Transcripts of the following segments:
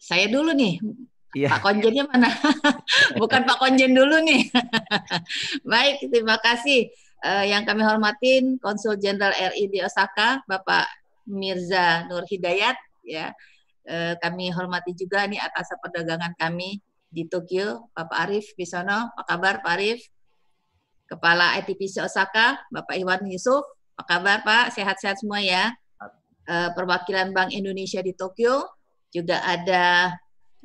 Saya dulu nih. Ya. Pak Konjennya mana? Bukan Pak Konjen dulu nih. Baik, terima kasih. Uh, yang kami hormatin Konsul Jenderal RI di Osaka, Bapak Mirza Nur Hidayat, ya. Uh, kami hormati juga nih atas perdagangan kami di Tokyo, Bapak Arif Bisono, apa kabar Pak Arif? Kepala ITPC Osaka, Bapak Iwan Yusuf, apa kabar Pak? Sehat-sehat semua ya. Uh, perwakilan Bank Indonesia di Tokyo, juga ada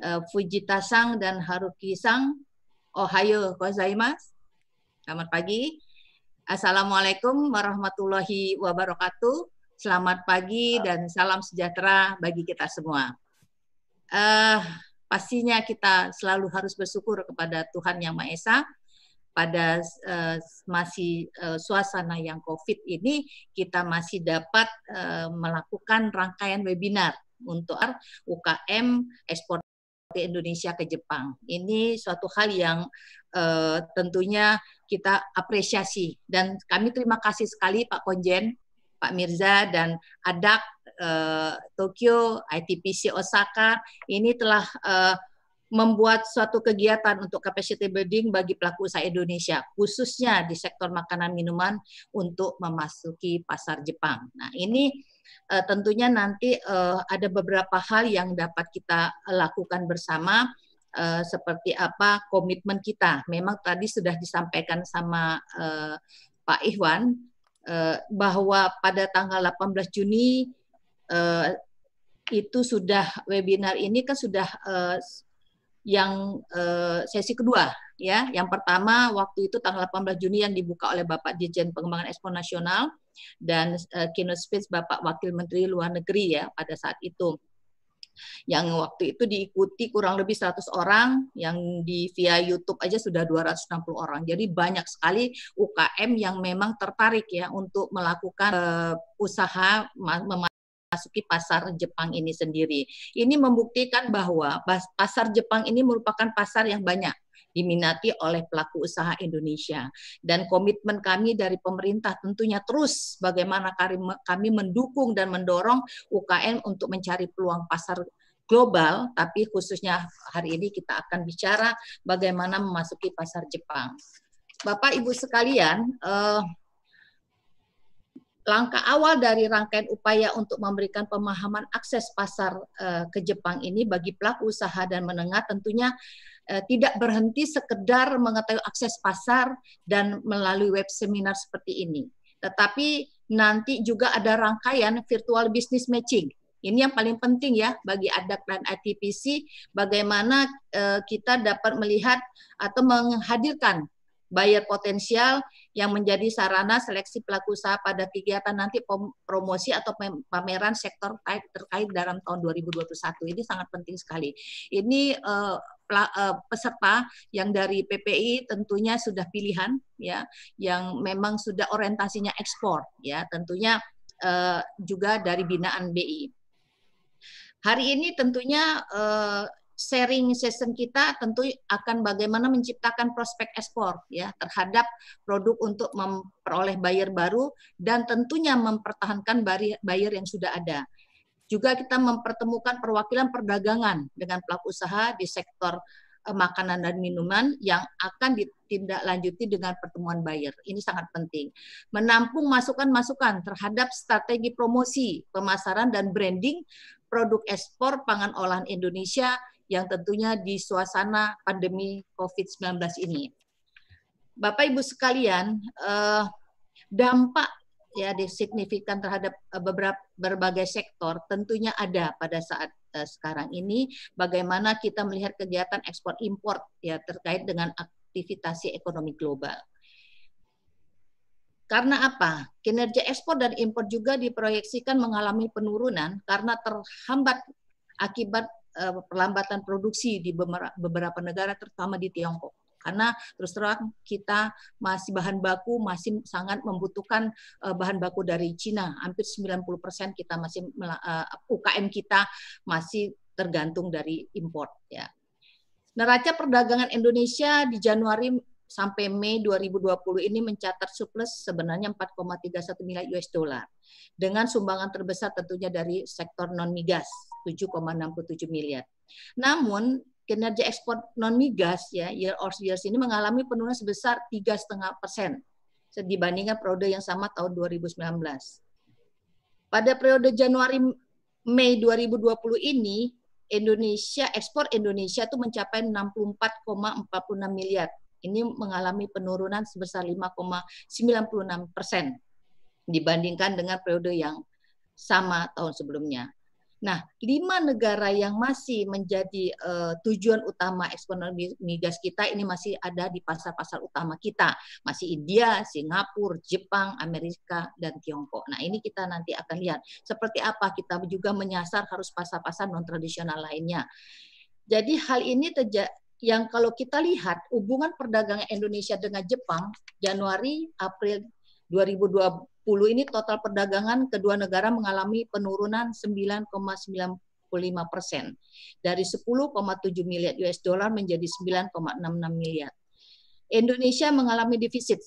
uh, eh, Fujita Sang dan Haruki Sang. Ohayo oh, gozaimasu. Selamat pagi. Assalamualaikum warahmatullahi wabarakatuh. Selamat pagi dan salam sejahtera bagi kita semua. Uh, pastinya kita selalu harus bersyukur kepada Tuhan Yang Maha Esa pada uh, masih uh, suasana yang COVID ini kita masih dapat uh, melakukan rangkaian webinar untuk UKM ekspor ke Indonesia ke Jepang. Ini suatu hal yang uh, tentunya kita apresiasi dan kami terima kasih sekali Pak Konjen, Pak Mirza dan Adak uh, Tokyo, ITPC Osaka ini telah uh, membuat suatu kegiatan untuk capacity building bagi pelaku usaha Indonesia, khususnya di sektor makanan minuman untuk memasuki pasar Jepang. Nah, ini uh, tentunya nanti uh, ada beberapa hal yang dapat kita lakukan bersama uh, seperti apa komitmen kita. Memang tadi sudah disampaikan sama uh, Pak Ikhwan uh, bahwa pada tanggal 18 Juni uh, itu sudah webinar ini kan sudah uh, yang sesi kedua ya. Yang pertama waktu itu tanggal 18 Juni yang dibuka oleh Bapak Dirjen Pengembangan Ekspor Nasional dan uh, keynote speech Bapak Wakil Menteri Luar Negeri ya pada saat itu yang waktu itu diikuti kurang lebih 100 orang, yang di via YouTube aja sudah 260 orang. Jadi banyak sekali UKM yang memang tertarik ya untuk melakukan uh, usaha memasuki pasar Jepang ini sendiri. Ini membuktikan bahwa pasar Jepang ini merupakan pasar yang banyak diminati oleh pelaku usaha Indonesia. Dan komitmen kami dari pemerintah tentunya terus bagaimana kami mendukung dan mendorong UKM untuk mencari peluang pasar global, tapi khususnya hari ini kita akan bicara bagaimana memasuki pasar Jepang. Bapak Ibu sekalian, eh, langkah awal dari rangkaian upaya untuk memberikan pemahaman akses pasar eh, ke Jepang ini bagi pelaku usaha dan menengah tentunya Eh, tidak berhenti sekedar mengetahui akses pasar dan melalui web seminar seperti ini. Tetapi nanti juga ada rangkaian virtual business matching. Ini yang paling penting ya bagi Adat dan ITPC bagaimana eh, kita dapat melihat atau menghadirkan buyer potensial yang menjadi sarana seleksi pelaku usaha pada kegiatan nanti promosi atau pameran sektor terkait dalam tahun 2021. Ini sangat penting sekali. Ini eh, Eh, peserta yang dari PPI tentunya sudah pilihan ya yang memang sudah orientasinya ekspor ya tentunya uh, juga dari binaan BI. Hari ini tentunya uh, sharing session kita tentu akan bagaimana menciptakan prospek ekspor ya terhadap produk untuk memperoleh buyer baru dan tentunya mempertahankan buyer yang sudah ada juga kita mempertemukan perwakilan perdagangan dengan pelaku usaha di sektor eh, makanan dan minuman yang akan ditindaklanjuti dengan pertemuan buyer. Ini sangat penting. Menampung masukan-masukan terhadap strategi promosi, pemasaran, dan branding produk ekspor pangan olahan Indonesia yang tentunya di suasana pandemi COVID-19 ini. Bapak Ibu sekalian, eh, dampak ya signifikan terhadap eh, beberapa berbagai sektor tentunya ada pada saat eh, sekarang ini bagaimana kita melihat kegiatan ekspor impor ya terkait dengan aktivitas ekonomi global. Karena apa? Kinerja ekspor dan impor juga diproyeksikan mengalami penurunan karena terhambat akibat eh, perlambatan produksi di beberapa negara terutama di Tiongkok karena terus terang kita masih bahan baku masih sangat membutuhkan eh, bahan baku dari Cina. Hampir 90% kita masih uh, eh, UKM kita masih tergantung dari impor ya. Neraca perdagangan Indonesia di Januari sampai Mei 2020 ini mencatat surplus sebenarnya 4,31 miliar US dollar dengan sumbangan terbesar tentunya dari sektor non migas 7,67 miliar. Namun kinerja ekspor non migas ya year or year ini mengalami penurunan sebesar tiga setengah persen dibandingkan periode yang sama tahun 2019. Pada periode Januari Mei 2020 ini Indonesia ekspor Indonesia itu mencapai 64,46 miliar. Ini mengalami penurunan sebesar 5,96 persen dibandingkan dengan periode yang sama tahun sebelumnya. Nah, lima negara yang masih menjadi uh, tujuan utama ekspor migas kita ini masih ada di pasar-pasar utama kita, masih India, Singapura, Jepang, Amerika, dan Tiongkok. Nah, ini kita nanti akan lihat seperti apa kita juga menyasar harus pasar-pasar non tradisional lainnya. Jadi hal ini terjadi yang kalau kita lihat hubungan perdagangan Indonesia dengan Jepang Januari April 2020 ini total perdagangan kedua negara mengalami penurunan 9,95 persen dari 10,7 miliar US dollar menjadi 9,66 miliar. Indonesia mengalami defisit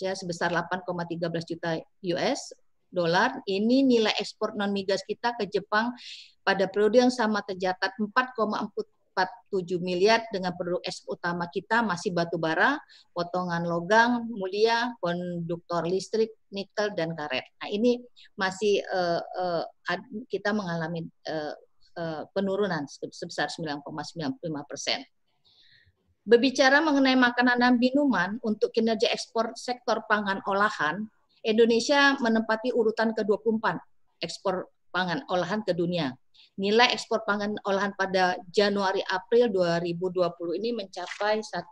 ya, sebesar 8,13 juta US dolar. Ini nilai ekspor non migas kita ke Jepang pada periode yang sama tercatat 47 miliar dengan produk es utama kita masih batu bara, potongan logam mulia, konduktor listrik, nikel dan karet. Nah, ini masih uh, uh, kita mengalami uh, uh, penurunan sebesar 9,95 persen. Berbicara mengenai makanan dan minuman untuk kinerja ekspor sektor pangan olahan, Indonesia menempati urutan ke-24 ekspor pangan olahan ke dunia Nilai ekspor pangan olahan pada Januari April 2020 ini mencapai 1,3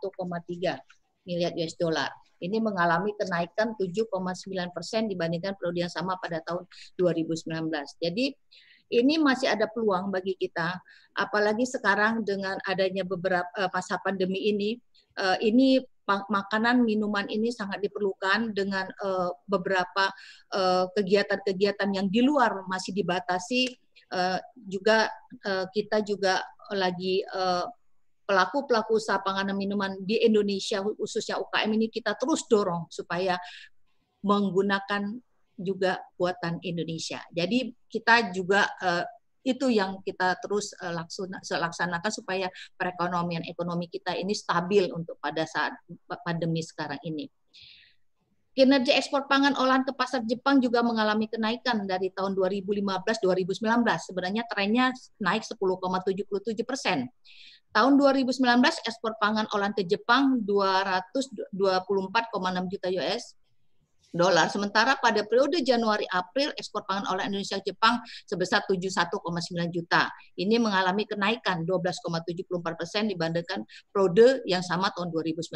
miliar US dollar. Ini mengalami kenaikan 7,9 persen dibandingkan periode yang sama pada tahun 2019. Jadi ini masih ada peluang bagi kita, apalagi sekarang dengan adanya beberapa eh, masa pandemi ini, eh, ini makanan minuman ini sangat diperlukan dengan eh, beberapa kegiatan-kegiatan yang di luar masih dibatasi Eh, juga uh, kita juga lagi uh, pelaku-pelaku usaha panganan minuman di Indonesia khususnya UKM ini kita terus dorong supaya menggunakan juga buatan Indonesia. Jadi kita juga uh, itu yang kita terus uh, laksanakan supaya perekonomian ekonomi kita ini stabil untuk pada saat pandemi sekarang ini. Kinerja ekspor pangan olahan ke pasar Jepang juga mengalami kenaikan dari tahun 2015-2019. Sebenarnya trennya naik 10,77 persen. Tahun 2019 ekspor pangan olahan ke Jepang 224,6 juta US dolar. Sementara pada periode Januari April ekspor pangan oleh Indonesia ke Jepang sebesar 71,9 juta. Ini mengalami kenaikan 12,74 persen dibandingkan periode yang sama tahun 2019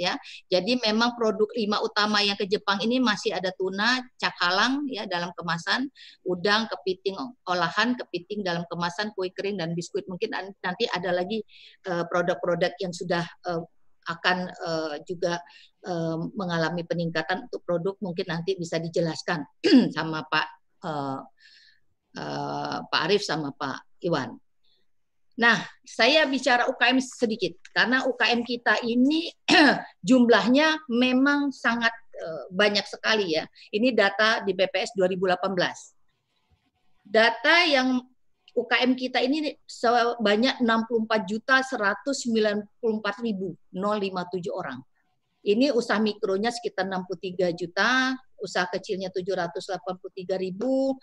ya. Jadi memang produk lima utama yang ke Jepang ini masih ada tuna, cakalang ya dalam kemasan, udang, kepiting olahan, kepiting dalam kemasan, kue kering dan biskuit. Mungkin nanti ada lagi eh, produk-produk yang sudah eh, akan eh, juga eh, mengalami peningkatan untuk produk mungkin nanti bisa dijelaskan sama Pak eh, eh, Pak Arif sama Pak Iwan. Nah, saya bicara UKM sedikit karena UKM kita ini jumlahnya memang sangat eh, banyak sekali ya. Ini data di BPS 2018. Data yang UKM kita ini sebanyak 64 orang. Ini usaha mikronya sekitar 63 juta, usaha kecilnya 783 ribu,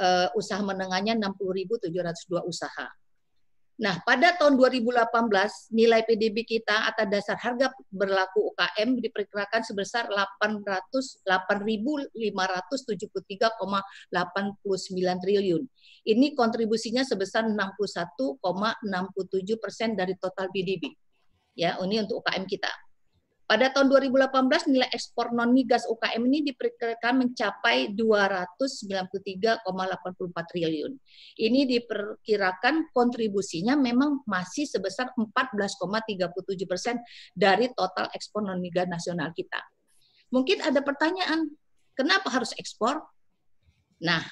eh, usaha menengahnya 60.702 usaha. Nah, pada tahun 2018 nilai PDB kita atas dasar harga berlaku UKM diperkirakan sebesar 808.573,89 triliun. Ini kontribusinya sebesar 61,67 persen dari total PDB. Ya, ini untuk UKM kita. Pada tahun 2018 nilai ekspor non migas UKM ini diperkirakan mencapai 293,84 triliun. Ini diperkirakan kontribusinya memang masih sebesar 14,37 persen dari total ekspor non migas nasional kita. Mungkin ada pertanyaan, kenapa harus ekspor? Nah,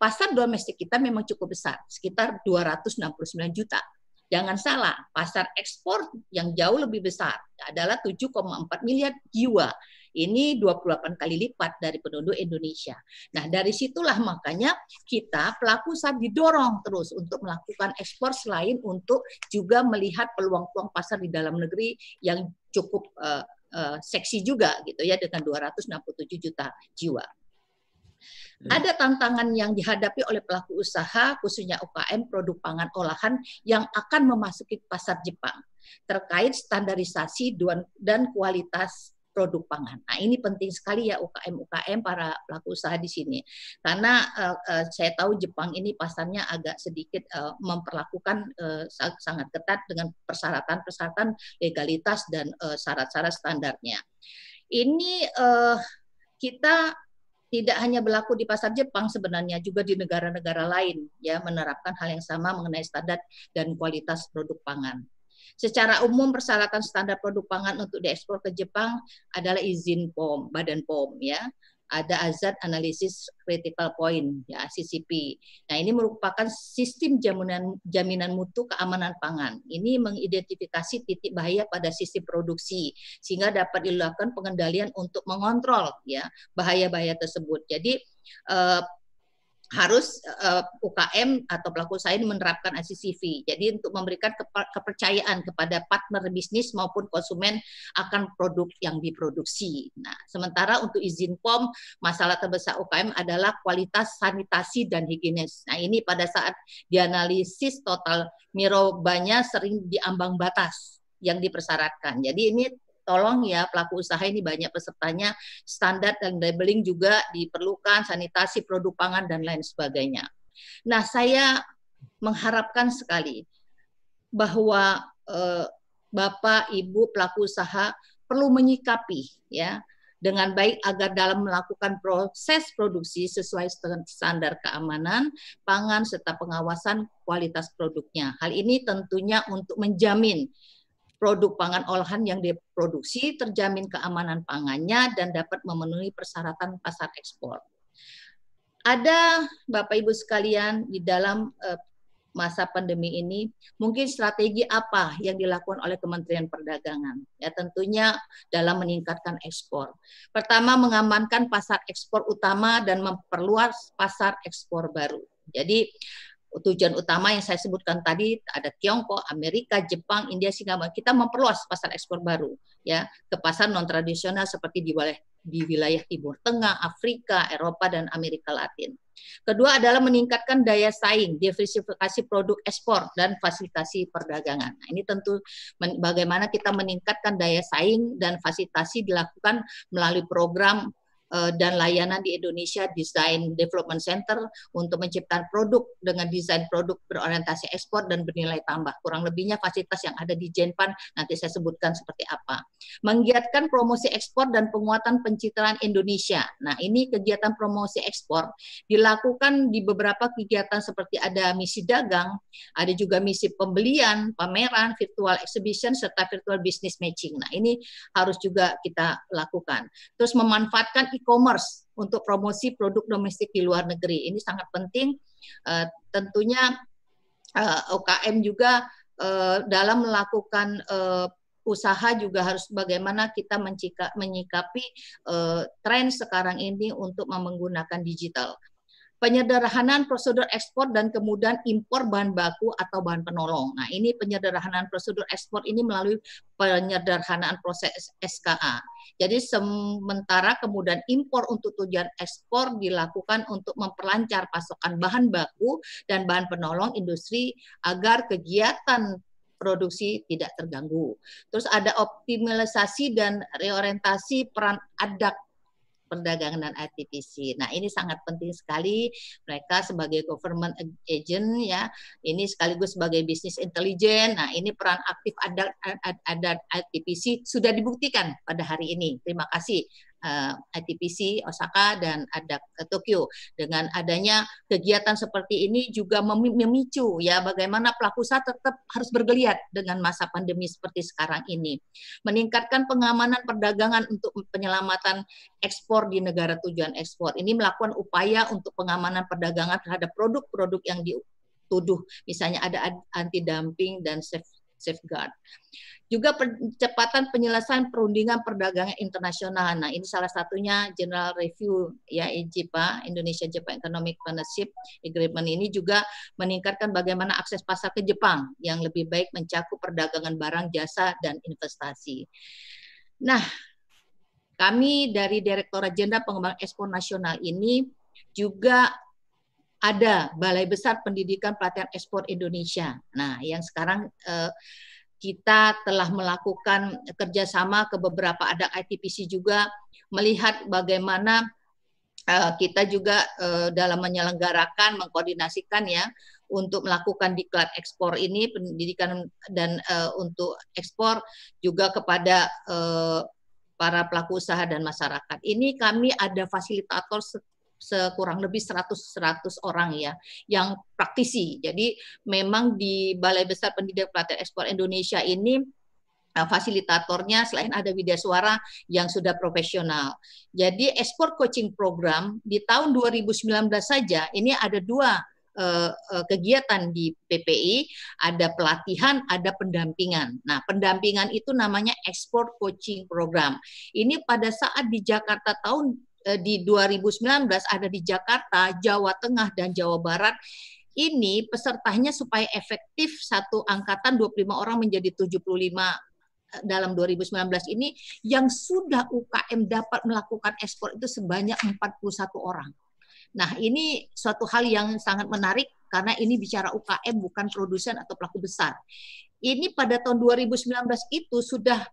pasar domestik kita memang cukup besar, sekitar 269 juta Jangan salah, pasar ekspor yang jauh lebih besar adalah 7,4 miliar jiwa. Ini 28 kali lipat dari penduduk Indonesia. Nah, dari situlah makanya kita pelaku saat didorong terus untuk melakukan ekspor selain untuk juga melihat peluang-peluang pasar di dalam negeri yang cukup uh, uh, seksi juga gitu ya dengan 267 juta jiwa. Hmm. Ada tantangan yang dihadapi oleh pelaku usaha, khususnya UKM produk pangan olahan yang akan memasuki pasar Jepang terkait standarisasi dan kualitas produk pangan. Nah, ini penting sekali ya UKM-UKM para pelaku usaha di sini. Karena uh, uh, saya tahu Jepang ini pasarnya agak sedikit uh, memperlakukan uh, sangat ketat dengan persyaratan-persyaratan legalitas dan syarat-syarat uh, standarnya. Ini uh, kita tidak hanya berlaku di pasar Jepang sebenarnya juga di negara-negara lain ya menerapkan hal yang sama mengenai standar dan kualitas produk pangan. Secara umum persyaratan standar produk pangan untuk diekspor ke Jepang adalah izin POM, Badan POM ya ada azat analisis Critical Point ya CCP. Nah, ini merupakan sistem jaminan jaminan mutu keamanan pangan. Ini mengidentifikasi titik bahaya pada sistem produksi sehingga dapat dilakukan pengendalian untuk mengontrol ya bahaya-bahaya tersebut. Jadi eh, harus uh, eh, UKM atau pelaku usaha ini menerapkan ACCV. Jadi untuk memberikan kepercayaan kepada partner bisnis maupun konsumen akan produk yang diproduksi. Nah, sementara untuk izin POM, masalah terbesar UKM adalah kualitas sanitasi dan higienis. Nah, ini pada saat dianalisis total mirobanya sering diambang batas yang dipersyaratkan. Jadi ini tolong ya pelaku usaha ini banyak pesertanya, standar dan labeling juga diperlukan, sanitasi produk pangan dan lain sebagainya. Nah, saya mengharapkan sekali bahwa eh, Bapak Ibu pelaku usaha perlu menyikapi ya dengan baik agar dalam melakukan proses produksi sesuai standar keamanan pangan serta pengawasan kualitas produknya. Hal ini tentunya untuk menjamin produk pangan olahan yang diproduksi terjamin keamanan pangannya dan dapat memenuhi persyaratan pasar ekspor. Ada Bapak Ibu sekalian di dalam eh, masa pandemi ini mungkin strategi apa yang dilakukan oleh Kementerian Perdagangan ya tentunya dalam meningkatkan ekspor. Pertama mengamankan pasar ekspor utama dan memperluas pasar ekspor baru. Jadi tujuan utama yang saya sebutkan tadi ada Tiongkok, Amerika, Jepang, India, Singapura. Kita memperluas pasar ekspor baru ya ke pasar non tradisional seperti di wilayah di wilayah Timur Tengah, Afrika, Eropa dan Amerika Latin. Kedua adalah meningkatkan daya saing, diversifikasi produk ekspor dan fasilitasi perdagangan. Nah, ini tentu bagaimana kita meningkatkan daya saing dan fasilitasi dilakukan melalui program Eh, dan layanan di Indonesia Design Development Center untuk menciptakan produk dengan desain produk berorientasi ekspor dan bernilai tambah. Kurang lebihnya fasilitas yang ada di Jenpan nanti saya sebutkan seperti apa. Menggiatkan promosi ekspor dan penguatan pencitraan Indonesia. Nah, ini kegiatan promosi ekspor dilakukan di beberapa kegiatan seperti ada misi dagang, ada juga misi pembelian, pameran, virtual exhibition serta virtual business matching. Nah, ini harus juga kita lakukan. Terus memanfaatkan e-commerce untuk promosi produk domestik di luar negeri. Ini sangat penting. Uh, tentunya uh, eh, UKM juga uh, dalam melakukan uh, usaha juga harus bagaimana kita menyikapi uh, tren sekarang ini untuk menggunakan digital penyederhanaan prosedur ekspor dan kemudian impor bahan baku atau bahan penolong. Nah, ini penyederhanaan prosedur ekspor ini melalui penyederhanaan proses SKA. Jadi sementara kemudian impor untuk tujuan ekspor dilakukan untuk memperlancar pasokan bahan baku dan bahan penolong industri agar kegiatan produksi tidak terganggu. Terus ada optimalisasi dan reorientasi peran adak perdagangan dan ITPC. Nah, ini sangat penting sekali mereka sebagai government agent ya, ini sekaligus sebagai bisnis intelijen. Nah, ini peran aktif adat adat ITPC sudah dibuktikan pada hari ini. Terima kasih uh, eh, ITPC Osaka dan ada uh, Tokyo. Dengan adanya kegiatan seperti ini juga memicu ya bagaimana pelaku usaha tetap harus bergeliat dengan masa pandemi seperti sekarang ini. Meningkatkan pengamanan perdagangan untuk penyelamatan ekspor di negara tujuan ekspor. Ini melakukan upaya untuk pengamanan perdagangan terhadap produk-produk yang dituduh. Misalnya ada anti dumping dan safe safeguard. Juga percepatan penyelesaian perundingan perdagangan internasional. Nah, ini salah satunya General Review ya IJPA, Indonesia Jepang Economic Partnership Agreement ini juga meningkatkan bagaimana akses pasar ke Jepang yang lebih baik mencakup perdagangan barang, jasa dan investasi. Nah, kami dari Direktorat Jenderal Pengembangan Ekspor Nasional ini juga ada Balai Besar Pendidikan Pelatihan Ekspor Indonesia. Nah, yang sekarang eh, kita telah melakukan kerjasama ke beberapa ada ITPC juga melihat bagaimana eh, kita juga eh, dalam menyelenggarakan, mengkoordinasikan ya untuk melakukan diklat ekspor ini pendidikan dan uh, untuk ekspor juga kepada uh, para pelaku usaha dan masyarakat. Ini kami ada fasilitator sekurang lebih 100 100 orang ya yang praktisi. Jadi memang di Balai Besar Pendidikan Pelatihan Ekspor Indonesia ini eh, fasilitatornya selain ada Widya Suara yang sudah profesional. Jadi ekspor coaching program di tahun 2019 saja ini ada dua eh, eh, kegiatan di PPI, ada pelatihan, ada pendampingan. Nah, pendampingan itu namanya ekspor coaching program. Ini pada saat di Jakarta tahun Eh, di 2019 ada di Jakarta, Jawa Tengah dan Jawa Barat ini pesertanya supaya efektif satu angkatan 25 orang menjadi 75 eh, dalam 2019 ini yang sudah UKM dapat melakukan ekspor itu sebanyak 41 orang. Nah, ini suatu hal yang sangat menarik karena ini bicara UKM bukan produsen atau pelaku besar. Ini pada tahun 2019 itu sudah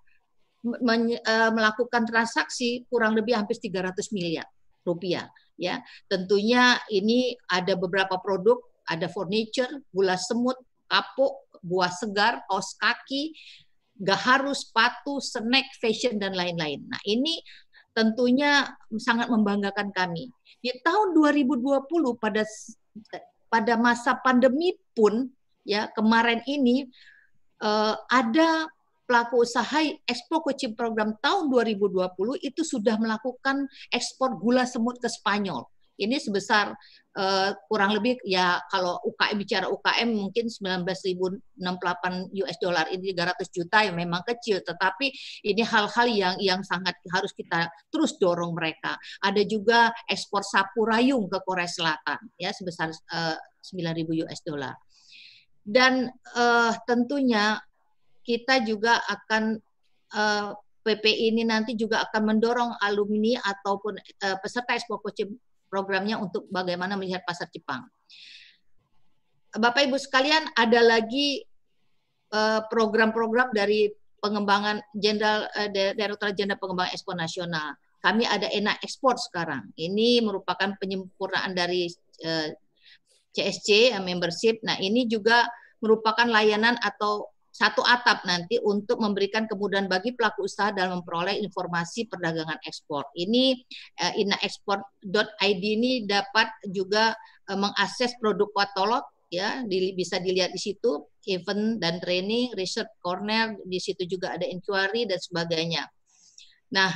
men, uh, e, melakukan transaksi kurang lebih hampir 300 miliar rupiah ya tentunya ini ada beberapa produk ada furniture gula semut kapuk buah segar kaos kaki gaharu sepatu snack fashion dan lain-lain nah ini tentunya sangat membanggakan kami di tahun 2020 pada pada masa pandemi pun ya kemarin ini uh, ada pelaku usaha ekspor kucing program tahun 2020 itu sudah melakukan ekspor gula semut ke Spanyol. Ini sebesar uh, kurang lebih ya kalau UKM bicara UKM mungkin 19.068 US dollar ini 300 juta yang memang kecil tetapi ini hal-hal yang yang sangat harus kita terus dorong mereka. Ada juga ekspor sapu rayung ke Korea Selatan ya sebesar uh, 9.000 US dollar. Dan uh, tentunya kita juga akan uh, eh, PPI ini nanti juga akan mendorong alumni ataupun eh, peserta Expo Coaching programnya untuk bagaimana melihat pasar Jepang. Bapak Ibu sekalian, ada lagi eh, program-program dari pengembangan jenderal Direktur Jenderal Pengembangan Ekspor Nasional. Kami ada enak ekspor sekarang. Ini merupakan penyempurnaan dari CSC membership. Nah, ini juga merupakan layanan atau satu atap nanti untuk memberikan kemudahan bagi pelaku usaha dalam memperoleh informasi perdagangan ekspor. Ini uh, eh, inaexport.id ini dapat juga uh, mengakses produk katalog ya di, bisa dilihat di situ event dan training, research corner, di situ juga ada inquiry dan sebagainya. Nah,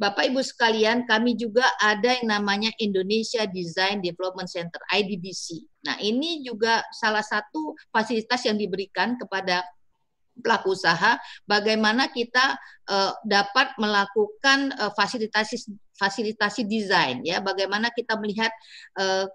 Bapak Ibu sekalian, kami juga ada yang namanya Indonesia Design Development Center, IDBC Nah, ini juga salah satu fasilitas yang diberikan kepada pelaku usaha bagaimana kita uh, dapat melakukan uh, eh, fasilitasi fasilitasi desain ya bagaimana kita melihat uh,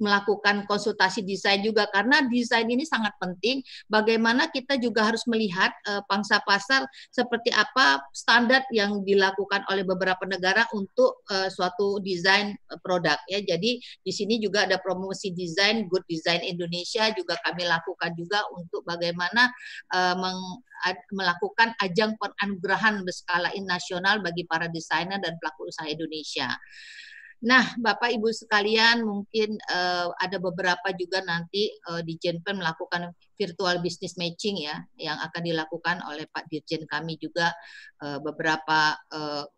melakukan konsultasi desain juga karena desain ini sangat penting bagaimana kita juga harus melihat uh, pangsa pasar seperti apa standar yang dilakukan oleh beberapa negara untuk uh, suatu desain eh, produk ya jadi di sini juga ada promosi desain good design Indonesia juga kami lakukan juga untuk bagaimana uh, meng, melakukan ajang penganugerahan berskala nasional bagi para desainer dan pelaku usaha Indonesia. Nah, Bapak Ibu sekalian, mungkin uh, ada beberapa juga nanti uh, di Jenpen melakukan virtual business matching ya, yang akan dilakukan oleh Pak Dirjen kami juga uh, beberapa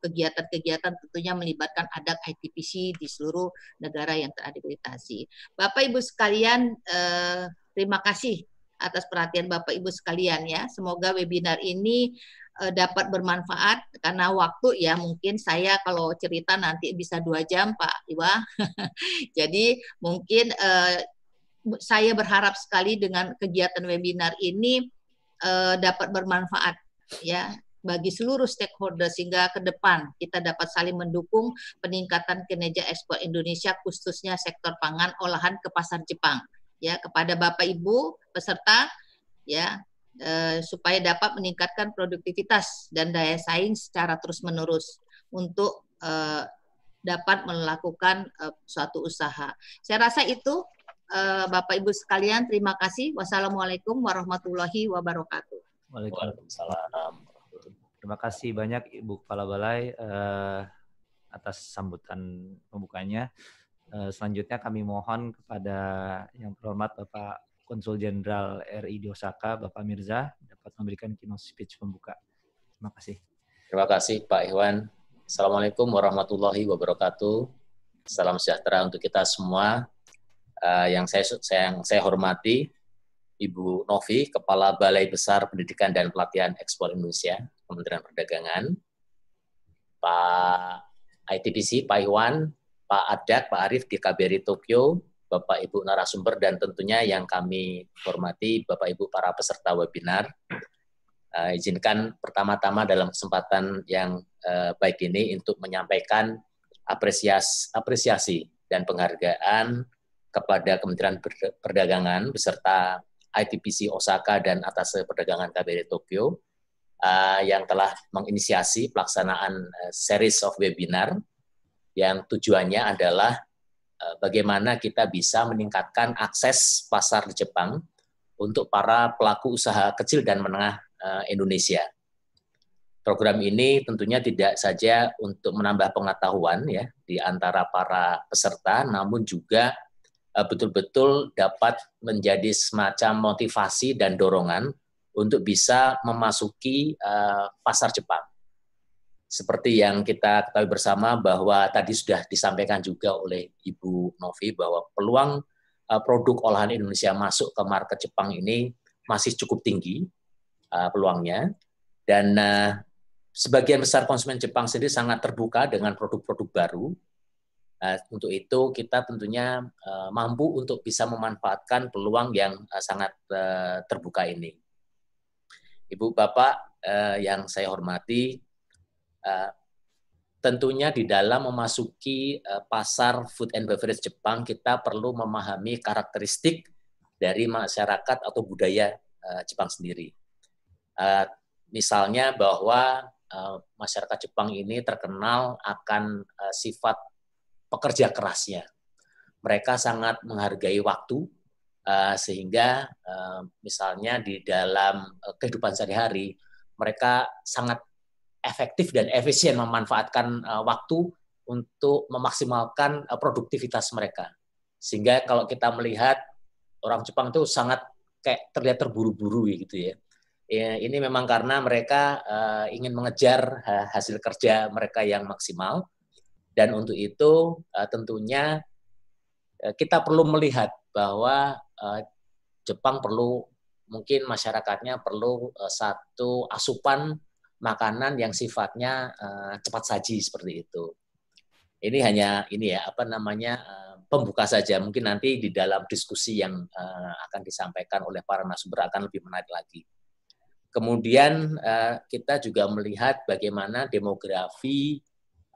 kegiatan-kegiatan uh, tentunya melibatkan adat ITPC di seluruh negara yang teradaptasi. Bapak Ibu sekalian, uh, terima kasih atas perhatian Bapak Ibu sekalian ya. Semoga webinar ini eh, dapat bermanfaat karena waktu ya mungkin saya kalau cerita nanti bisa dua jam Pak Iwa. Jadi mungkin eh, saya berharap sekali dengan kegiatan webinar ini eh, dapat bermanfaat ya bagi seluruh stakeholder sehingga ke depan kita dapat saling mendukung peningkatan kinerja ekspor Indonesia khususnya sektor pangan olahan ke pasar Jepang ya kepada Bapak Ibu peserta ya e, supaya dapat meningkatkan produktivitas dan daya saing secara terus-menerus untuk e, dapat melakukan e, suatu usaha. Saya rasa itu e, Bapak Ibu sekalian terima kasih. Wassalamualaikum warahmatullahi wabarakatuh. Waalaikumsalam. Terima kasih banyak Ibu Kepala Balai uh, atas sambutan pembukanya. Eh, selanjutnya kami mohon kepada yang terhormat Bapak Konsul Jenderal RI di Osaka, Bapak Mirza, dapat memberikan keynote speech pembuka. Terima kasih. Terima kasih Pak Iwan. Assalamualaikum warahmatullahi wabarakatuh. Salam sejahtera untuk kita semua. Uh, yang saya, yang saya hormati Ibu Novi, Kepala Balai Besar Pendidikan dan Pelatihan Ekspor Indonesia, Kementerian Perdagangan. Pak ITPC, Pak Iwan, Pak adak Pak Arief di KBRI Tokyo, Bapak Ibu narasumber dan tentunya yang kami hormati Bapak Ibu para peserta webinar. Uh, izinkan pertama-tama dalam kesempatan yang uh, baik ini untuk menyampaikan apresiasi, apresiasi dan penghargaan kepada Kementerian Perdagangan beserta ITPC Osaka dan atas Perdagangan KBRI Tokyo uh, yang telah menginisiasi pelaksanaan uh, series of webinar yang tujuannya adalah eh, bagaimana kita bisa meningkatkan akses pasar di Jepang untuk para pelaku usaha kecil dan menengah eh, Indonesia. Program ini tentunya tidak saja untuk menambah pengetahuan ya di antara para peserta, namun juga eh, betul-betul dapat menjadi semacam motivasi dan dorongan untuk bisa memasuki pasar Jepang seperti yang kita ketahui bersama bahwa tadi sudah disampaikan juga oleh Ibu Novi bahwa peluang e, produk olahan Indonesia masuk ke market Jepang ini masih cukup tinggi e, peluangnya dan e, sebagian besar konsumen Jepang sendiri sangat terbuka dengan produk-produk baru. Untuk itu kita tentunya mampu untuk bisa memanfaatkan peluang yang sangat terbuka ini. Ibu Bapak yang saya hormati, Eh, tentunya di dalam memasuki eh, pasar food and beverage Jepang kita perlu memahami karakteristik dari masyarakat atau budaya eh, Jepang sendiri. Misalnya bahwa masyarakat Jepang ini terkenal akan sifat pekerja kerasnya. Mereka sangat menghargai waktu sehingga misalnya di dalam kehidupan sehari-hari mereka sangat efektif dan efisien memanfaatkan uh, waktu untuk memaksimalkan uh, produktivitas mereka. Sehingga kalau kita melihat orang Jepang itu sangat kayak terlihat terburu-buru gitu ya. ya. Ini memang karena mereka uh, ingin mengejar uh, hasil kerja mereka yang maksimal dan untuk itu uh, tentunya uh, kita perlu melihat bahwa uh, Jepang perlu mungkin masyarakatnya perlu uh, satu asupan makanan yang sifatnya uh, cepat saji seperti itu. Ini hanya ini ya apa namanya uh, pembuka saja. Mungkin nanti di dalam diskusi yang uh, akan disampaikan oleh para narasumber akan lebih menarik lagi. Kemudian uh, kita juga melihat bagaimana demografi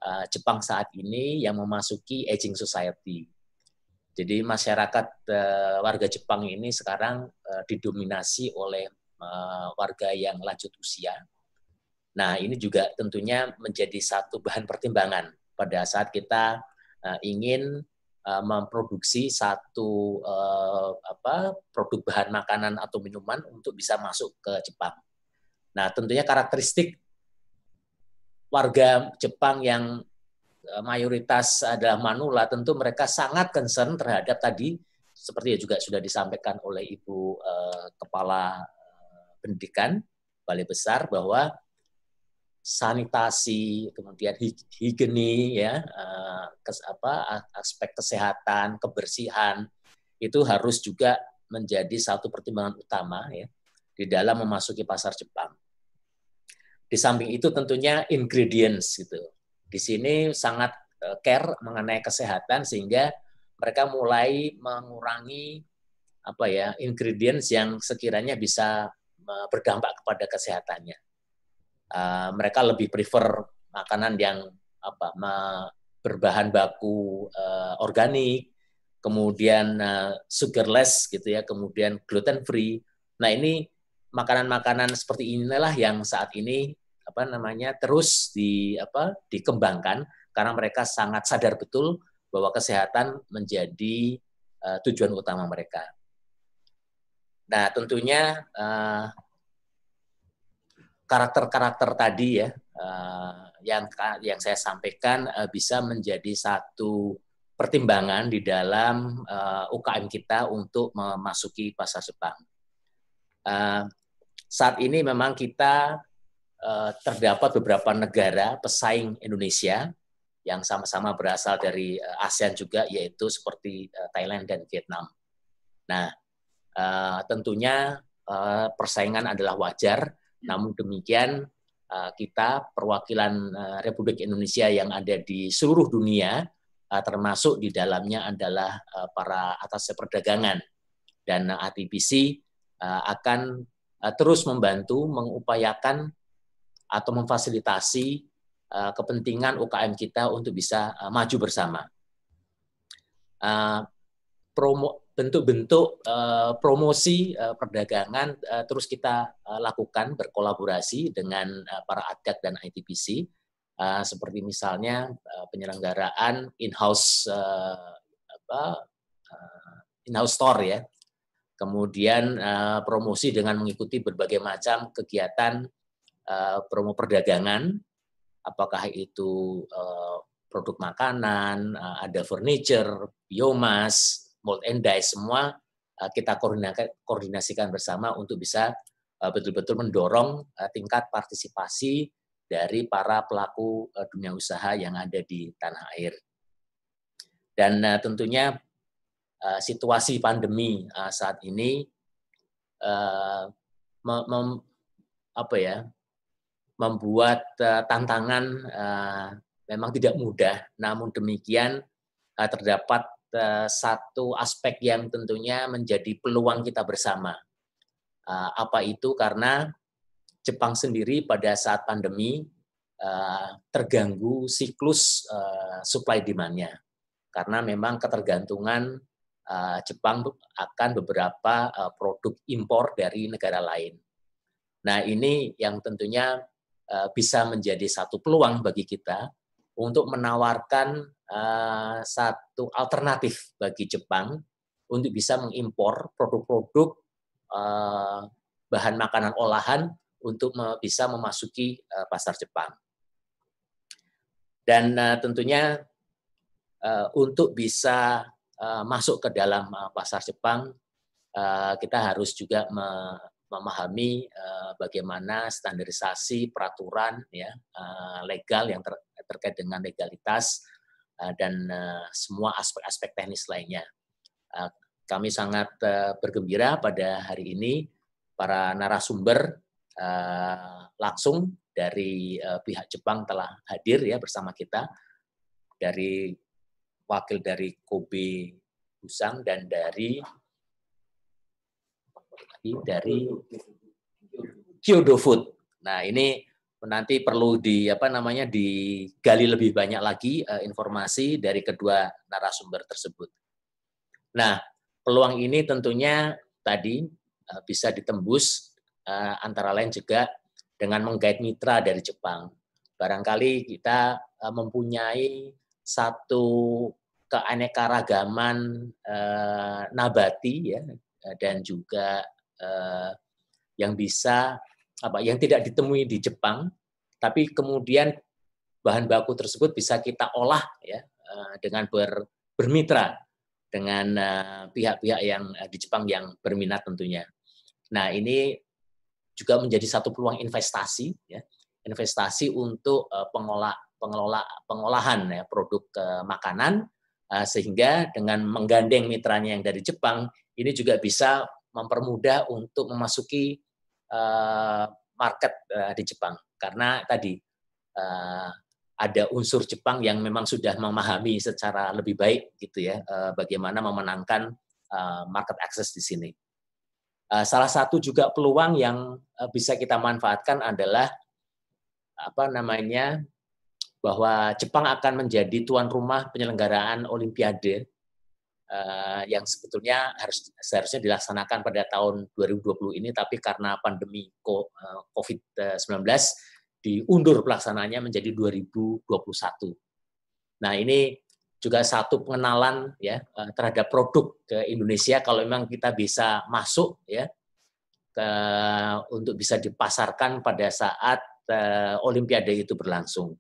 uh, Jepang saat ini yang memasuki aging society. Jadi masyarakat uh, warga Jepang ini sekarang uh, didominasi oleh uh, warga yang lanjut usia Nah, ini juga tentunya menjadi satu bahan pertimbangan pada saat kita uh, ingin uh, memproduksi satu uh, apa produk bahan makanan atau minuman untuk bisa masuk ke Jepang. Nah, tentunya karakteristik warga Jepang yang mayoritas adalah manula, tentu mereka sangat concern terhadap tadi seperti juga sudah disampaikan oleh Ibu Kepala Pendidikan Balai Besar bahwa sanitasi, kemudian higieni ya, eh, kes, apa aspek kesehatan, kebersihan itu harus juga menjadi satu pertimbangan utama ya di dalam memasuki pasar Jepang. Di samping itu tentunya ingredients gitu. Di sini sangat eh, care mengenai kesehatan sehingga mereka mulai mengurangi apa ya ingredients yang sekiranya bisa eh, berdampak kepada kesehatannya uh, mereka lebih prefer makanan yang apa berbahan baku uh, organik, kemudian uh, sugarless gitu ya, kemudian gluten free. Nah ini makanan-makanan seperti inilah yang saat ini apa namanya terus di apa dikembangkan karena mereka sangat sadar betul bahwa kesehatan menjadi uh, tujuan utama mereka. Nah tentunya uh, karakter-karakter tadi ya eh, yang yang saya sampaikan eh, bisa menjadi satu pertimbangan di dalam eh, UKM kita untuk memasuki pasar Jepang. saat ini memang kita terdapat beberapa negara pesaing Indonesia yang sama-sama berasal dari ASEAN juga, yaitu seperti Thailand dan Vietnam. Nah, tentunya persaingan adalah wajar namun demikian eh, kita perwakilan eh, Republik Indonesia yang ada di seluruh dunia eh, termasuk di dalamnya adalah para atas perdagangan dan ATBC akan terus membantu mengupayakan atau memfasilitasi kepentingan UKM kita untuk bisa maju bersama bentuk-bentuk uh, eh, promosi uh, perdagangan uh, terus kita uh, lakukan berkolaborasi dengan uh, para adat dan ITPC uh, seperti misalnya uh, penyelenggaraan in-house uh, uh, in-house store ya. Kemudian uh, promosi dengan mengikuti berbagai macam kegiatan uh, promo perdagangan apakah itu uh, produk makanan, uh, ada furniture, biomas, mold and die semua eh, kita koordinasikan bersama untuk bisa eh, betul-betul mendorong eh, tingkat partisipasi dari para pelaku dunia usaha yang ada di tanah air. Dan tentunya situasi pandemi saat ini apa ya membuat tantangan memang tidak mudah. Namun demikian terdapat Eh, satu aspek yang tentunya menjadi peluang kita bersama. Eh, apa itu? Karena Jepang sendiri pada saat pandemi eh, terganggu siklus supply demand-nya. Karena memang ketergantungan Jepang akan beberapa produk impor dari negara lain. Nah, ini yang tentunya bisa menjadi satu peluang bagi kita untuk menawarkan Eh, satu alternatif bagi Jepang untuk bisa mengimpor produk-produk eh, bahan makanan olahan untuk bisa memasuki eh, pasar Jepang. Dan tentunya untuk bisa masuk ke dalam pasar Jepang, kita harus juga memahami bagaimana standarisasi peraturan ya legal yang terkait dengan legalitas Eh, dan eh, semua aspek-aspek teknis lainnya. Eh, kami sangat bergembira pada hari ini para narasumber langsung dari pihak Jepang telah hadir ya bersama kita dari wakil dari Kobe Busang dan dari dari Kyodo Food. Nah, ini nanti perlu di apa namanya digali lebih banyak lagi uh, informasi dari kedua narasumber tersebut. Nah, peluang ini tentunya tadi uh, bisa ditembus uh, antara lain juga dengan menggait mitra dari Jepang. Barangkali kita uh, mempunyai satu keanekaragaman uh, nabati ya dan juga uh, yang bisa apa yang tidak ditemui di Jepang, tapi kemudian bahan baku tersebut bisa kita olah ya eh, dengan ber, bermitra dengan eh, pihak-pihak yang eh, di Jepang yang berminat tentunya. Nah ini juga menjadi satu peluang investasi ya investasi untuk pengolah pengelola pengolahan ya produk makanan sehingga dengan menggandeng mitranya yang dari Jepang ini juga bisa mempermudah untuk memasuki Eh, market eh, di Jepang karena tadi eh, ada unsur Jepang yang memang sudah memahami secara lebih baik gitu ya bagaimana memenangkan market access di sini. salah satu juga peluang yang bisa kita manfaatkan adalah apa namanya bahwa Jepang akan menjadi tuan rumah penyelenggaraan Olimpiade uh, yang sebetulnya harus seharusnya dilaksanakan pada tahun 2020 ini tapi karena pandemi eh, COVID-19 diundur pelaksanaannya menjadi 2021. Nah, ini juga satu pengenalan ya eh, terhadap produk ke Indonesia kalau memang kita bisa masuk ya ke, untuk bisa dipasarkan pada saat uh, Olimpiade itu berlangsung.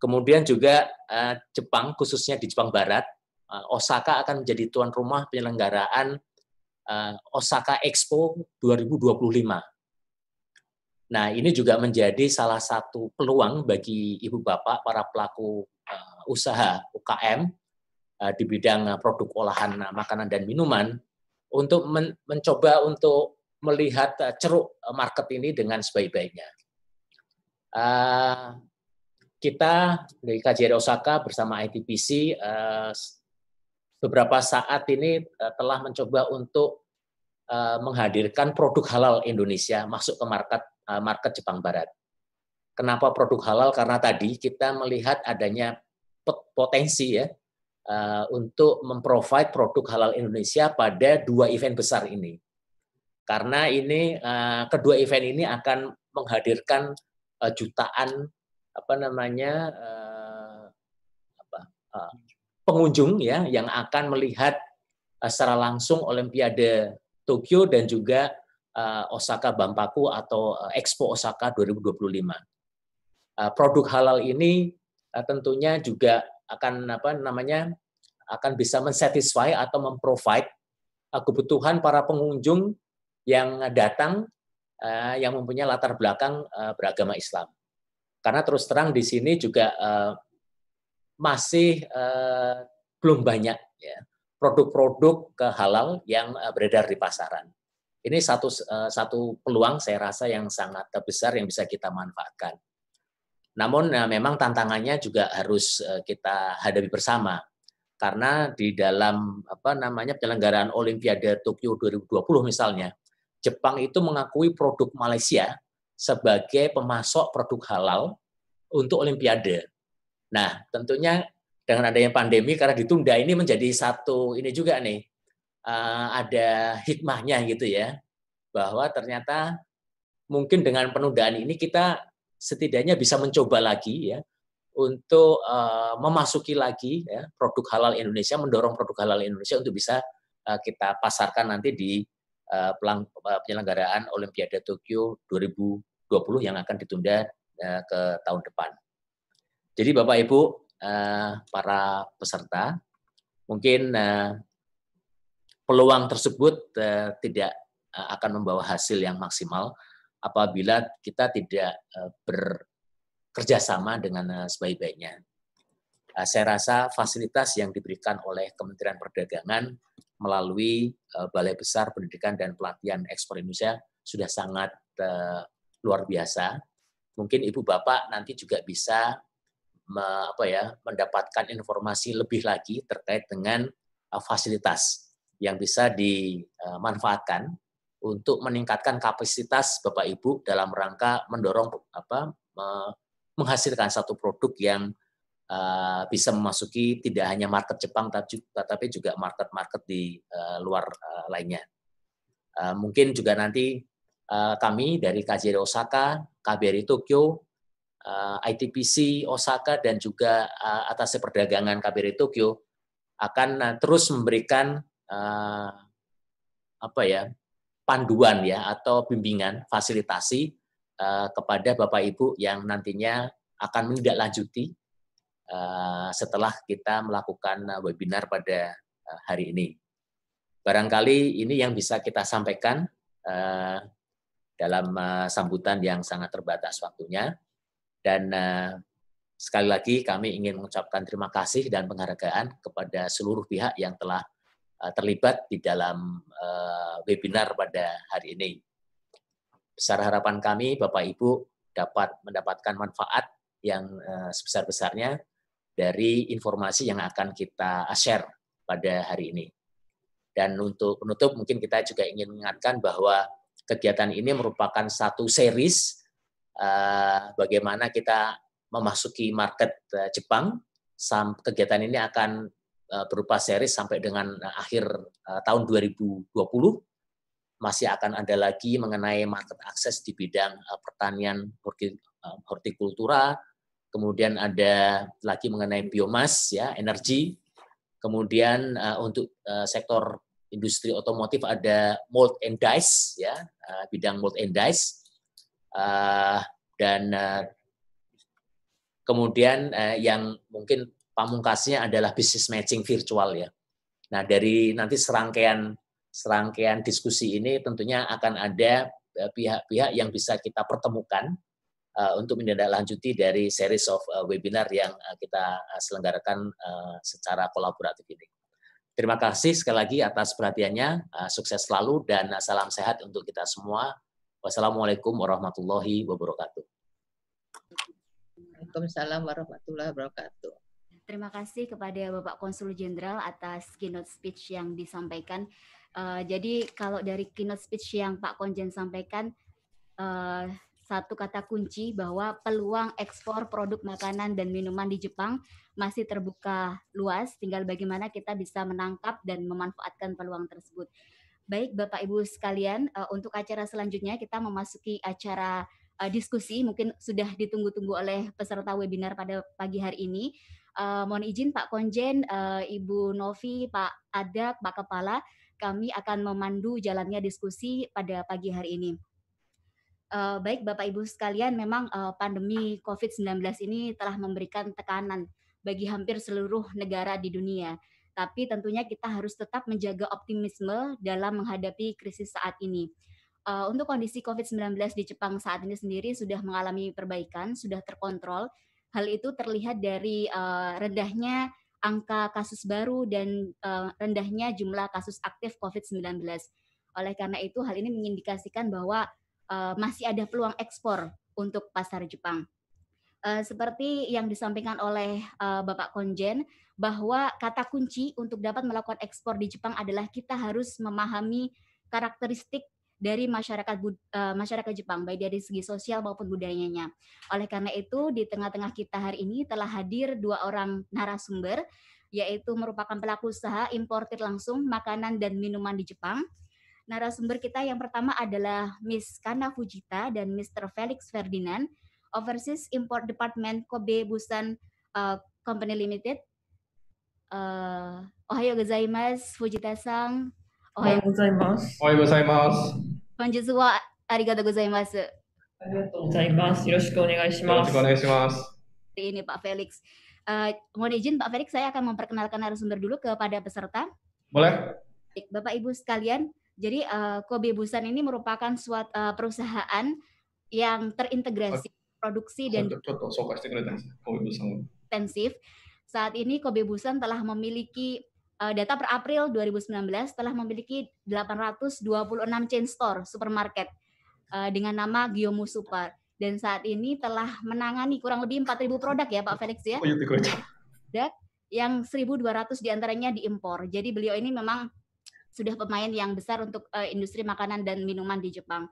Kemudian juga uh, Jepang khususnya di Jepang Barat Eh, Osaka akan menjadi tuan rumah penyelenggaraan eh, Osaka Expo 2025. Nah, ini juga menjadi salah satu peluang bagi ibu bapak para pelaku eh, usaha UKM di bidang produk olahan makanan dan minuman untuk mencoba untuk melihat ceruk market ini dengan sebaik-baiknya. Kita dari KJR Osaka bersama ITPC beberapa saat ini eh, telah mencoba untuk eh, menghadirkan produk halal Indonesia masuk ke market eh, market Jepang Barat. Kenapa produk halal? Karena tadi kita melihat adanya potensi ya untuk memprovide produk halal Indonesia pada dua event besar ini. Karena ini kedua event ini akan menghadirkan jutaan apa namanya pengunjung ya yang akan melihat eh, secara langsung Olimpiade Tokyo dan juga eh, Osaka Bampaku atau eh, Expo Osaka 2025. Produk halal ini tentunya juga akan apa namanya akan bisa mensatisfy atau memprovide kebutuhan para pengunjung yang datang yang mempunyai latar belakang beragama Islam. Karena terus terang di sini juga masih uh, belum banyak ya, produk-produk halal yang uh, beredar di pasaran. Ini satu uh, satu peluang saya rasa yang sangat besar yang bisa kita manfaatkan. Namun uh, memang tantangannya juga harus uh, kita hadapi bersama karena di dalam apa namanya penyelenggaraan Olimpiade Tokyo 2020 misalnya, Jepang itu mengakui produk Malaysia sebagai pemasok produk halal untuk Olimpiade. Nah, tentunya dengan adanya pandemi karena ditunda ini menjadi satu ini juga nih uh, ada hikmahnya gitu ya bahwa ternyata mungkin dengan penundaan ini kita setidaknya bisa mencoba lagi ya untuk uh, memasuki lagi ya, produk halal Indonesia, mendorong produk halal Indonesia untuk bisa uh, kita pasarkan nanti di uh, penyelenggaraan Olimpiade Tokyo 2020 yang akan ditunda uh, ke tahun depan. Jadi Bapak Ibu eh, para peserta, mungkin eh, peluang tersebut eh, tidak akan membawa hasil yang maksimal apabila kita tidak bekerja sama dengan sebaik-baiknya. saya rasa fasilitas yang diberikan oleh Kementerian Perdagangan melalui Balai Besar Pendidikan dan Pelatihan Ekspor Indonesia sudah sangat luar biasa. Mungkin Ibu Bapak nanti juga bisa apa ya mendapatkan informasi lebih lagi terkait dengan uh, fasilitas yang bisa dimanfaatkan uh, untuk meningkatkan kapasitas Bapak Ibu dalam rangka mendorong apa menghasilkan satu produk yang uh, bisa memasuki tidak hanya market Jepang tetapi juga market-market di uh, luar uh, lainnya. Uh, mungkin juga nanti uh, kami dari KJRI Osaka, KBRI Tokyo Eh, ITPC Osaka dan juga eh, atas perdagangan KBRI Tokyo akan eh, terus memberikan apa ya panduan ya atau bimbingan fasilitasi kepada Bapak Ibu yang nantinya akan menindaklanjuti setelah kita melakukan webinar pada hari ini. Barangkali ini yang bisa kita sampaikan dalam sambutan yang sangat terbatas waktunya. Dan uh, sekali lagi kami ingin mengucapkan terima kasih dan penghargaan kepada seluruh pihak yang telah uh, terlibat di dalam uh, webinar pada hari ini. Besar harapan kami Bapak Ibu dapat mendapatkan manfaat yang uh, sebesar-besarnya dari informasi yang akan kita share pada hari ini. Dan untuk penutup mungkin kita juga ingin mengingatkan bahwa kegiatan ini merupakan satu series uh, bagaimana kita memasuki market uh, Jepang. Sam, kegiatan ini akan uh, berupa seri sampai dengan uh, akhir uh, tahun 2020. Masih akan ada lagi mengenai market akses di bidang uh, pertanian hortikultura, kemudian ada lagi mengenai biomas ya, energi. Kemudian uh, untuk uh, sektor industri otomotif ada mold and dice ya, uh, bidang mold and dice uh, dan uh, kemudian uh, yang mungkin pamungkasnya adalah bisnis matching virtual ya. Nah dari nanti serangkaian serangkaian diskusi ini tentunya akan ada pihak-pihak yang bisa kita pertemukan uh, untuk menindaklanjuti dari series of uh, webinar yang uh, kita selenggarakan uh, secara kolaboratif ini. Terima kasih sekali lagi atas perhatiannya, sukses selalu dan salam sehat untuk kita semua. Wassalamualaikum warahmatullahi wabarakatuh. Waalaikumsalam warahmatullahi wabarakatuh. Terima kasih kepada Bapak Konsul Jenderal atas keynote speech yang disampaikan. Uh, jadi kalau dari keynote speech yang Pak Konjen sampaikan, uh, satu kata kunci bahwa peluang ekspor produk makanan dan minuman di Jepang masih terbuka luas, tinggal bagaimana kita bisa menangkap dan memanfaatkan peluang tersebut. Baik Bapak Ibu sekalian, uh, untuk acara selanjutnya kita memasuki acara uh, diskusi mungkin sudah ditunggu-tunggu oleh peserta webinar pada pagi hari ini. Uh, mohon izin Pak Konjen, uh, Ibu Novi, Pak Adak, Pak Kepala, kami akan memandu jalannya diskusi pada pagi hari ini. Uh, baik Bapak Ibu sekalian, memang uh, pandemi COVID-19 ini telah memberikan tekanan bagi hampir seluruh negara di dunia. Tapi tentunya kita harus tetap menjaga optimisme dalam menghadapi krisis saat ini. Uh, untuk kondisi COVID-19 di Jepang saat ini sendiri sudah mengalami perbaikan, sudah terkontrol. Hal itu terlihat dari uh, rendahnya angka kasus baru dan uh, rendahnya jumlah kasus aktif COVID-19. Oleh karena itu, hal ini mengindikasikan bahwa uh, masih ada peluang ekspor untuk pasar Jepang. Uh, seperti yang disampaikan oleh uh, Bapak Konjen, bahwa kata kunci untuk dapat melakukan ekspor di Jepang adalah kita harus memahami karakteristik dari masyarakat uh, masyarakat Jepang baik dari segi sosial maupun budayanya. Oleh karena itu di tengah-tengah kita hari ini telah hadir dua orang narasumber yaitu merupakan pelaku usaha importir langsung makanan dan minuman di Jepang. Narasumber kita yang pertama adalah Miss Kana Fujita dan Mr. Felix Ferdinand, Overseas Import Department Kobe Busan uh, Company Limited uh, Ohayo gozaimasu, Fujita-san. Ohayo gozaimasu. Ohayo gozaimasu. Konjutsu wa arigatou gozaimasu. Arigatou gozaimasu. Yoroshiku onegaishimasu. Yoroshiku onegaishimasu. Ini Pak Felix. Uh, mohon izin Pak Felix, saya akan memperkenalkan narasumber dulu kepada peserta. Boleh. Bapak Ibu sekalian, jadi uh, Kobe Busan ini merupakan suatu uh, perusahaan yang terintegrasi produksi dan intensif saat ini Kobe Busan telah memiliki eh, data per April 2019 telah memiliki 826 chain store supermarket eh, dengan nama Giomu Super dan saat ini telah menangani kurang lebih 4.000 produk ya Pak Felix ya. Oh, iya, dan yang 1.200 diantaranya diimpor. Jadi beliau ini memang sudah pemain yang besar untuk uh, industri makanan dan minuman di Jepang.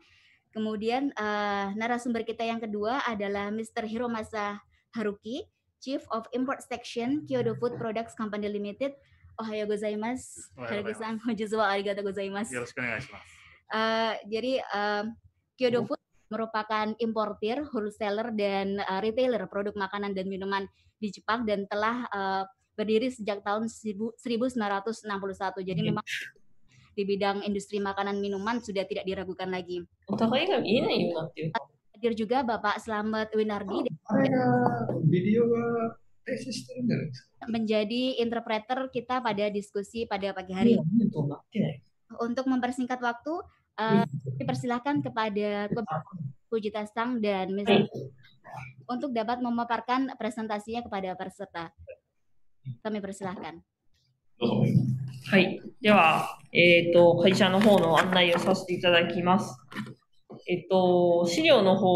Kemudian uh, narasumber kita yang kedua adalah Mr. Hiromasa Haruki. Chief of Import Section, Kyoto Food Products Company Limited. Ohayou gozaimasu. Ohayo gozaimasu. wa arigatou gozaimasu. Uh, jadi uh, eh, Kyoto hmm. Food merupakan importir, wholesaler, dan uh, retailer produk makanan dan minuman di Jepang dan telah uh, berdiri sejak tahun 1961. Jadi memang di bidang industri makanan minuman sudah tidak diragukan lagi. Oh, ini hadir juga Bapak Selamat Winardi oh, video eh, menjadi interpreter kita pada diskusi pada pagi hari iya, Untuk mempersingkat waktu, uh, dipersilahkan kepada Pujita Sang dan Miss iya. untuk dapat memaparkan presentasinya kepada peserta. Kami persilahkan. はい。では、えっ、ー、と、会社の方の案内をさせていただきます。えっと、資料の方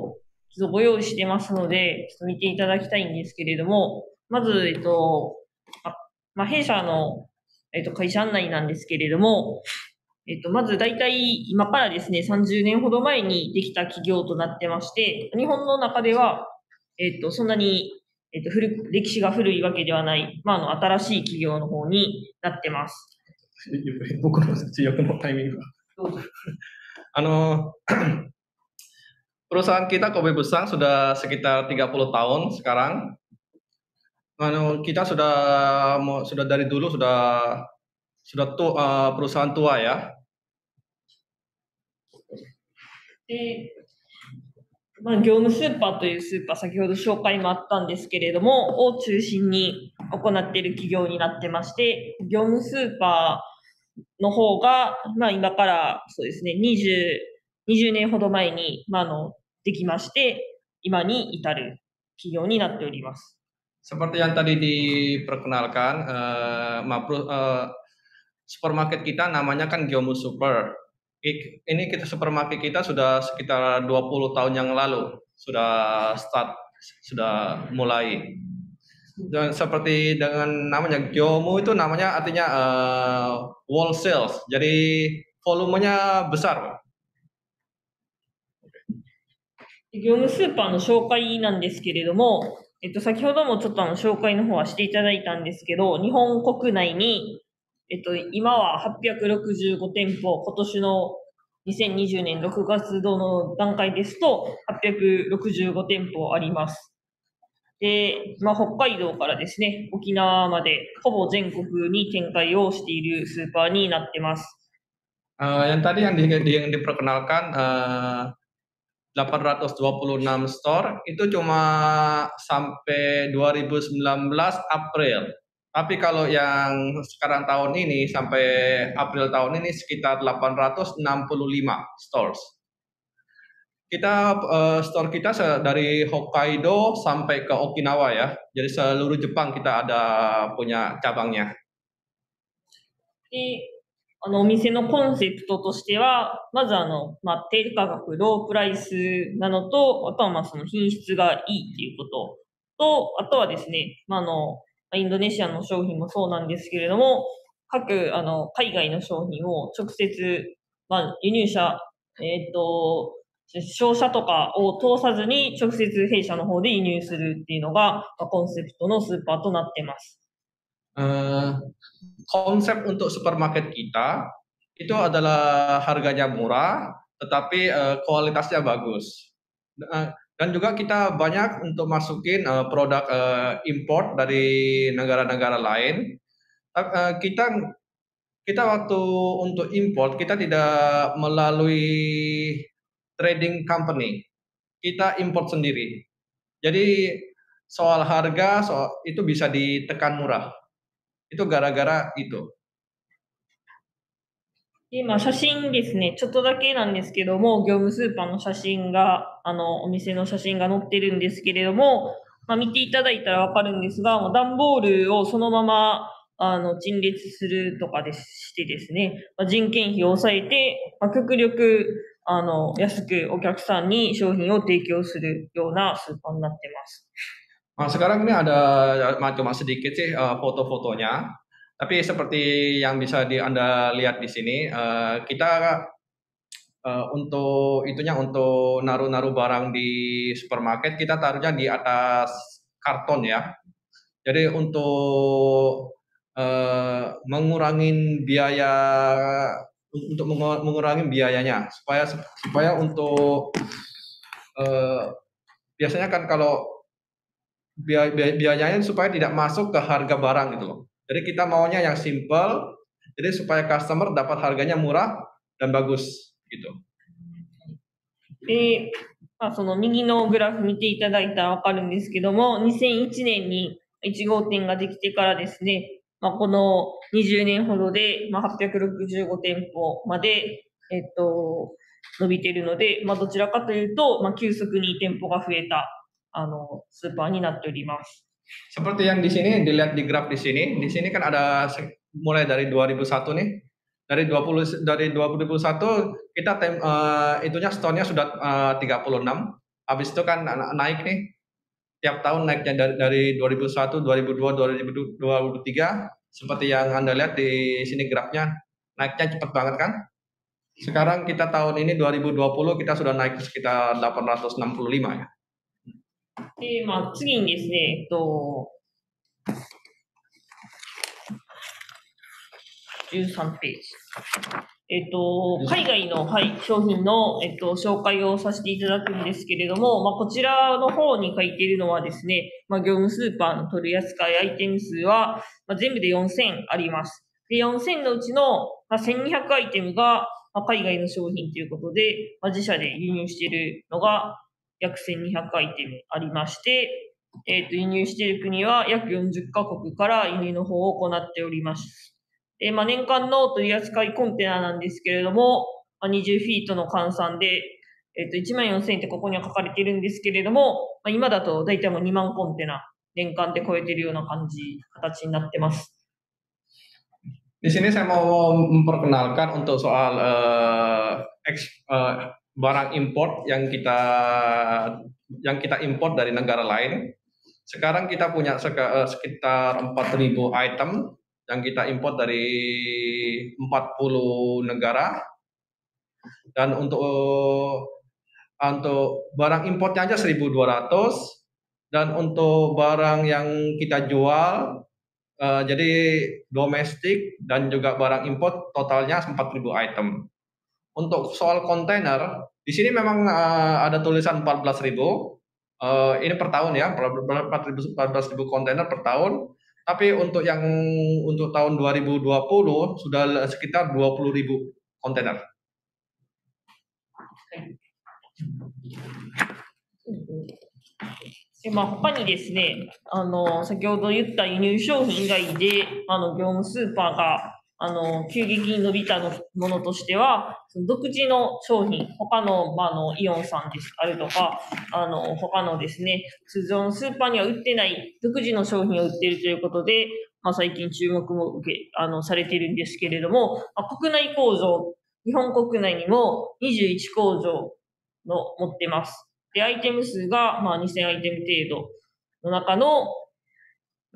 をちょっとご用意してますので、ちょっと見ていただきたいんですけれども、まず、えっと、あまあ、弊社の、えっと、会社案内なんですけれども、えっと、まず大体今からですね、30年ほど前にできた企業となってまして、日本の中では、えっと、そんなに、えっと、古く、歴史が古いわけではない、まあ、あの、新しい企業の方になってます。僕のよくのタイミングが。どうぞ。Anu, perusahaan kita Kobe Besang sudah sekitar 30 tahun sekarang. Anu, kita sudah sudah dari dulu sudah sudah tu, uh, perusahaan tua ya. Eh, まあ、業務スーパーというスーパー、先ほど紹介もあったんですけれども、を中心に行っている企業になってまして、業務スーパー、の方が、まあ今からそうですね、20、20年ほど前に、まああの、できまして、今に至る企業になっております。Seperti yang tadi diperkenalkan, uh, Mapro, uh, supermarket kita namanya kan Gyomu Super. Ini kita supermarket kita sudah sekitar 20 tahun yang lalu sudah start sudah mulai. Dan seperti dengan namanya Gyomu itu namanya artinya uh, wall sales. Jadi volumenya besar. 業務スーパーの紹介なんですけれども、えっと、先ほどもちょっとあの紹介の方はしていただいたんですけど、日本国内に、えっと、今は865店舗、今年の2020年6月度の段階ですと、865店舗あります。で、まあ、北海道からですね、沖縄までほぼ全国に展開をしているスーパーになってます。Uh, yang tadi yang, di, yang diperkenalkan uh, 826 store itu cuma sampai 2019 April. Tapi kalau yang sekarang tahun ini sampai April tahun ini sekitar 865 stores. kita uh, store kita dari Hokkaido sampai ke Okinawa ya. Jadi seluruh Jepang kita ada punya cabangnya. であのお店のコンセプトとしては、まずあの、まあ、低価格、ロープライスなのと、あとはまあその品質がいいっていうことと、あとはですね、まあ、あのインドネシアの商品もそうなんですけれども、各あの海外の商品を直接、まあ、輸入者、えっ、ー、と、商社とかを通さずに直接弊社の方で輸入するっていうのがコンセプトのスーパーとなってます。Uh, konsep untuk supermarket kita itu adalah harganya murah, tetapi uh, kualitasnya bagus. Uh, dan juga kita banyak untuk masukin uh, produk uh, import dari negara-negara lain. Uh, kita kita waktu untuk import kita tidak melalui trading company. Kita import sendiri. Jadi soal harga soal, itu bisa ditekan murah. Itu gara-gara itu. 今、写真ですね。ちょっとだけなんですけども、業務スーパーの写真が、あの、お店の写真が載ってるんですけれども、まあ、見ていただいたらわかるんですが、もう段ボールをそのまま、あの、陳列するとかでしてですね、まあ、人件費を抑えて、まあ、極力、あの、安くお客さんに商品を提供するようなスーパーになってます。Nah, sekarang ini ada cuma sedikit sih uh, foto-fotonya. Tapi seperti yang bisa di Anda lihat di sini, uh, kita uh, untuk itunya untuk naruh-naruh barang di supermarket kita taruhnya di atas karton ya. Jadi untuk uh, mengurangi biaya untuk mengurangi biayanya supaya supaya untuk eh, biasanya kan kalau biaya, biayanya supaya tidak masuk ke harga barang gitu loh. Jadi kita maunya yang simple, jadi supaya customer dapat harganya murah dan bagus gitu. で、まあ、その右のグラフ見ていただいたらわかるんですけども、2001年に1号店ができてからですね、まあ、この20年ほどで、まあ、865店舗まで、えっと、伸びているので、まあ、どちらかというと、まあ、急速に店舗が増えたあのスーパーになっております。Seperti yang di sini dilihat di graf di sini, di sini kan ada mulai dari 2001 nih. Dari 20 dari 2001 kita tem, uh, itunya store-nya sudah eh, uh, 36. Habis itu kan naik nih. Tiap tahun naiknya dari, dari 2001, 2002, 2023 seperti yang Anda lihat di sini grafnya, naiknya cepat banget kan? Sekarang kita tahun ini 2020 kita sudah naik sekitar 865 ya. で、まあ、次にですね、えっと、13ページ。えっと、海外の、はい、商品の、えっと、紹介をさせていただくんですけれども、まあ、こちらの方に書いているのはですね、まあ、業務スーパーの取り扱いアイテム数は、まあ、全部で4000あります。で、4000のうちの、まあ、1200アイテムが、まあ、海外の商品ということで、まあ、自社で輸入しているのが約1200アイテムありまして、えっと、輸入している国は約40カ国から輸入の方を行っております。えまあ、年間の取扱いコンテナなんですけれども、まあ、20フィートの換算で、えっ、と、1万4000円ってここには書かれてるんですけれども、まあ、今だと大体もう2万コンテナ、年間で超えてるような感じ、形になってます。Di sini saya mau memperkenalkan untuk soal uh, ex, uh, barang import yang kita yang kita import dari negara lain. Sekarang kita punya seka, uh, sekitar 4.000 item yang kita import dari 40 negara. Dan untuk eh, untuk barang importnya aja 1.200 dan untuk barang yang kita jual uh, jadi domestik dan juga barang import totalnya 4000 item. Untuk soal kontainer di sini memang uh, ada tulisan 14.000 uh, ini per tahun ya 14.000 14.000 kontainer per tahun Tapi untuk yang untuk tahun 2020 sudah sekitar 20 ribu kontainer. Okay. でまあ、他にですねあの、先ほど言った輸入商品以外で、あの業務スーパーがあの、急激に伸びたのものとしては、その独自の商品、他の、まあ、の、イオンさんです、あるとか、あの、他のですね、通常のスーパーには売ってない独自の商品を売っているということで、まあ、最近注目も受け、あの、されているんですけれども、まあ、国内工場、日本国内にも21工場の持ってます。で、アイテム数が、まあ、2000アイテム程度の中の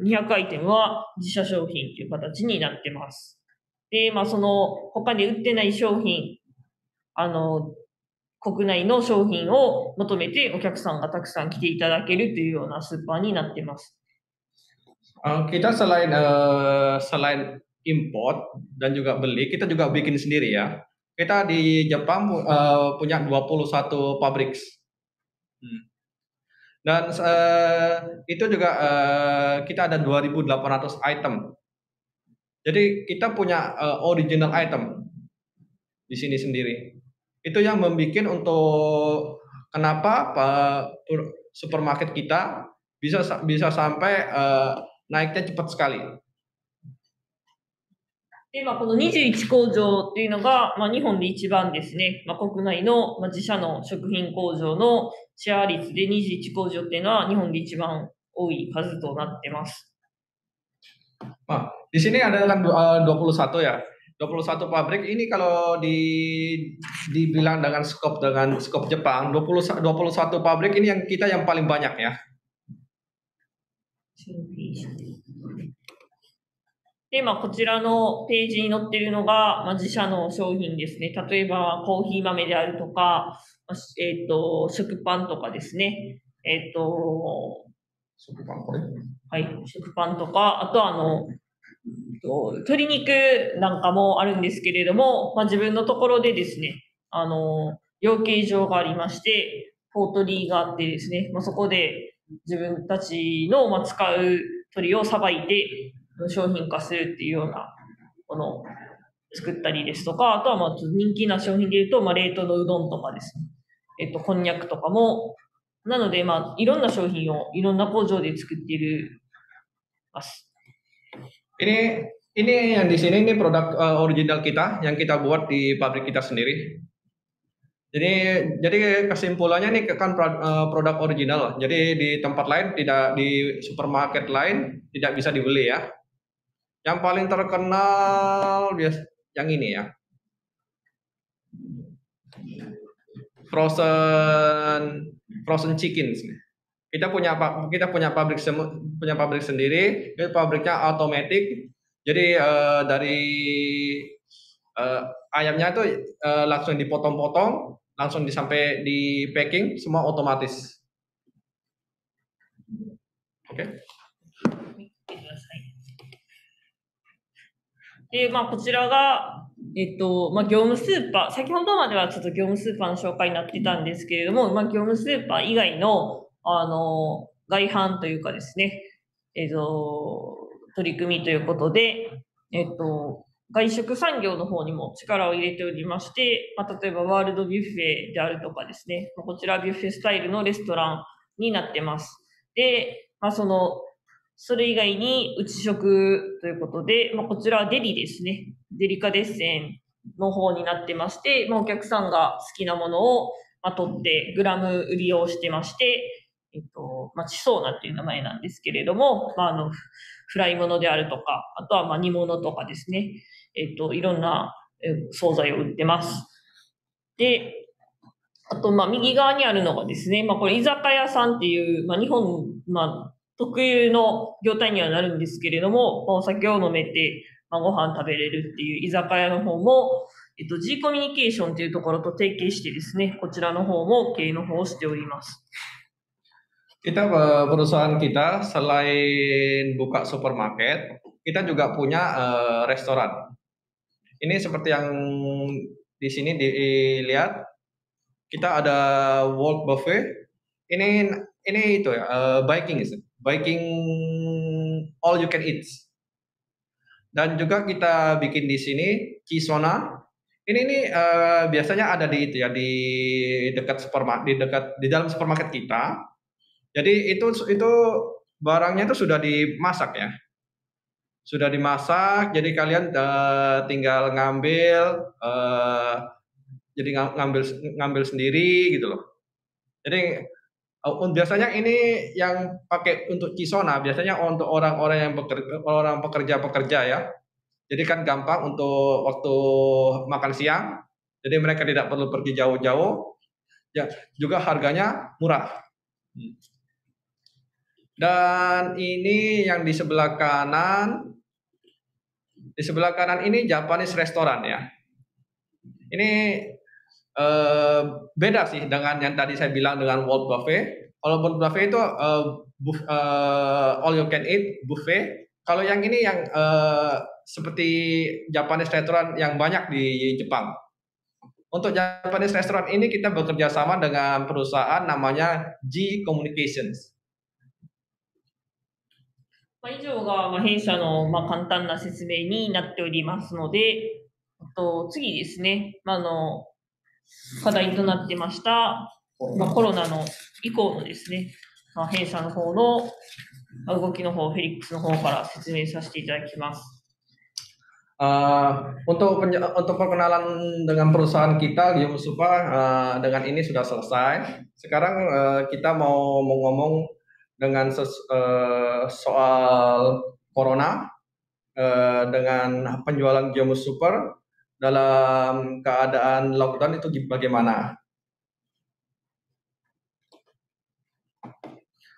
200アイテムは自社商品という形になってます。で、まあ、その他で売ってない商品、あの、国内の商品を求めてお客さんがたくさん来ていただけるというようなスーパーになっています。Uh, kita selain uh, selain import dan juga beli, kita juga bikin sendiri ya. Kita di Jepang uh, punya 21 pabrik. Hmm. Dan uh, itu juga uh, kita ada 2.800 item Jadi kita punya eh, original item di sini sendiri. Itu yang membuat untuk kenapa eh, supermarket kita bisa bisa sampai uh, naiknya cepat sekali. で、まあ、この21工場っていうのが、まあ、日本で一番ですね、まあ、国内の、まあ、自社の食品工場のシェア率で21工場っていうのは日本で一番多い数となってます。まあ di sini ada yang 21 eh, ya. 21 pabrik ini kalau di dibilang dengan skop dengan skop Jepang 20 21 pabrik ini yang kita yang paling banyak ya. ya. で、まあ、こちらのページに載ってるのが、まあ、自社の商品ですね。例えば、コーヒー豆であるとか、えっ、ー、と、食パンとかですね。えっ、ー、と、食パンこれはい、食パンとか、あとあの、鶏肉なんかもあるんですけれども、まあ、自分のところでですね、あの、養鶏場がありまして、ポートリーがあってですね、まあ、そこで自分たちの、まあ、使う鳥をさばいて商品化するっていうようなものを作ったりですとか、あとはまあ人気な商品で言うと、まあ、冷凍のうどんとかですね、えっと、こんにゃくとかも、なので、まあ、いろんな商品をいろんな工場で作っています。Ini ini yang di sini ini produk uh, original kita yang kita buat di pabrik kita sendiri. Jadi jadi kesimpulannya nih kan eh, produk original. Jadi di tempat lain tidak di supermarket lain tidak bisa dibeli ya. Yang paling terkenal bias yang ini ya. Frozen frozen chicken kita punya kita punya pabrik punya pabrik sendiri ini pabriknya otomatis jadi uh, dari uh, ayamnya itu uh, langsung dipotong-potong langsung disampai di packing semua otomatis oke okay. で、まあ、こちらが、えっと、まあ、業務スーパー、先ほどまではちょっと業務スーパーの紹介になってたんですけれども、まあ、業務スーパー以外の、あの、外反というかですね、えっ、ー、と、取り組みということで、えっ、ー、と、外食産業の方にも力を入れておりまして、まあ、例えばワールドビュッフェであるとかですね、こちらビュッフェスタイルのレストランになってます。で、まあ、その、それ以外に内食ということで、まあ、こちらはデリですね。デリカデッセンの方になってまして、まあ、お客さんが好きなものをま取ってグラム売りをしてまして、えっと、まあ、チソーナっていう名前なんですけれども、まあ、あの、フライ物であるとか、あとは、ま、煮物とかですね、えっと、いろんな、え、惣菜を売ってます。で、あと、ま、右側にあるのがですね、まあ、これ、居酒屋さんっていう、まあ、日本、まあ、特有の業態にはなるんですけれども、まあ、お酒を飲めて、まあ、ご飯食べれるっていう居酒屋の方も、えっと、G コミュニケーションというところと提携してですね、こちらの方も経営の方をしております。Kita eh, perusahaan kita selain buka supermarket, kita juga punya uh, restoran. Ini seperti yang di sini dilihat, kita ada world buffet. Ini ini itu ya, uh, eh, biking biking all you can eat. Dan juga kita bikin di sini kisona. Ini ini uh, biasanya ada di itu ya di dekat supermarket, di dekat di dalam supermarket kita jadi itu itu barangnya itu sudah dimasak ya. Sudah dimasak, jadi kalian uh, tinggal ngambil uh, jadi ngambil ngambil sendiri gitu loh. Jadi uh, biasanya ini yang pakai untuk cisona biasanya untuk orang-orang yang bekerja, orang pekerja-pekerja ya. Jadi kan gampang untuk waktu makan siang. Jadi mereka tidak perlu pergi jauh-jauh. Ya, juga harganya murah. Dan ini yang di sebelah kanan, di sebelah kanan ini Japanese restoran ya. Ini eh, beda sih dengan yang tadi saya bilang dengan World Buffet. Kalau World Buffet itu eh, buf, eh, all you can eat buffet. Kalau yang ini yang eh, seperti Japanese restoran yang banyak di Jepang. Untuk Japanese restoran ini kita bekerja sama dengan perusahaan namanya G Communications. 以上が、ま弊社の、ま簡単な説明になっておりますので、と次ですね、まあの、課題となってました、まコロナの以降のですね、ま弊社の方の動きの方、フェリックスの方から説明させていただきます。Uh, untuk untuk perkenalan dengan perusahaan kita Gium Supa uh, dengan ini sudah selesai. Sekarang uh, kita mau, mau ngomong dengan ses, uh, soal corona uh, dengan penjualan game Super dalam keadaan lockdown itu bagaimana?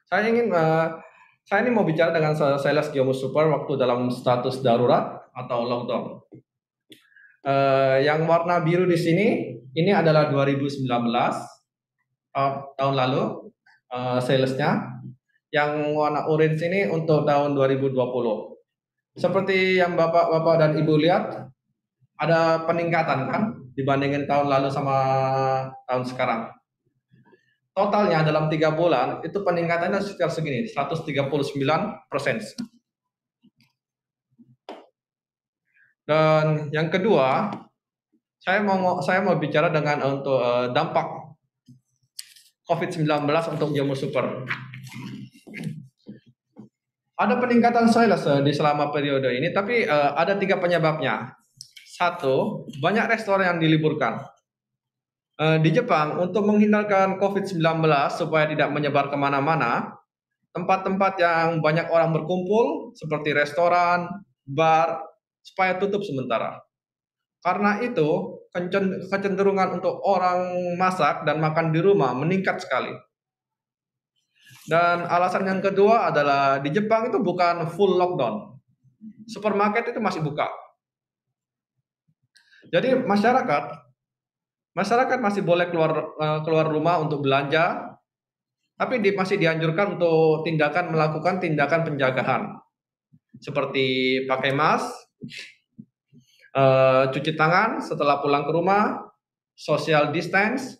Saya ingin uh, saya ini mau bicara dengan sales Geomus Super waktu dalam status darurat atau lockdown. Uh, yang warna biru di sini ini adalah 2019 uh, tahun lalu uh, salesnya yang warna orange ini untuk tahun 2020. Seperti yang Bapak-bapak dan Ibu lihat, ada peningkatan kan dibandingin tahun lalu sama tahun sekarang. Totalnya dalam tiga bulan itu peningkatannya sekitar segini, 139 persen. Dan yang kedua, saya mau saya mau bicara dengan untuk eh, dampak COVID-19 untuk jamur Super. Ada peningkatan sales eh, di selama periode ini, tapi eh, ada tiga penyebabnya. Satu, banyak restoran yang diliburkan. Eh, di Jepang, untuk menghindarkan COVID-19 supaya tidak menyebar kemana-mana, tempat-tempat yang banyak orang berkumpul, seperti restoran, bar, supaya tutup sementara. Karena itu, kecenderungan untuk orang masak dan makan di rumah meningkat sekali. Dan alasan yang kedua adalah di Jepang itu bukan full lockdown. Supermarket itu masih buka. Jadi masyarakat masyarakat masih boleh keluar eh, keluar rumah untuk belanja, tapi di, masih dianjurkan untuk tindakan melakukan tindakan penjagaan seperti pakai mask, eh, cuci tangan setelah pulang ke rumah, social distance,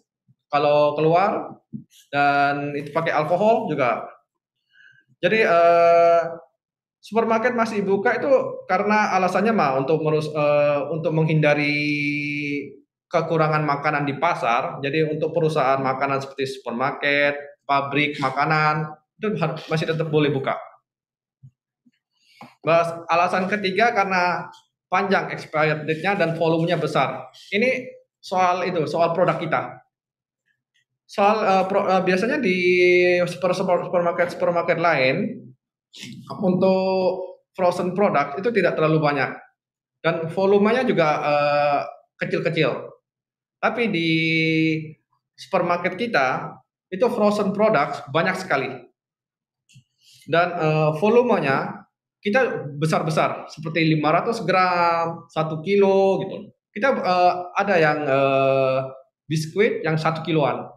kalau keluar dan itu pakai alkohol juga. Jadi eh, supermarket masih buka itu karena alasannya mah untuk merus, eh, untuk menghindari kekurangan makanan di pasar. Jadi untuk perusahaan makanan seperti supermarket, pabrik makanan itu masih tetap boleh buka. Bahas alasan ketiga karena panjang expired date-nya dan volumenya besar. Ini soal itu, soal produk kita soal uh, pro, uh, biasanya di super, super, supermarket supermarket lain untuk frozen product itu tidak terlalu banyak dan volumenya juga kecil eh, kecil-kecil. Tapi di supermarket kita itu frozen products banyak sekali dan uh, volumenya kita besar-besar seperti 500 gram, 1 kilo gitu. Kita uh, ada yang uh, biskuit yang satu kiloan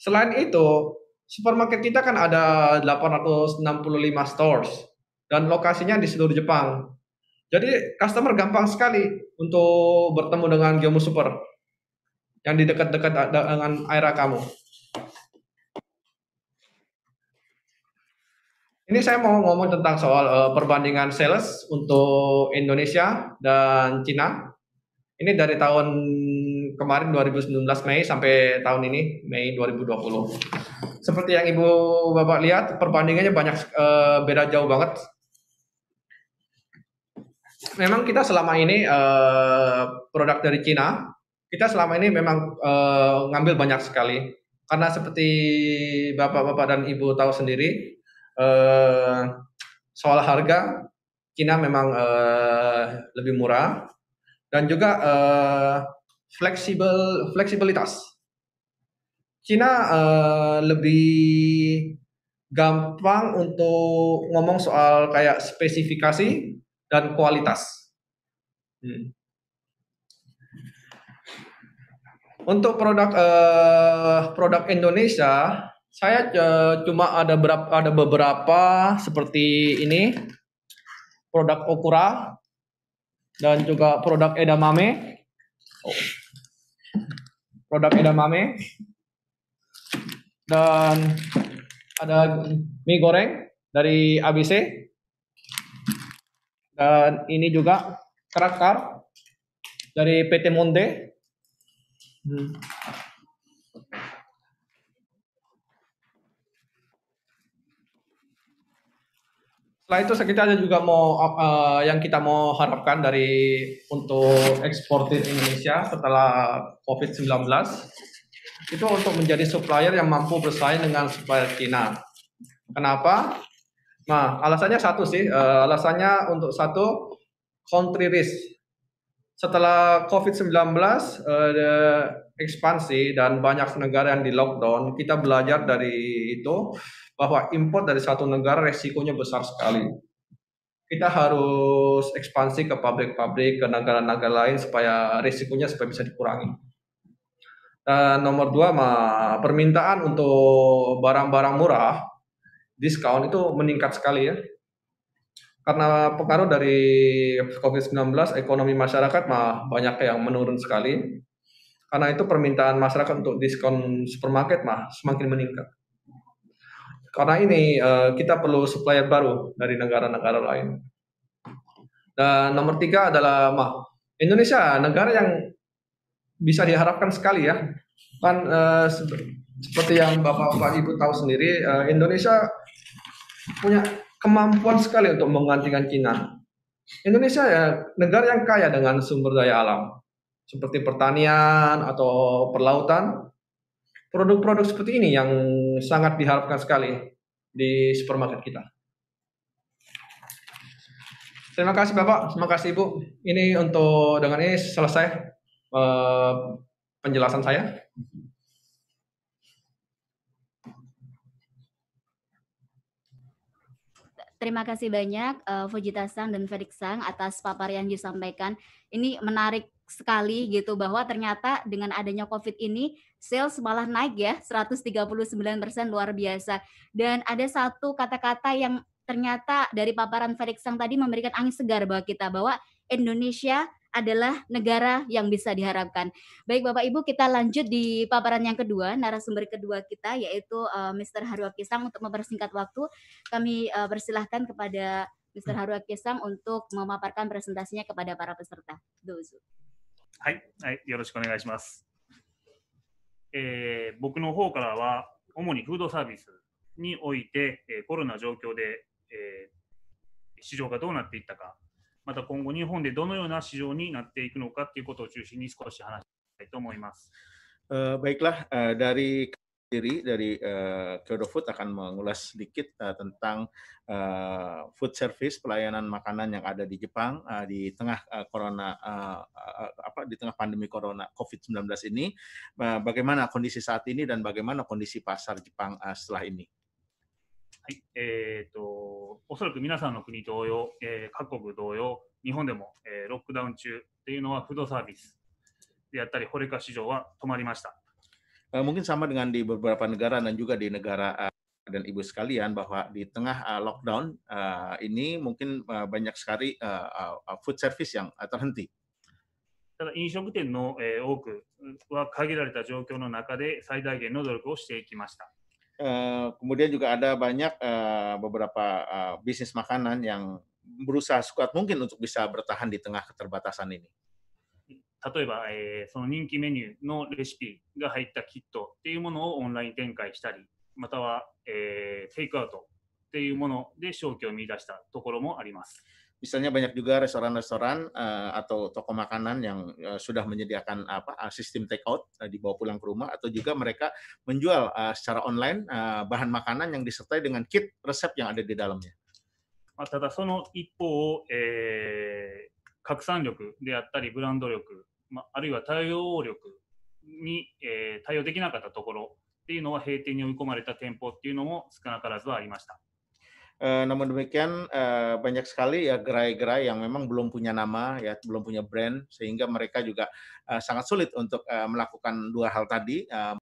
Selain itu, supermarket kita kan ada 865 stores dan lokasinya di seluruh Jepang. Jadi customer gampang sekali untuk bertemu dengan Gyomu Super yang di dekat-dekat dengan area kamu. Ini saya mau ngomong tentang soal uh, perbandingan sales untuk Indonesia dan Cina. Ini dari tahun kemarin 2019 Mei sampai tahun ini Mei 2020. Seperti yang Ibu Bapak lihat perbandingannya banyak e, beda jauh banget. Memang kita selama ini e, produk dari Cina, kita selama ini memang e, ngambil banyak sekali. Karena seperti Bapak-bapak dan Ibu tahu sendiri soal harga Cina memang lebih murah dan juga fleksibel fleksibilitas. Cina uh, lebih gampang untuk ngomong soal kayak spesifikasi dan kualitas. Hmm. Untuk produk uh, produk Indonesia, saya eh, cuma ada berapa ada beberapa seperti ini produk Okura dan juga produk edamame. Oh produk edamame dan ada mie goreng dari ABC dan ini juga kerakar dari PT Monde. Hmm. Setelah itu kita ada juga mau uh, yang kita mau harapkan dari untuk eksportir Indonesia setelah COVID-19 itu untuk menjadi supplier yang mampu bersaing dengan supplier China. Kenapa? Nah, alasannya satu sih, uh, alasannya untuk satu country risk. Setelah COVID-19 uh, ekspansi dan banyak negara yang di lockdown, kita belajar dari itu bahwa import dari satu negara resikonya besar sekali. Kita harus ekspansi ke pabrik-pabrik, ke negara-negara lain supaya resikonya supaya bisa dikurangi. Dan nomor dua, permintaan untuk barang-barang murah, diskon itu meningkat sekali ya. Karena pengaruh dari COVID-19, ekonomi masyarakat mah banyak yang menurun sekali. Karena itu permintaan masyarakat untuk diskon supermarket mah semakin meningkat. Karena ini uh, kita perlu supplier baru dari negara-negara lain. Dan nomor tiga adalah mah Indonesia negara yang bisa diharapkan sekali ya kan uh, seperti yang bapak-bapak ibu tahu sendiri uh, Indonesia punya kemampuan sekali untuk menggantikan China. Indonesia ya negara yang kaya dengan sumber daya alam seperti pertanian atau perlautan. Produk-produk seperti ini yang sangat diharapkan sekali di supermarket kita. Terima kasih Bapak, terima kasih Ibu. Ini untuk dengan ini selesai uh, penjelasan saya. Terima kasih banyak uh, Fujita Sang dan Felix Sang atas paparan yang disampaikan. Ini menarik sekali gitu bahwa ternyata dengan adanya COVID ini sales malah naik ya 139% luar biasa. Dan ada satu kata-kata yang ternyata dari paparan Felix yang tadi memberikan angin segar bahwa kita bahwa Indonesia adalah negara yang bisa diharapkan. Baik Bapak Ibu, kita lanjut di paparan yang kedua, narasumber kedua kita yaitu uh, eh, Mr. Harwa Kisang untuk mempersingkat waktu. Kami uh, persilahkan kepada Mr. Harwa Kisang untuk memaparkan presentasinya kepada para peserta. Dozo. Hai, hai, yoroshiku shimasu. えー、僕の方からは、主にフードサービスにおいて、えー、コロナ状況で、えー、市場がどうなっていったか、また今後日本でどのような市場になっていくのかということを中心に少し話したいと思います。Uh, baiklah, uh, dari sendiri dari uh, Kyodo Food akan mengulas sedikit uh, tentang uh, food service pelayanan makanan yang ada di Jepang uh, di tengah uh, corona uh, uh, apa di tengah pandemi corona COVID-19 ini uh, bagaimana kondisi saat ini dan bagaimana kondisi pasar Jepang uh, setelah ini. はい、えっ、ー、と、おそらく皆さんの国同様、えー、各国同様、日本でも、えー、ロックダウン中っていうのはフードサービスであったり、ホレカ市場は止まりました。Eh, mungkin sama dengan di beberapa negara dan juga di negara eh, dan ibu sekalian bahwa di tengah eh, lockdown ini mungkin banyak sekali food service yang terhenti. ただ飲食店の、えー、多くは限られた状況の中で最大限の努力をしていきました。Uh, kemudian juga ada banyak uh, beberapa uh, bisnis makanan yang berusaha sekuat mungkin untuk bisa bertahan di tengah keterbatasan ini. 例えば、えー、その人気メニューのレシピが入ったキットっていうものをオンライン展開したり、または、えー、テイクアウトっていうもので商機を見出したところもあります。Misalnya banyak juga restoran-restoran uh, atau toko makanan yang uh, sudah menyediakan apa sistem take out uh, dibawa pulang ke rumah atau juga mereka menjual uh, secara online uh, bahan makanan yang disertai dengan kit resep yang ada di dalamnya. ただその一方、えー、拡散力であったりブランド力まあ、あるいは対応力に、えー、対応できなかったところっていうのは閉店に追い込まれた店舗っていうのも少なからずありました。Uh, namun demikian uh, banyak sekali ya gerai-gerai yang memang belum punya nama ya belum punya brand sehingga mereka juga uh, sangat sulit untuk uh, melakukan dua hal tadi uh,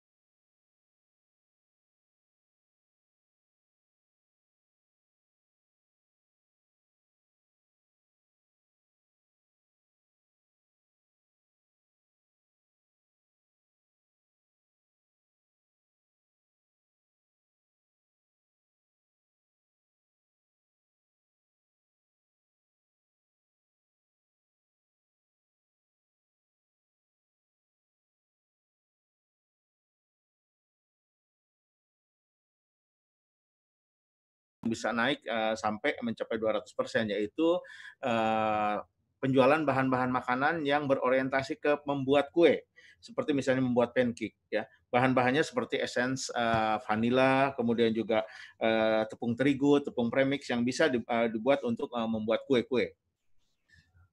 bisa naik uh, sampai mencapai 200% yaitu uh, penjualan bahan-bahan makanan yang berorientasi ke membuat kue seperti misalnya membuat pancake ya bahan-bahannya seperti esens uh, vanilla kemudian juga uh, tepung terigu tepung premix yang bisa di, uh, dibuat untuk uh, membuat kue-kue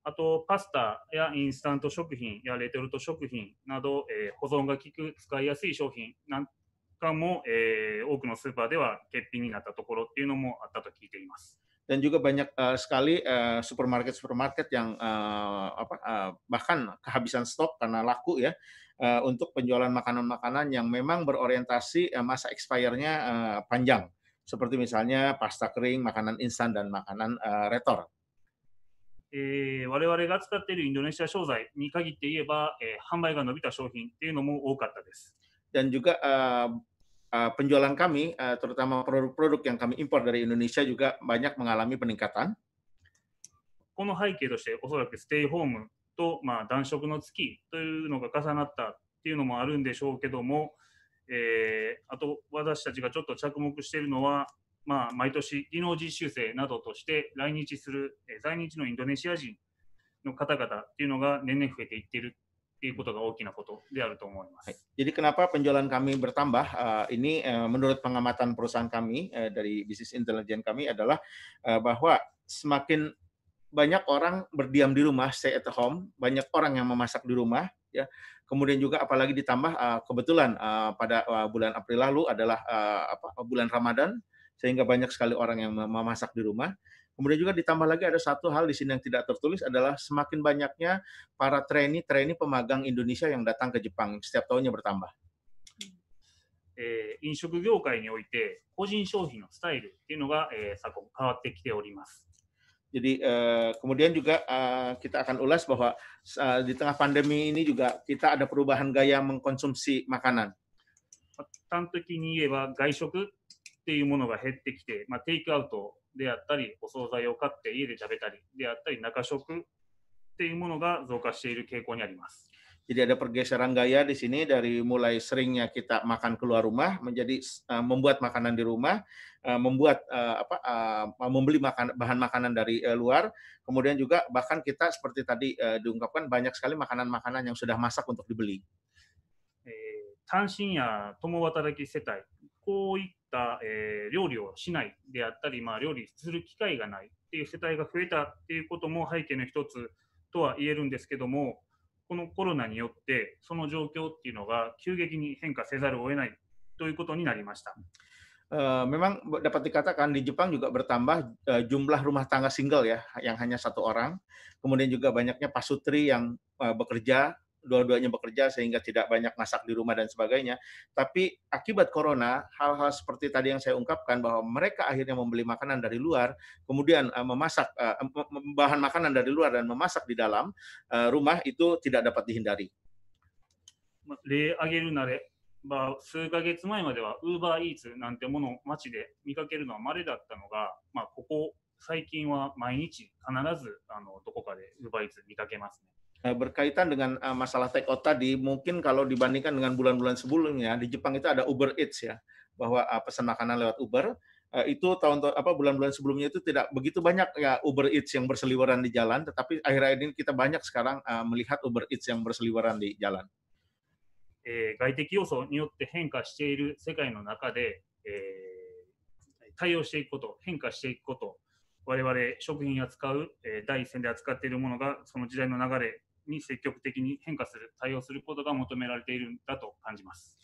atau pasta ya ya instan あと、パスタやインスタント食品やレトルト食品など、えー、保存が効く使いやすい商品なん間も、えー、多くのスーパーでは欠品になったところっていうのもあったと聞いています。Dan juga banyak uh, sekali eh, supermarket supermarket uh, yang uh, apa, uh, bahkan kehabisan stok karena laku ya uh, untuk penjualan makanan-makanan yang memang berorientasi uh, masa expire-nya uh, panjang seperti misalnya pasta kering, makanan instan dan makanan uh, retor. Dan juga uh, penjualan kami, uh, terutama produk-produk yang kami impor dari Indonesia juga banyak mengalami peningkatan. この背景としておそらくステイホームと、まあ、暖色の月というのが重なったっていうのもあるんでしょうけども、えー、あと私たちがちょっと着目しているのは、まあ、毎年技能実習生などとして来日する、えー、在日のインドネシア人の方々っていうのが年々増えていっている Jadi kenapa penjualan kami bertambah? Eh, ini eh, menurut pengamatan perusahaan kami eh, dari bisnis intelijen kami adalah bahwa semakin banyak orang berdiam di rumah, stay at home, banyak orang yang memasak di rumah, ya. Kemudian juga apalagi ditambah kebetulan pada bulan April lalu adalah apa, bulan Ramadan sehingga banyak sekali orang yang memasak di rumah. Kemudian juga ditambah lagi ada satu hal di sini yang tidak tertulis adalah semakin banyaknya para trainee-trainee pemagang Indonesia yang datang ke Jepang setiap tahunnya bertambah. えー、飲食業界において個人消費のスタイルっていうのが、えー、昨今変わってきております。Jadi eh, eh, uh, eh, kemudian juga kita akan ulas bahwa uh, di tengah pandemi ini juga kita ada perubahan gaya mengkonsumsi makanan. 端的に言えば外食っていうものが減ってきて、まあ、テイクアウトであったり、お惣菜を買って家で食べたりであったり、中食っていうものが増加している傾向にあります。Jadi ada pergeseran gaya di sini dari mulai seringnya kita makan keluar rumah menjadi uh, membuat makanan di rumah, uh, membuat uh, apa uh, membeli makan bahan makanan dari uh, luar, kemudian juga bahkan kita seperti tadi uh, diungkapkan banyak sekali makanan-makanan yang sudah masak untuk dibeli. 単身や共働き世帯、こういっ、えー、料理をしないであったり、まあ、料理する機会がないっていう世帯が増えたっていうことも背景の一つとは言えるんですけども、このコロナによって、その状況っていうのが急激に変化せざるを得ないということになりました。Uh, memang dapat dikatakan di Jepang juga bertambah uh, jumlah rumah tangga single ya, yang hanya satu orang. Kemudian juga banyaknya pasutri yang uh, bekerja dua-duanya bekerja sehingga tidak banyak masak di rumah dan sebagainya. Tapi akibat corona, hal-hal seperti tadi yang saya ungkapkan bahwa mereka akhirnya membeli makanan dari luar, kemudian uh, memasak uh, bahan makanan dari luar dan memasak di dalam uh, rumah itu tidak dapat dihindari. 例挙げるなれば数ヶ月前までは UberEats UberEats 見かけますね。Eh, berkaitan dengan eh, masalah take out tadi, mungkin kalau dibandingkan dengan bulan-bulan sebelumnya di Jepang itu ada Uber Eats ya, bahwa eh, pesan makanan lewat Uber itu tahun apa bulan-bulan sebelumnya itu tidak begitu banyak ya Uber Eats yang berseliweran di jalan, tetapi akhir-akhir ini kita banyak sekarang melihat Uber Eats yang berseliweran di jalan. えー、外的要素によって変化している世界の中で、えー、対応していくこと、変化していくこと、我々食品扱う、えー、第一線で扱っているものがその時代の流れに積極的に変化する、対応することが求められているんだと感じます。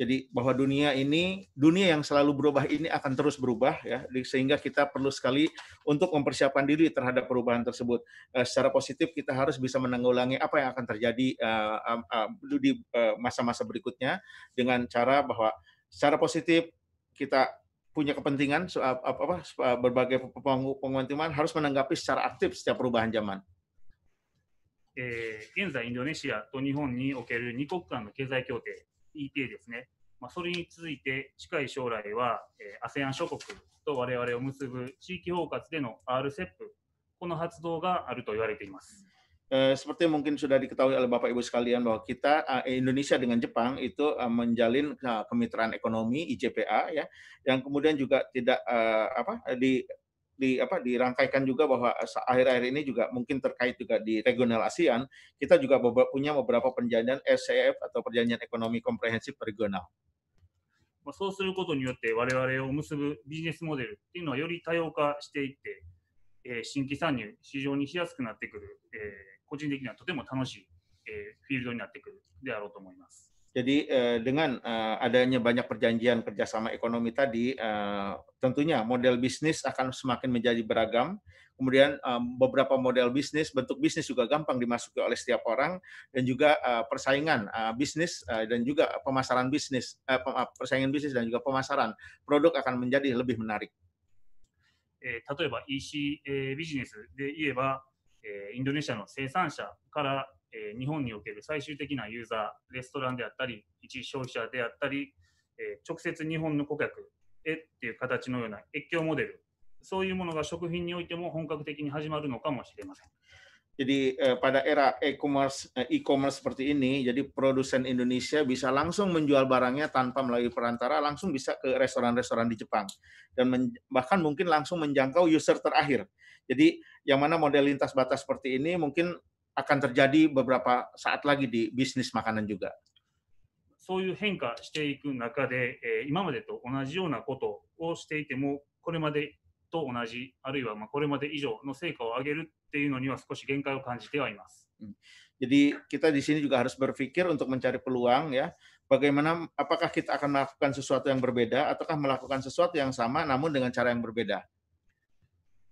Jadi bahwa dunia ini, dunia yang selalu berubah ini akan terus berubah ya, sehingga kita perlu sekali untuk mempersiapkan diri terhadap perubahan tersebut. Uh, secara positif kita harus bisa menanggulangi apa yang akan terjadi uh, uh, di eh, masa-masa berikutnya dengan cara bahwa secara positif kita punya kepentingan apa, uh, berbagai pengumuman harus menanggapi secara aktif setiap perubahan zaman. えー、現在インドネシアと日本における2国間の経済協定 EPA ですね、まあ、それに続いて近い将来は、えー、ASEAN 諸国と我々を結ぶ地域包括での RCEP この発動があると言われています。Eh, seperti mungkin sudah diketahui oleh Bapak Ibu sekalian bahwa kita eh, Indonesia dengan Jepang itu eh, menjalin kemitraan ekonomi IJPA ya yang kemudian juga tidak apa di di apa dirangkaikan juga bahwa eh, akhir-akhir ini juga mungkin terkait juga di regional ASEAN kita juga punya beberapa perjanjian SCF atau perjanjian ekonomi komprehensif regional. そうすることによって我々を結ぶビジネスモデルっていうのはより多様化していって、えー、新規参入市場にしやすくなってくる、えー、個人的にはとても楽しい、えー、フィールドになってくるであろうと思います。jadi eh, dengan eh, adanya banyak perjanjian kerjasama ekonomi tadi, eh, tentunya model bisnis akan semakin menjadi beragam. Kemudian beberapa model bisnis, bentuk bisnis juga gampang dimasuki oleh setiap orang, dan juga persaingan bisnis dan juga pemasaran bisnis, persaingan bisnis dan juga pemasaran produk akan menjadi lebih menarik. contohnya, EC ビジネスで言えば、インドネシアの生産者からえー、日本における最終的なユーザー、レストランであったり、一消費者であったり、えー、直接日本の顧客へっていう形のような越境モデル、そういうものが食品においても本格的に始まるのかもしれません。Jadi eh, pada era e-commerce e-commerce seperti ini, jadi produsen Indonesia bisa langsung menjual barangnya tanpa melalui perantara, langsung bisa ke restoran-restoran di Jepang dan men, bahkan mungkin langsung menjangkau user terakhir. Jadi yang mana model lintas batas seperti ini mungkin akan terjadi beberapa saat lagi di bisnis makanan juga. そういう変化していく中で、えー、今までと同じようなことをしていても、これまでと同じ、あるいはまあこれまで以上の成果を上げるっていうのには少し限界を感じてはいます。Jadi kita di sini juga harus berpikir untuk mencari peluang ya. Bagaimana apakah kita akan melakukan sesuatu yang berbeda ataukah melakukan sesuatu yang sama namun dengan cara yang berbeda?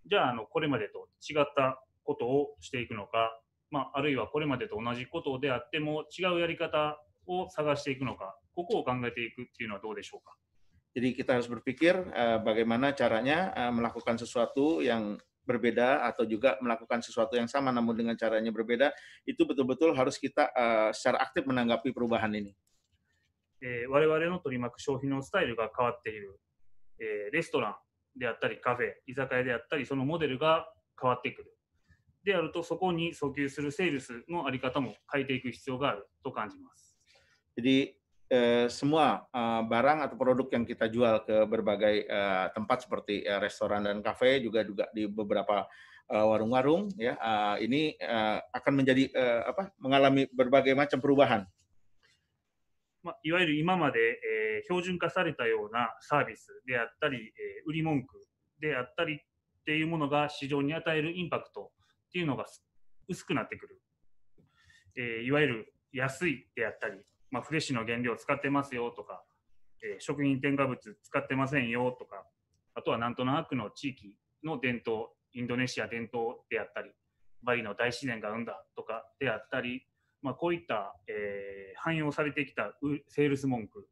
じゃあ、あのこれまでと違ったことをしていくのか、まあ、あるいはこれまでと同じことであっても違うやり方を探していくのか、ここを考えていくっていうのはどうでしょうか。Jadi kita harus berpikir uh, bagaimana caranya uh, melakukan sesuatu yang berbeda atau juga melakukan sesuatu yang sama namun dengan caranya berbeda itu betul-betul harus kita uh, secara aktif menanggapi perubahan ini. えー、我々の取り巻く消費のスタイルが変わっている、えー、レストランであったりカフェ、居酒屋であったりそのモデルが変わってくる。であると、そこに訴求するセールスのあり方も変えていく必要があると感じます。Jadi eh, semua eh, barang atau produk yang kita jual ke berbagai eh, tempat seperti eh, restoran dan kafe juga juga di beberapa warung-warung eh, ya eh, ini eh, akan menjadi eh, apa mengalami berbagai macam perubahan. まあ、いわゆる今まで、えー、標準化されたようなサービスであったり、えー、売り文句であったりっていうものが市場に与えるインパクトっていうのが薄くなってくる。えー、いわゆる安いであったり、まあ、フレッシュの原料使ってますよとか、えー、食品添加物使ってませんよとか、あとはなんとなくの地域の伝統、インドネシア伝統であったり、バリの大自然が生んだとかであったり、まあ、こういった、えー、汎用されてきたセールス文句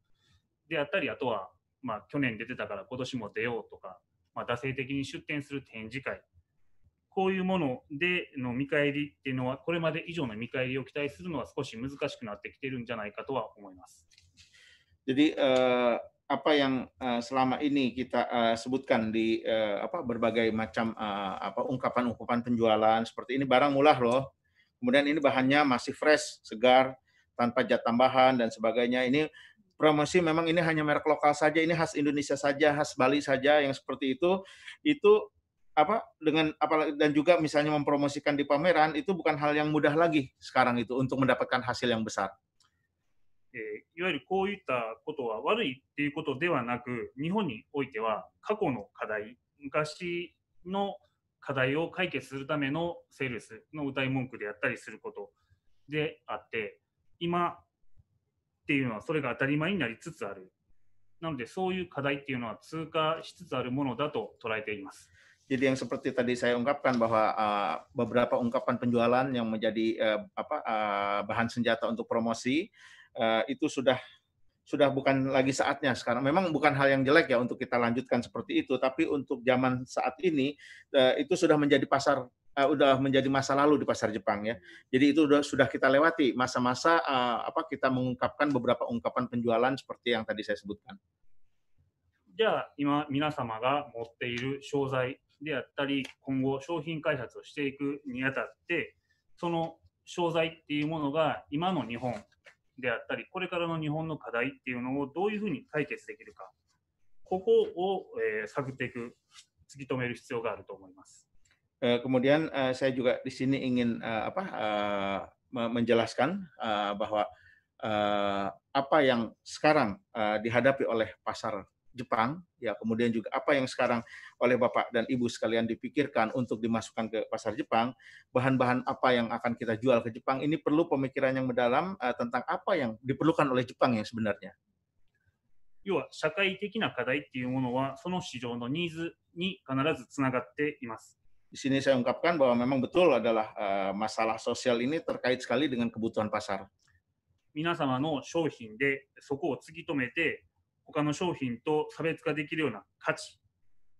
であったり、あとは、まあ、去年出てたから今年も出ようとか、まあ、惰性的に出展する展示会こういうものでの見返りっていうのは、これまで以上の見返りを期待するのは少し難しくなってきてるんじゃないかとは思います。Jadi uh, eh, apa yang uh, selama ini kita uh, sebutkan di uh, apa berbagai macam uh, apa ungkapan-ungkapan penjualan seperti ini barang mulah loh. Kemudian ini bahannya masih fresh, segar, tanpa jat tambahan dan sebagainya. Ini promosi memang ini hanya merek lokal saja, ini khas Indonesia saja, khas Bali saja yang seperti itu. Itu apa dengan apalagi dan juga misalnya mempromosikan di pameran itu bukan hal yang mudah lagi sekarang itu untuk mendapatkan hasil yang besar. いわゆるこういったことは悪いっていうことではなく、日本においては過去の課題、昔の課題を解決するためのセールスの歌い文句であったりすることであって、今っていうのはそれが当たり前になりつつある。なので、そういう課題っていうのは通過しつつあるものだと捉えています。Jadi yang seperti tadi saya ungkapkan bahwa uh, beberapa ungkapan penjualan yang menjadi uh, apa uh, bahan senjata untuk promosi uh, itu sudah sudah bukan lagi saatnya sekarang. Memang bukan hal yang jelek ya untuk kita lanjutkan seperti itu, tapi untuk zaman saat ini uh, itu sudah menjadi pasar uh, udah menjadi masa lalu di pasar Jepang ya. Jadi itu sudah sudah kita lewati masa-masa uh, apa kita mengungkapkan beberapa ungkapan penjualan seperti yang tadi saya sebutkan. じゃあ今皆様が持っている商材 ya, であったり、今後商品開発をしていくにあたって、その商材っていうものが今の日本であったり、これからの日本の課題っていうのをどういうふうに解決できるか、ここを、えー、探っていく、突き止める必要があると思います。Uh, kemudian uh, saya juga di sini ingin uh, apa uh, menjelaskan uh, bahwa uh, apa yang sekarang uh, dihadapi oleh pasar Jepang, ya kemudian juga apa yang sekarang oleh Bapak dan Ibu sekalian dipikirkan untuk dimasukkan ke pasar Jepang, bahan-bahan apa yang akan kita jual ke Jepang ini perlu pemikiran yang mendalam uh, tentang apa yang diperlukan oleh Jepang yang sebenarnya. Di sini saya ungkapkan bahwa memang betul adalah uh, masalah sosial ini terkait sekali dengan kebutuhan pasar. 皆様の商品でそこを突き止めて他の商品と差別化できるような価値、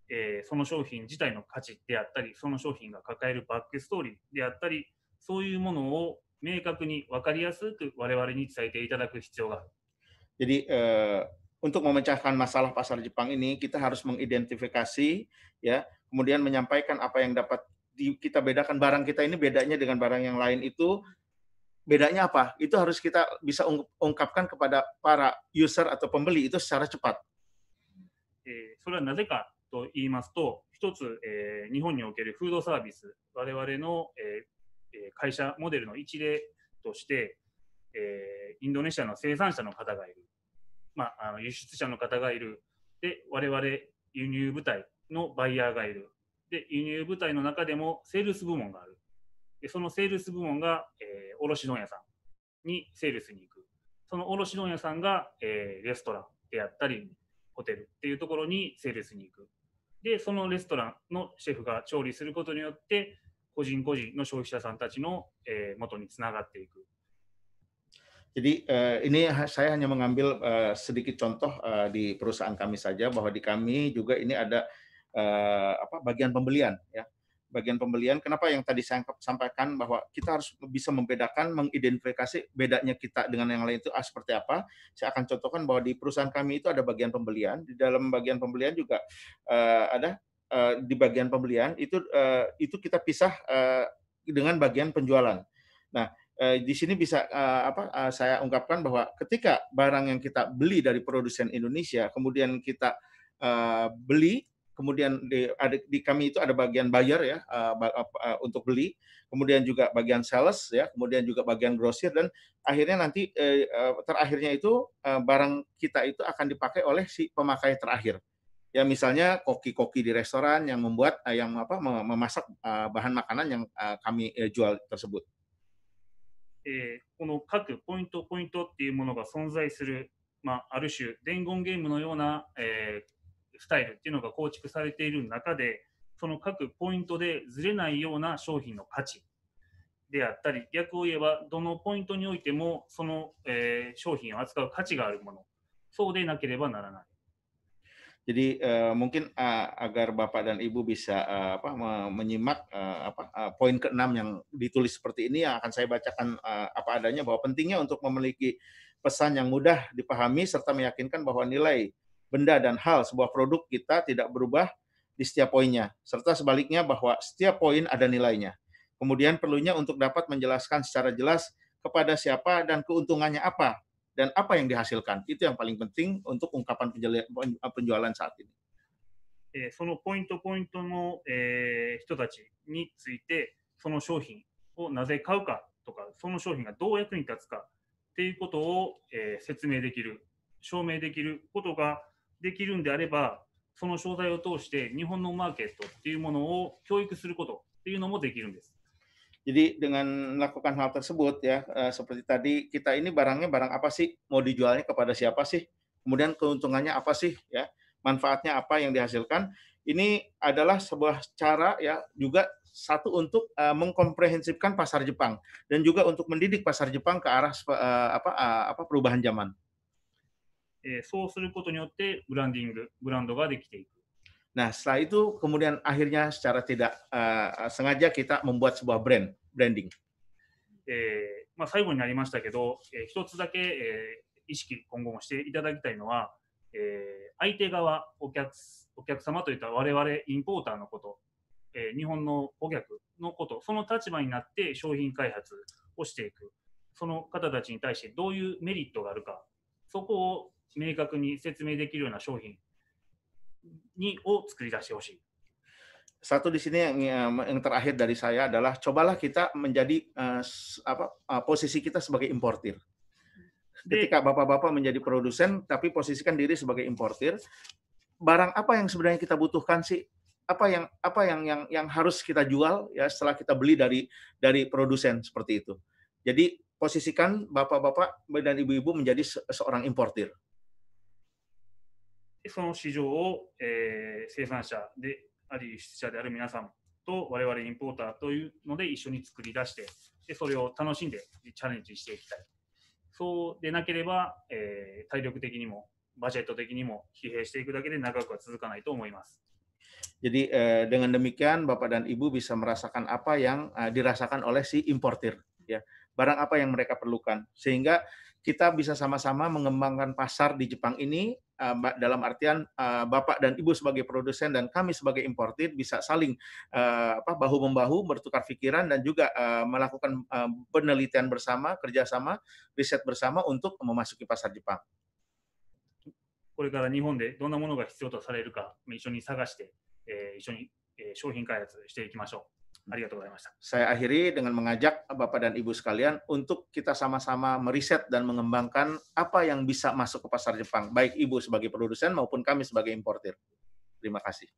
えー、その商品自体の価値であったり、その商品が抱えるバックストーリーであったり、そういうものを明確に分かりやすく我々に伝えていただく必要がある。Jadi uh, untuk memecahkan masalah pasar Jepang ini kita harus mengidentifikasi ya, kemudian menyampaikan apa yang dapat di, kita bedakan barang kita ini bedanya dengan barang yang lain itu bedanya apa? Itu harus kita bisa ungkapkan kepada para user atau pembeli itu secara cepat. それはなぜかと言いますと、一つ、えー、日本におけるフードサービス、我々の、えー、会社モデルの一例として、えー、インドネシアの生産者の方がいる、まあ、あの輸出者の方がいる、で我々輸入部隊のバイヤーがいるで、輸入部隊の中でもセールス部門がある。でそのセールス部門が、えー、卸問屋さんにセールスに行く。その卸問屋さんが、えー、レストランであったり、ホテルっていうところにセールスに行く。で、そのレストランのシェフが調理することによって、個人個人の消費者さんたちの、えー、元につながっていく。Jadi uh, ini saya hanya mengambil uh, sedikit contoh uh, di perusahaan kami saja bahwa di kami juga ini ada uh, apa bagian pembelian ya. bagian pembelian. Kenapa yang tadi saya sampaikan bahwa kita harus bisa membedakan, mengidentifikasi bedanya kita dengan yang lain itu ah, seperti apa. Saya akan contohkan bahwa di perusahaan kami itu ada bagian pembelian. Di dalam bagian pembelian juga uh, ada uh, di bagian pembelian itu uh, itu kita pisah uh, dengan bagian penjualan. Nah, di sini bisa apa saya ungkapkan bahwa ketika barang yang kita beli dari produsen Indonesia kemudian kita beli kemudian di, ada, di kami itu ada bagian buyer ya uh, uh, untuk beli, kemudian juga bagian sales ya, kemudian juga bagian grosir dan akhirnya nanti uh, uh, terakhirnya itu uh, barang kita itu akan dipakai oleh si pemakai terakhir. Ya misalnya koki-koki di restoran yang membuat uh, yang apa memasak uh, bahan makanan yang uh, kami uh, jual tersebut. えー、この各ポイントポイントっていうものが存在する、まあ、ある種伝言ゲームのような、えー、スタイルっていうのが構築されている中で、その各ポイントでずれないような商品の価値であったり、逆を言えば、どのポイントにおいても、その、えー、商品を扱う価値があるもの、そうでなければならない。Jadi uh, mungkin uh, agar Bapak dan Ibu bisa uh, apa menyimak uh, apa uh, poin keenam yang ditulis seperti ini yang akan saya bacakan uh, apa adanya bahwa pentingnya untuk memiliki pesan yang mudah dipahami serta meyakinkan bahwa nilai benda dan hal sebuah produk kita tidak berubah di setiap poinnya, serta sebaliknya bahwa setiap poin ada nilainya. Kemudian perlunya untuk dapat menjelaskan secara jelas kepada siapa dan keuntungannya apa dan apa yang dihasilkan. Itu yang paling penting untuk ungkapan penjualan saat ini. Eh, そのポイントポイントの、えー、人たちについて、その商品をなぜ買うかとか、その商品がどう役に立つかっていうことを、えー、説明できる、証明できることが、できるんであれば、その商材を通して日本のマーケットっていうものを教育することっていうのもできるんです。Jadi dengan melakukan hal tersebut ya, eh, seperti tadi kita ini barangnya barang apa sih, mau dijualnya kepada siapa sih, kemudian keuntungannya apa sih, ya manfaatnya apa yang dihasilkan. Ini adalah sebuah cara ya juga satu untuk uh, mengkomprehensifkan pasar Jepang dan juga untuk mendidik pasar Jepang ke arah uh, apa uh, apa perubahan zaman. えそうすることによってブランディング、ブランドができていく。Nah, setelah itu kemudian akhirnya secara tidak uh, sengaja kita membuat sebuah brand, branding. えまあ、最後になりましたけど、えー、一つだけ、えー、意識、今後もしていただきたいのは、えー、相手側お客、お客様といった我々インポーターのこと、えー、日本の顧客のこと、その立場になって商品開発をしていく、その方たちに対してどういうメリットがあるか、そこを明確に説明できるような商品にを作り出してほしい。Satu di sini yang eh, yang terakhir dari saya adalah cobalah kita menjadi uh, apa uh, posisi kita sebagai importir. Ketika bapak-bapak menjadi produsen tapi posisikan diri sebagai importir, barang apa yang sebenarnya kita butuhkan sih? Apa yang apa yang yang yang harus kita jual ya setelah kita beli dari dari produsen seperti itu. Jadi posisikan bapak-bapak dan ibu-ibu menjadi se seorang importir. その市場を、えー、生産者であり、輸出者である皆さんと我々インポーターというので一緒に作り出して、でそれを楽しんでチャレンジしていきたい。そうでなければ、えー、体力的にもバジェット的にも疲弊していくだけで長くは続かないと思います。Jadi eh, dengan demikian Bapak dan Ibu bisa merasakan apa yang eh, dirasakan oleh si importir ya. Barang apa yang mereka perlukan sehingga kita bisa sama-sama mengembangkan pasar di Jepang ini Eh, dalam artian eh, bapak dan ibu sebagai produsen dan kami sebagai importir bisa saling eh, apa bahu membahu bertukar pikiran dan juga melakukan penelitian bersama, kerjasama, riset bersama untuk memasuki pasar Jepang. これから日本でどんなものが必要とされるか一緒に探して、えー、一緒に商品開発していきましょう。saya akhiri dengan mengajak Bapak dan Ibu sekalian untuk kita sama-sama meriset dan mengembangkan apa yang bisa masuk ke pasar Jepang, baik Ibu sebagai produsen maupun kami sebagai importer. Terima kasih.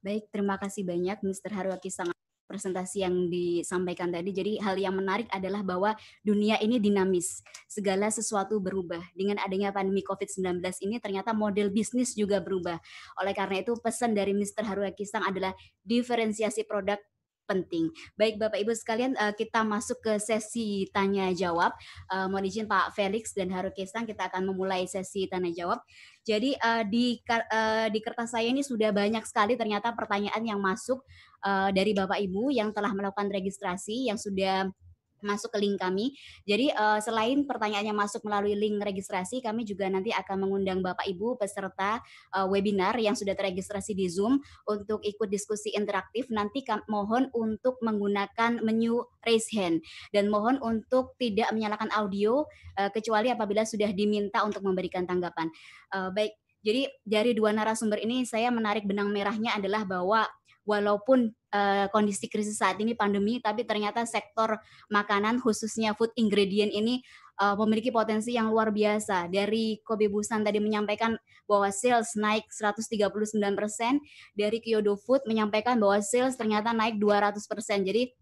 Baik, terima kasih banyak Mr. Haruaki sangat presentasi yang disampaikan tadi. Jadi hal yang menarik adalah bahwa dunia ini dinamis, segala sesuatu berubah. Dengan adanya pandemi COVID-19 ini ternyata model bisnis juga berubah. Oleh karena itu pesan dari Mr. Haruaki Sang adalah diferensiasi produk penting. Baik Bapak Ibu sekalian, uh, kita masuk ke sesi tanya jawab. Uh, mohon izin Pak Felix dan Haru Kesang, kita akan memulai sesi tanya jawab. Jadi uh, di uh, di kertas saya ini sudah banyak sekali ternyata pertanyaan yang masuk uh, dari Bapak Ibu yang telah melakukan registrasi, yang sudah masuk ke link kami. Jadi uh, selain pertanyaannya masuk melalui link registrasi, kami juga nanti akan mengundang Bapak Ibu peserta uh, webinar yang sudah terregistrasi di Zoom untuk ikut diskusi interaktif. Nanti mohon untuk menggunakan menu raise hand dan mohon untuk tidak menyalakan audio uh, kecuali apabila sudah diminta untuk memberikan tanggapan. Uh, baik, jadi dari dua narasumber ini saya menarik benang merahnya adalah bahwa walaupun uh, kondisi krisis saat ini pandemi tapi ternyata sektor makanan khususnya food ingredient ini uh, memiliki potensi yang luar biasa. Dari Kobe Busan tadi menyampaikan bahwa sales naik 139%, dari Kyodo Food menyampaikan bahwa sales ternyata naik 200%. Jadi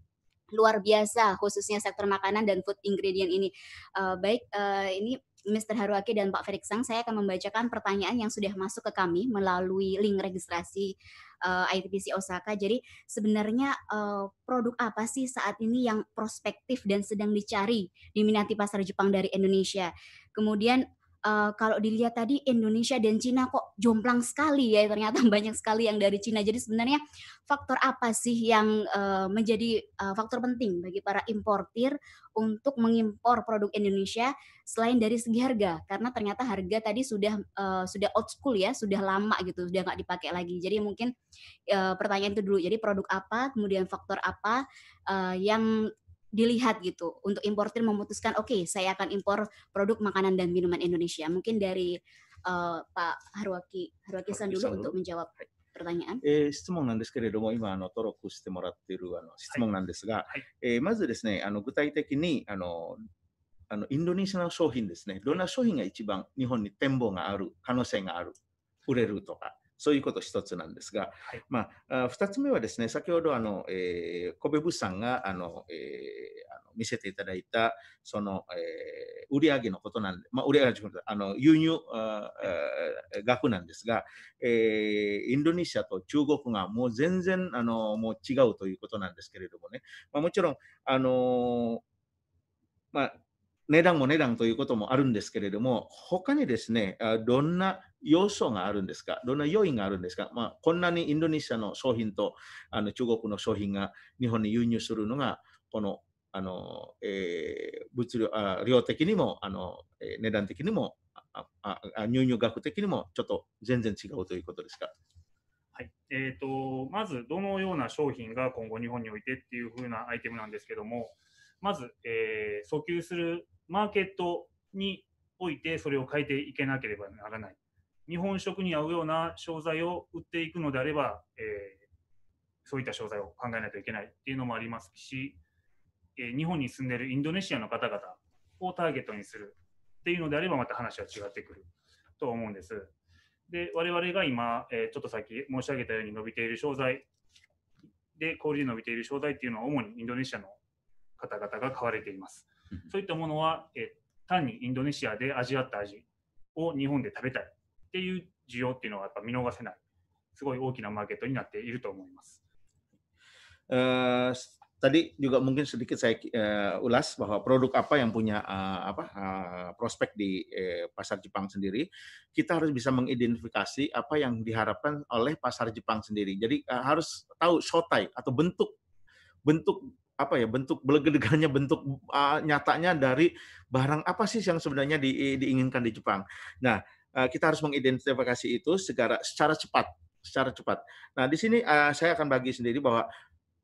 luar biasa khususnya sektor makanan dan food ingredient ini. Uh, baik, uh, ini Mr. Haruaki dan Pak Ferik Sang, saya akan membacakan pertanyaan yang sudah masuk ke kami melalui link registrasi uh, eh, ITBC Osaka. Jadi sebenarnya uh, produk apa sih saat ini yang prospektif dan sedang dicari diminati pasar Jepang dari Indonesia? Kemudian uh, kalau dilihat tadi Indonesia dan Cina kok jomplang sekali ya ternyata banyak sekali yang dari Cina. Jadi sebenarnya faktor apa sih yang uh, menjadi uh, faktor penting bagi para importir untuk mengimpor produk Indonesia selain dari segi harga? Karena ternyata harga tadi sudah uh, sudah old school ya, sudah lama gitu, sudah nggak dipakai lagi. Jadi mungkin uh, pertanyaan itu dulu. Jadi produk apa, kemudian faktor apa uh, yang dilihat gitu untuk importer memutuskan oke okay, saya akan impor produk makanan dan minuman Indonesia mungkin dari uh, Pak Haruaki Haruaki-san dulu untuk menjawab えー、質問なんですけれども、今あの、登録してもらっているあの質問なんですが、はいはい、えー、まずですねあの具体的にあのあのインドネシアの商品ですね、どんな商品が一番日本に展望がある、可能性がある、売れるとか、そういうこと一つなんですが、はい、まあ、二つ目はですね、先ほどあの、えー、神戸物産があの、えー、あの見せていただいた、その、えー、売上のことなんで、まあ、売上あの、輸入あ、はい、額なんですが、えー、インドネシアと中国がもう全然、あの、もう違うということなんですけれどもね、まあ、もちろん、あのまあ、値段も値段ということもあるんですけれども、他にですね、どんな要素があるんですかどんな要因があるんですか、まあ、こんなにインドネシアの商品とあの中国の商品が日本に輸入するのが、このあの、えー、物量あ量的にもあの、えー、値段的にもああ入入額的にもちょっと全然違うということですか。はいえーと、まず、どのような商品が今後、日本においてっていうふうなアイテムなんですけども、まず、えー、訴求するマーケットにおいて、それを変えていけなければならない。日本食に合うような商材を売っていくのであれば、えー、そういった商材を考えないといけないっていうのもありますし、えー、日本に住んでいるインドネシアの方々をターゲットにするっていうのであればまた話は違ってくると思うんです。で、我々が今、えー、ちょっとさっき申し上げたように伸びている商材で、氷で伸びている商材っていうのは主にインドネシアの方々が買われています。そういったものは、えー、単にインドネシアで味わった味を日本で食べたいっていう需要っていうのはやっぱ見逃せない、すごい大きなマーケットになっていると思います。Uh, tadi juga mungkin sedikit saya uh, ulas bahwa produk apa yang punya uh, apa uh, prospek di uh, pasar Jepang sendiri, kita harus bisa mengidentifikasi apa yang diharapkan oleh pasar Jepang sendiri. Jadi uh, harus tahu shotai atau bentuk bentuk apa ya bentuk belegedegannya bentuk uh, nyatanya dari barang apa sih yang sebenarnya di, diinginkan di Jepang. Nah, Eh, kita harus mengidentifikasi itu secara secara cepat, secara cepat. Nah, di sini eh, saya akan bagi sendiri bahwa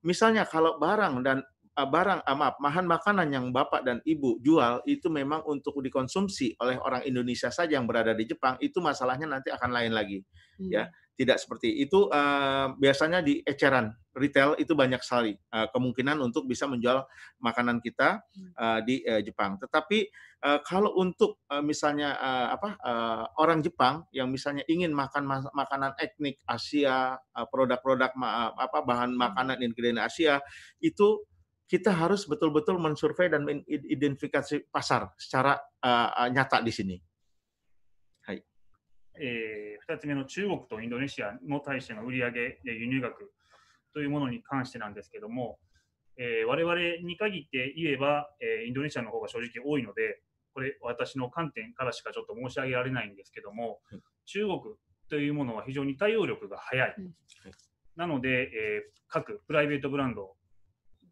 misalnya kalau barang dan Ah, barang amap, ah, maaf makanan yang bapak dan ibu jual itu memang untuk dikonsumsi oleh orang Indonesia saja yang berada di Jepang itu masalahnya nanti akan lain lagi hmm. ya tidak seperti itu uh, biasanya di eceran retail itu banyak sekali uh, kemungkinan untuk bisa menjual makanan kita uh, di uh, Jepang. Tetapi uh, kalau untuk uh, misalnya uh, apa uh, orang Jepang yang misalnya ingin makan makanan etnik Asia, produk-produk uh, produk -produk, apa bahan hmm. makanan ingredient Asia itu kita harus betul-betul mensurvei dan mengidentifikasi pasar secara uh, nyata di sini. はい。えー、2つ目の中国とインドネシアの対しての売上輸入額というものに関してなんですけども、えー、我々に限って言えば、えー、インドネシアの方が正直多いので、これ私の観点からしかちょっと申し上げられないんですけども、中国というものは非常に対応力が早い。い、なので、えー、各プライベートブランド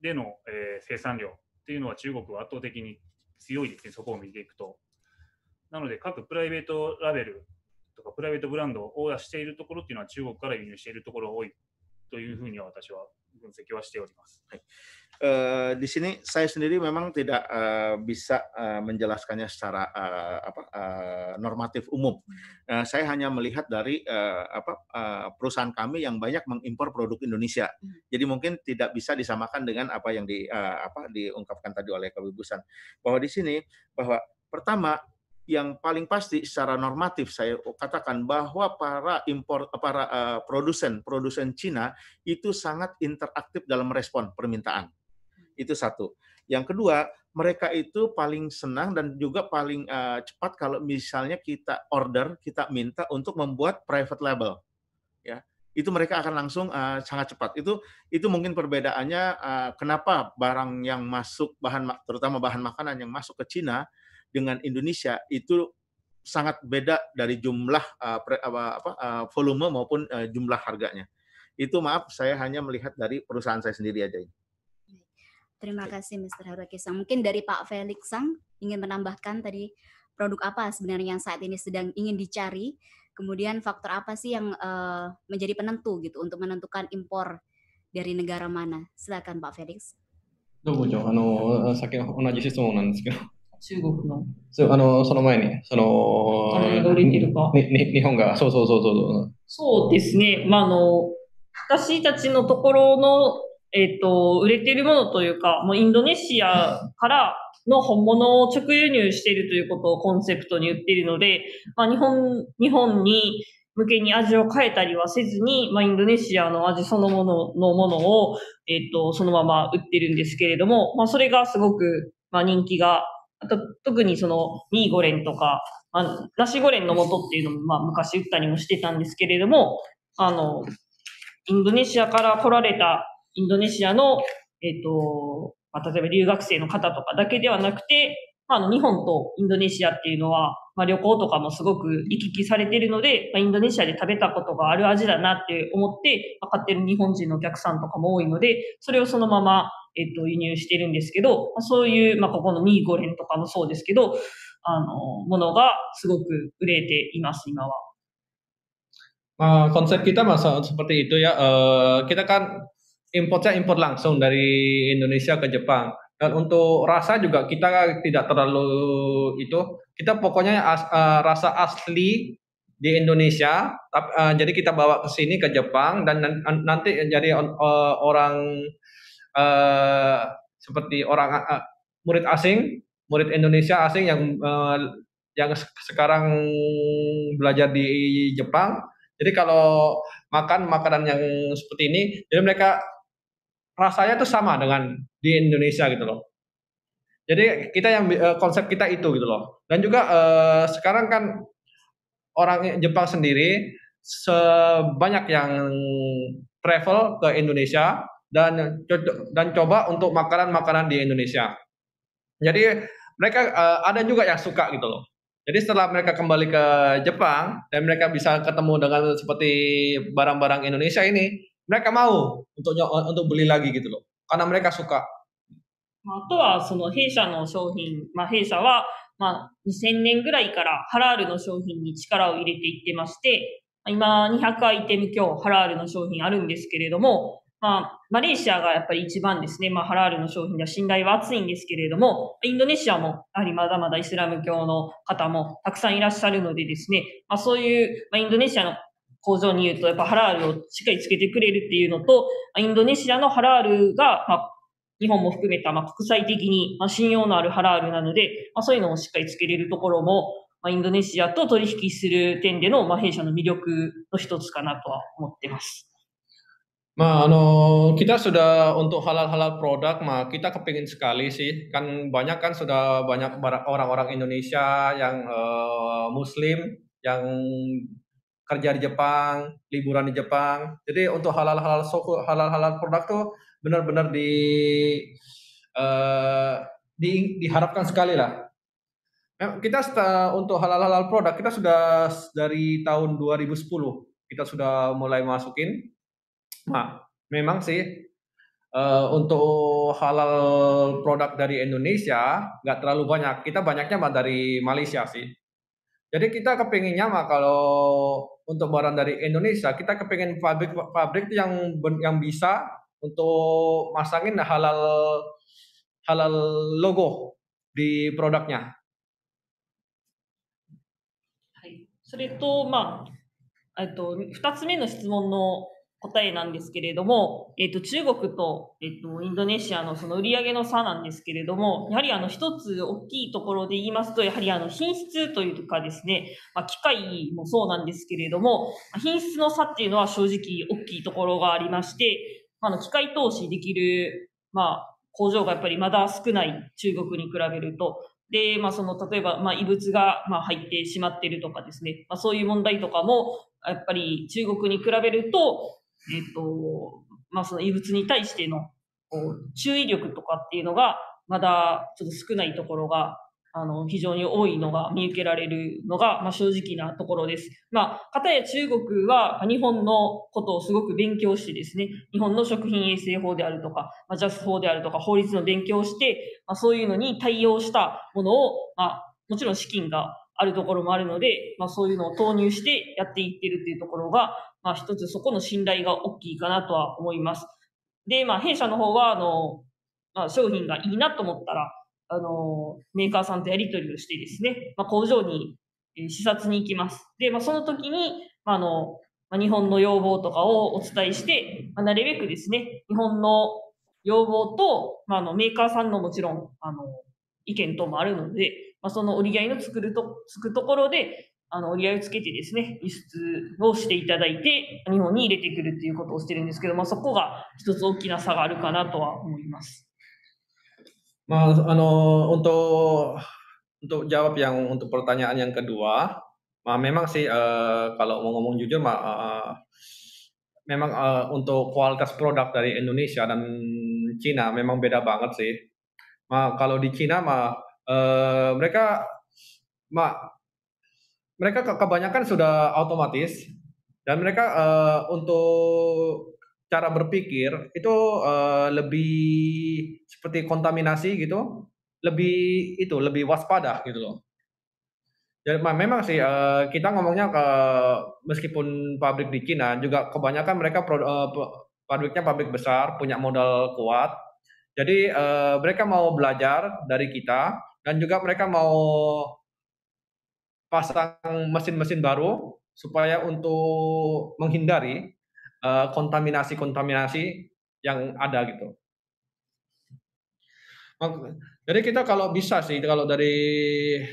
での、えー、生産量っていうのは中国は圧倒的に強いですね、そこを見ていくと。なので、各プライベートラベルとか、プライベートブランドを出しているところっていうのは、中国から輸入しているところが多いというふうには私は分析はしております。はい、uh, di sini saya sendiri memang tidak uh, bisa uh, menjelaskannya secara uh, apa, uh, normatif umum. Uh, saya hanya melihat dari uh, apa, uh, perusahaan kami yang banyak mengimpor produk Indonesia. Jadi mungkin tidak bisa disamakan dengan apa yang di, uh, apa, diungkapkan tadi oleh Kewibusan. Bahwa di sini bahwa pertama yang paling pasti secara normatif saya katakan bahwa para impor para eh, produsen produsen Cina itu sangat interaktif dalam respon permintaan. Itu satu. Yang kedua, mereka itu paling senang dan juga paling eh, cepat kalau misalnya kita order, kita minta untuk membuat private label. Ya, itu mereka akan langsung eh, sangat cepat. Itu itu mungkin perbedaannya kenapa barang yang masuk bahan terutama bahan makanan yang masuk ke Cina dengan Indonesia itu sangat beda dari jumlah uh, pre, apa, apa, uh, volume maupun uh, jumlah harganya. Itu maaf saya hanya melihat dari perusahaan saya sendiri aja Terima kasih Mr. Haruki Mungkin dari Pak Felix Sang ingin menambahkan tadi produk apa sebenarnya yang saat ini sedang ingin dicari, kemudian faktor apa sih yang uh, menjadi penentu gitu untuk menentukan impor dari negara mana? Silakan Pak Felix. Tunggu anu, semua nanti. 中国の。そう、あの、その前に、その、日本が、そうそうそうそう。そうですね。まあ、あの、私たちのところの、えっ、ー、と、売れてるものというか、もうインドネシアからの本物を直輸入しているということをコンセプトに売っているので、まあ、日本、日本に、向けに味を変えたりはせずに、まあ、インドネシアの味そのもののものを、えっ、ー、と、そのまま売ってるんですけれども、まあ、それがすごく、まあ、人気があと、特にその、ーゴレンとか、あの、ナシゴレンのとっていうのも、まあ、昔打ったりもしてたんですけれども、あの、インドネシアから来られた、インドネシアの、えっ、ー、と、まあ、例えば留学生の方とかだけではなくて、まあ、あの、日本とインドネシアっていうのは、まあ、旅行とかもすごく行き来されてるので、まあ、インドネシアで食べたことがある味だなって思って、まあ、買ってる日本人のお客さんとかも多いので、それをそのままえっと輸入してるんですけどそういうまあここの konsep kita masa seperti itu ya. Uh, kita kan importnya import langsung dari Indonesia ke Jepang. Dan untuk rasa juga kita tidak terlalu itu. Kita pokoknya as, uh, rasa asli di Indonesia. Tapi, uh, eh, jadi kita bawa ke sini ke Jepang dan nanti jadi uh, orang Eh, seperti orang uh, murid asing, murid Indonesia asing yang uh, yang sekarang belajar di Jepang. Jadi kalau makan makanan yang seperti ini, jadi mereka rasanya tuh sama dengan di Indonesia gitu loh. Jadi kita yang uh, konsep kita itu gitu loh. Dan juga uh, sekarang kan orang Jepang sendiri sebanyak yang travel ke Indonesia dan dan coba untuk makanan-makanan di Indonesia. Jadi mereka uh, ada juga yang suka gitu loh. Jadi setelah mereka kembali ke Jepang dan mereka bisa ketemu dengan seperti barang-barang Indonesia ini, mereka mau untuk eh, untuk beli lagi gitu loh. Karena mereka suka. まあ2000 ah, 年ぐらいからハラールの商品に力を入れていってまして今200アイテム強ハラールの商品あるんですけれどもまあ、マレーシアがやっぱり一番ですね、まあ、ハラールの商品では信頼は厚いんですけれども、インドネシアも、やはりまだまだイスラム教の方もたくさんいらっしゃるのでですね、まあ、そういう、まあ、インドネシアの工場に言うと、やっぱハラールをしっかりつけてくれるっていうのと、インドネシアのハラールが、まあ、日本も含めた、まあ、国際的に、まあ、信用のあるハラールなので、まあ、そういうのをしっかりつけれるところも、まあ、インドネシアと取引する点での、まあ、弊社の魅力の一つかなとは思ってます。Nah, ano, kita sudah untuk halal-halal produk, mah kita kepingin sekali sih. Kan banyak kan sudah banyak orang-orang Indonesia yang uh, Muslim, yang kerja di Jepang, liburan di Jepang. Jadi untuk halal-halal soko halal-halal produk tuh benar-benar di uh, di diharapkan sekali lah. kita setelah, untuk halal-halal produk kita sudah dari tahun 2010 kita sudah mulai masukin. Nah, memang sih eh, untuk halal produk dari Indonesia nggak terlalu banyak. Kita banyaknya mah dari Malaysia sih. Jadi kita kepinginnya mah kalau untuk barang dari Indonesia kita kepingin pabrik-pabrik yang yang bisa untuk masangin halal halal logo di produknya. Hai, itu, それと、まあ、えっと、2つ目の質問の答えなんですけれども、えっ、ー、と、中国と、えっ、ー、と、インドネシアのその売り上げの差なんですけれども、やはりあの、一つ大きいところで言いますと、やはりあの、品質というかですね、まあ、機械もそうなんですけれども、品質の差っていうのは正直大きいところがありまして、あの、機械投資できる、まあ、工場がやっぱりまだ少ない中国に比べると、で、まあ、その、例えば、まあ、異物が、まあ、入ってしまっているとかですね、まあ、そういう問題とかも、やっぱり中国に比べると、えっ、ー、と、まあ、その異物に対してのこう注意力とかっていうのが、まだちょっと少ないところが、あの、非常に多いのが見受けられるのが、まあ、正直なところです。まあ、かたや中国は日本のことをすごく勉強してですね、日本の食品衛生法であるとか、まあ、ジャス法であるとか、法律の勉強をして、まあ、そういうのに対応したものを、まあ、もちろん資金があるところもあるので、まあ、そういうのを投入してやっていってるっていうところが、まあ、一つそこの信頼が大きいかなとは思います。で、まあ、弊社の方は、あの、まあ、商品がいいなと思ったら、あの、メーカーさんとやり取りをしてですね、まあ、工場に、え視察に行きます。で、まあ、その時に、まあ、あの、まあ、日本の要望とかをお伝えして、まあ、なるべくですね、日本の要望と、まあ、あの、メーカーさんのもちろん、あの、意見等もあるので、まあ、その折り合いの作ると、つくところで、あの、折り合いをつけてですね、輸出をしていただいて、日本に入れてくるっていうことをしてるんですけど、まあ、そこが一つ大きな差があるかなとは思います。まあ、あの、本当、本当、ジャワピアン、本当、プロタニアン、ヤンカドワ、まあ、めまんし、え、から、もももんじゅまあ、Memang uh, untuk kualitas produk dari Indonesia dan Cina memang beda banget sih. Ma kalau di Cina ma uh, mereka ma mereka kebanyakan sudah otomatis dan mereka uh, untuk cara berpikir itu uh, lebih seperti kontaminasi gitu, lebih itu lebih waspada gitu loh. Jadi memang sih eh, kita ngomongnya ke meskipun pabrik di Cina juga kebanyakan mereka produk uh, pabriknya pabrik besar punya modal kuat. Jadi mereka mau belajar dari kita dan juga mereka mau pasang mesin-mesin baru supaya untuk menghindari eh, kontaminasi-kontaminasi uh, yang ada gitu. Jadi kita kalau bisa sih kalau dari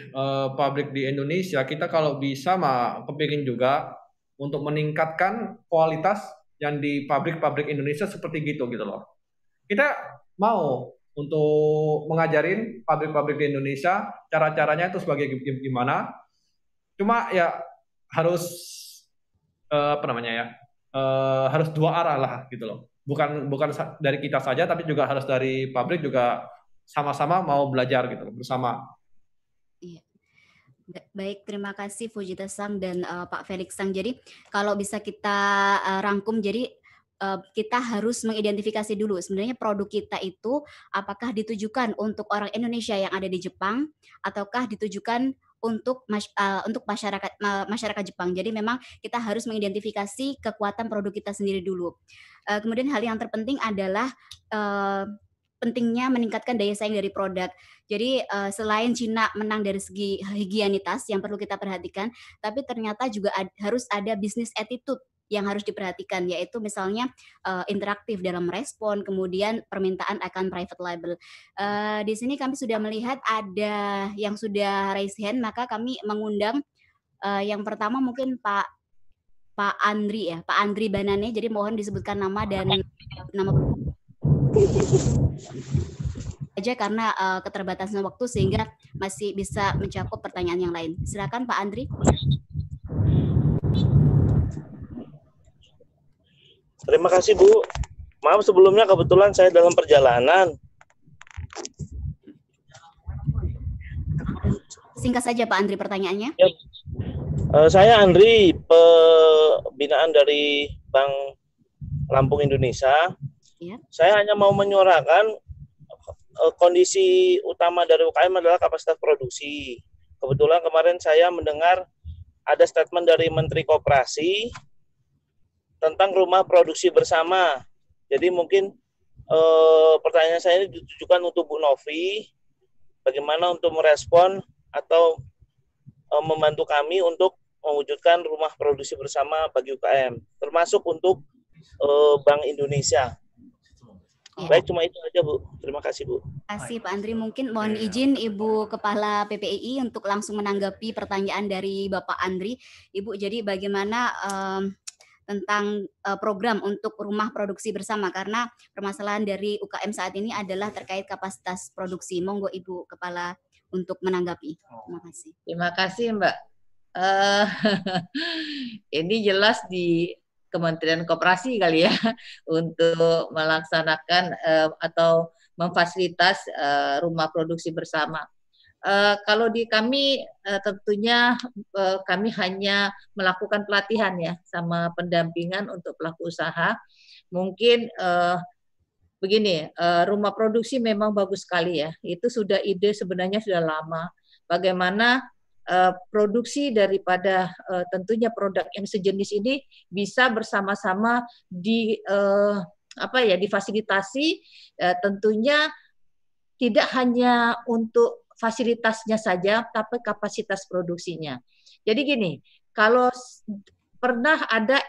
uh, pabrik di Indonesia kita kalau bisa mah kepingin juga untuk meningkatkan kualitas yang di pabrik-pabrik Indonesia seperti gitu gitu loh. Kita mau untuk mengajarin pabrik-pabrik di Indonesia cara-caranya itu sebagai gimana Cuma ya harus uh, apa namanya ya? Uh, harus dua arah lah gitu loh. Bukan bukan dari kita saja tapi juga harus dari pabrik juga sama-sama mau belajar gitu loh, bersama. Iya. Baik, terima kasih Fujita Sang dan uh, Pak Felix Sang. Jadi kalau bisa kita uh, rangkum jadi kita harus mengidentifikasi dulu sebenarnya produk kita itu apakah ditujukan untuk orang Indonesia yang ada di Jepang ataukah ditujukan untuk mas, uh, untuk masyarakat masyarakat Jepang. Jadi memang kita harus mengidentifikasi kekuatan produk kita sendiri dulu. Uh, kemudian hal yang terpenting adalah uh, pentingnya meningkatkan daya saing dari produk. Jadi selain Cina menang dari segi higienitas yang perlu kita perhatikan, tapi ternyata juga harus ada bisnis attitude yang harus diperhatikan yaitu misalnya uh, interaktif dalam respon, kemudian permintaan akan private label. Uh, di sini kami sudah melihat ada yang sudah raise hand, maka kami mengundang uh, yang pertama mungkin Pak Pak Andri ya, Pak Andri Banane. Jadi mohon disebutkan nama dan nama aja karena uh, keterbatasan waktu sehingga masih bisa mencakup pertanyaan yang lain. Silakan Pak Andri. Terima kasih Bu. Maaf sebelumnya kebetulan saya dalam perjalanan. Singkat saja Pak Andri pertanyaannya. Ya. Uh, saya Andri, pembinaan dari Bank Lampung Indonesia. Ya. Saya hanya mau menyuarakan uh, kondisi utama dari UKM adalah kapasitas produksi. Kebetulan kemarin saya mendengar ada statement dari Menteri Koperasi tentang rumah produksi bersama. Jadi mungkin e, pertanyaan saya ini ditujukan untuk Bu Novi, bagaimana untuk merespon atau e, membantu kami untuk mewujudkan rumah produksi bersama bagi UKM, termasuk untuk e, Bank Indonesia. Ya. Baik, cuma itu aja Bu. Terima kasih Bu. Terima kasih Pak Andri. Mungkin mohon iya. izin Ibu Kepala PPII untuk langsung menanggapi pertanyaan dari Bapak Andri. Ibu, jadi bagaimana um, tentang uh, program untuk rumah produksi bersama karena permasalahan dari UKM saat ini adalah terkait kapasitas produksi. Monggo Ibu Kepala untuk menanggapi. Terima oh. kasih. Terima kasih Mbak. Uh, ini jelas di Kementerian Koperasi kali ya untuk melaksanakan uh, atau memfasilitas uh, rumah produksi bersama Uh, kalau di kami uh, tentunya uh, kami hanya melakukan pelatihan ya sama pendampingan untuk pelaku usaha. Mungkin uh, begini, uh, rumah produksi memang bagus sekali ya. Itu sudah ide sebenarnya sudah lama. Bagaimana uh, produksi daripada uh, tentunya produk yang sejenis ini bisa bersama-sama di uh, apa ya difasilitasi uh, tentunya tidak hanya untuk fasilitasnya saja, tapi kapasitas produksinya. Jadi gini, kalau pernah ada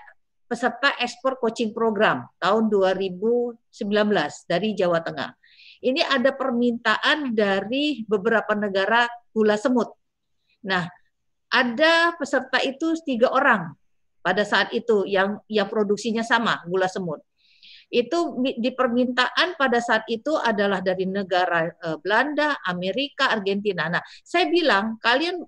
peserta ekspor coaching program tahun 2019 dari Jawa Tengah. Ini ada permintaan dari beberapa negara gula semut. Nah, ada peserta itu tiga orang pada saat itu yang yang produksinya sama gula semut itu di permintaan pada saat itu adalah dari negara eh, Belanda, Amerika, Argentina. Nah, saya bilang kalian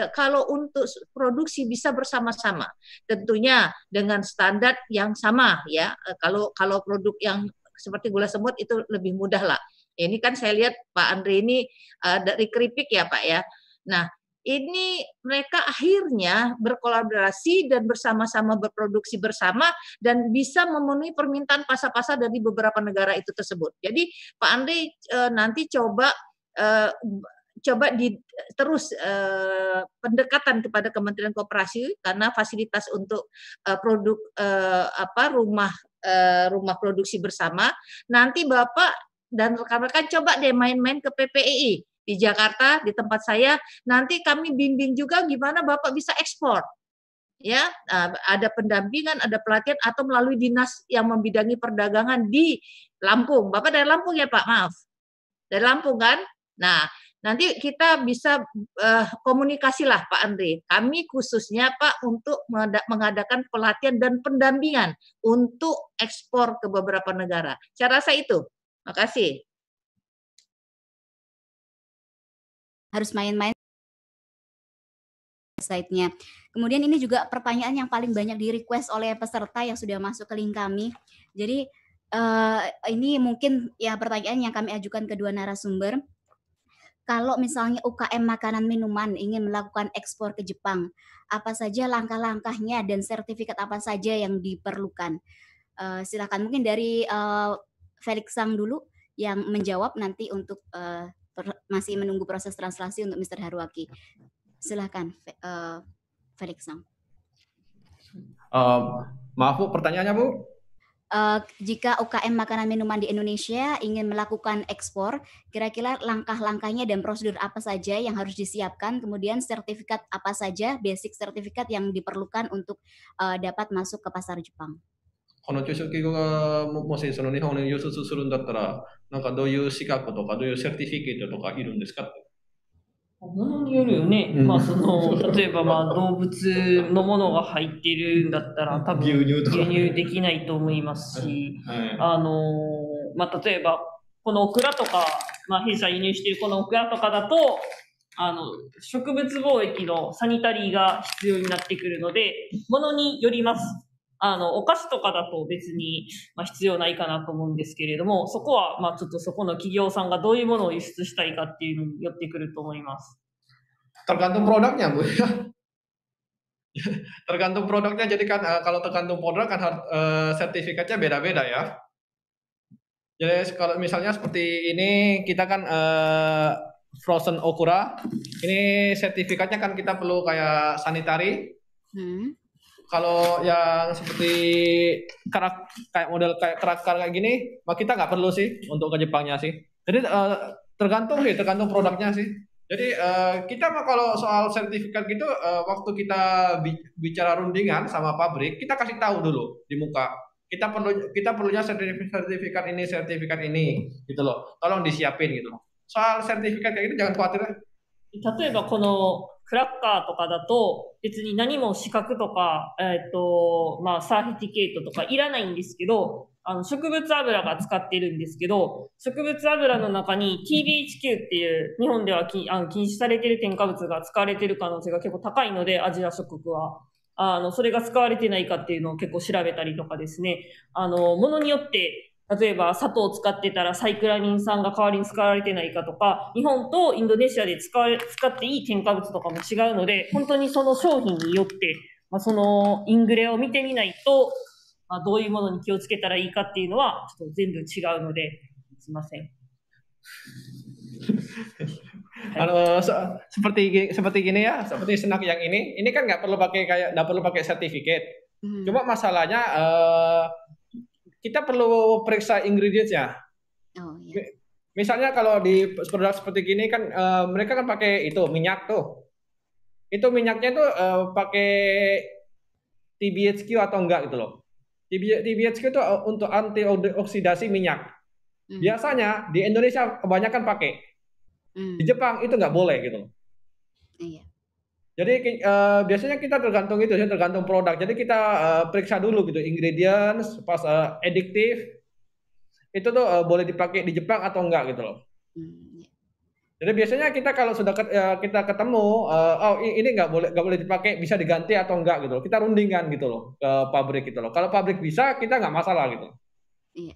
eh, kalau untuk produksi bisa bersama-sama, tentunya dengan standar yang sama ya. Eh, kalau kalau produk yang seperti gula semut itu lebih mudah lah. Ini kan saya lihat Pak Andre ini uh, dari keripik ya Pak ya. Nah ini mereka akhirnya berkolaborasi dan bersama-sama berproduksi bersama dan bisa memenuhi permintaan pasar-pasar dari beberapa negara itu tersebut. Jadi Pak Andre eh, nanti coba eh, coba di terus eh, pendekatan kepada Kementerian Kooperasi karena fasilitas untuk produk apa rumah rumah produksi bersama nanti Bapak dan rekan-rekan coba deh main-main ke PPEI di Jakarta di tempat saya nanti kami bimbing juga gimana Bapak bisa ekspor ya eh, ada pendampingan ada pelatihan atau melalui dinas yang membidangi perdagangan di Lampung Bapak dari Lampung ya Pak maaf dari Lampung kan nah nanti kita bisa uh, eh, komunikasilah Pak Andre kami khususnya Pak untuk mengadakan pelatihan dan pendampingan untuk ekspor ke beberapa negara saya rasa itu makasih harus main-main site-nya. Kemudian ini juga pertanyaan yang paling banyak di request oleh peserta yang sudah masuk ke link kami. Jadi uh, ini mungkin ya pertanyaan yang kami ajukan kedua narasumber. Kalau misalnya UKM makanan minuman ingin melakukan ekspor ke Jepang, apa saja langkah-langkahnya dan sertifikat apa saja yang diperlukan? Uh, silakan mungkin dari uh, Felix Sang dulu yang menjawab nanti untuk uh, masih menunggu proses translasi untuk Mr. Haruaki. Silahkan, uh, eh, Felix Uh, maaf Bu, pertanyaannya Bu? Uh, jika UKM makanan minuman di Indonesia ingin melakukan ekspor, kira-kira langkah-langkahnya dan prosedur apa saja yang harus disiapkan, kemudian sertifikat apa saja, basic sertifikat yang diperlukan untuk uh, dapat masuk ke pasar Jepang? この中小企業がもしその日本に輸出するんだったら、なんかどういう資格とか、どういうセーティフィケートとかいるんですかものによるよね、うん、まあその 例えばまあ動物のものが入ってるんだったら多分牛乳できないと思いますし、はい、あのまあ例えばこのオクラとか、まあ、弊社輸入しているこのオクラとかだとあの植物貿易のサニタリーが必要になってくるのでものによりますあの、お菓子とかだと別に、まあ、必要ないかなと思うんですけれども、そこは、まあ、ちょっとそこの企業さんがどういうものを輸出したいかっていうのに寄ってくると思います。tergantung produknya bu ya tergantung produknya jadi kan uh, kalau tergantung produk kan uh, sertifikatnya beda-beda ya jadi kalau misalnya seperti ini kita kan uh, frozen okura ini sertifikatnya kan kita perlu kayak sanitari hmm. kalau yang seperti kerak kayak model kayak kerakar kayak gini, kita nggak perlu sih untuk ke Jepangnya sih. Jadi uh, tergantung sih, tergantung produknya sih. Jadi uh, kita mah kalau soal sertifikat gitu, uh, waktu kita bicara rundingan sama pabrik, kita kasih tahu dulu di muka. Kita perlu kita perlunya sertifikat ini, sertifikat ini, gitu loh. Tolong disiapin gitu loh. Soal sertifikat kayak gitu jangan khawatir. kalau クラッカーとかだと、別に何も資格とか、えっ、ー、と、まあ、サーフィティケートとかいらないんですけど、あの、植物油が使ってるんですけど、植物油の中に TBHQ っていう、日本ではきあの禁止されてる添加物が使われてる可能性が結構高いので、アジア諸国は。あの、それが使われてないかっていうのを結構調べたりとかですね、あの、ものによって例えば砂糖を使ってたらサイクラミン酸が代わりに使われてないかとか、日本とインドネシアで使われ使っていい添加物とかも違うので、本当にその商品によって、まあ、そのイングレを見てみないと、まあ、どういうものに気をつけたらいいかっていうのは、ちょっと全部違うので、すみません。あ a l a u seperti seperti gini ya, seperti snack yang ini, ini kan nggak perlu pakai kayak nggak perlu pakai sertifikat. Hmm. Cuma masalahnya uh, kita perlu periksa ingredientsnya. Oh, iya. Misalnya kalau di produk seperti ini kan uh, mereka kan pakai itu minyak tuh. Itu minyaknya tuh uh, pakai TBHQ atau enggak gitu loh. TBHQ itu eh, untuk antioksidasi minyak. Mm. Biasanya di Indonesia kebanyakan pakai. Mm. Di Jepang itu enggak boleh gitu. Iya. Jadi uh, biasanya kita tergantung itu, tergantung produk. Jadi kita uh, periksa dulu gitu ingredients, pas uh, eh, addictive itu tuh uh, boleh dipakai di Jepang atau enggak gitu loh. Hmm, ya. Jadi biasanya kita kalau sudah ke, uh, kita ketemu, uh, oh ini nggak boleh nggak boleh dipakai, bisa diganti atau enggak gitu loh. Kita rundingan gitu loh ke pabrik gitu loh. Kalau pabrik bisa, kita nggak masalah gitu. Iya,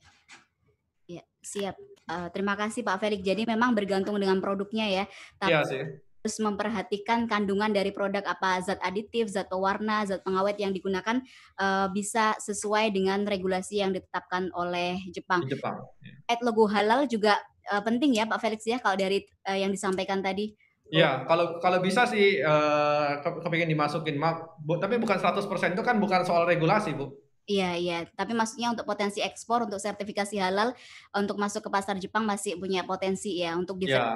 iya siap. Uh, terima kasih Pak Felix. Jadi memang bergantung dengan produknya ya. Tapi... Iya sih harus memperhatikan kandungan dari produk apa zat aditif, zat pewarna, zat pengawet yang digunakan uh, bisa sesuai dengan regulasi yang ditetapkan oleh Jepang. Jepang. Ya. logo halal juga uh, penting ya Pak Felix ya kalau dari uh, yang disampaikan tadi. Ya, kalau kalau bisa sih uh, kepingin dimasukin, mak. Bu, tapi bukan 100% itu kan bukan soal regulasi, Bu. Iya, iya. Tapi maksudnya untuk potensi ekspor, untuk sertifikasi halal, untuk masuk ke pasar Jepang masih punya potensi ya untuk di ya.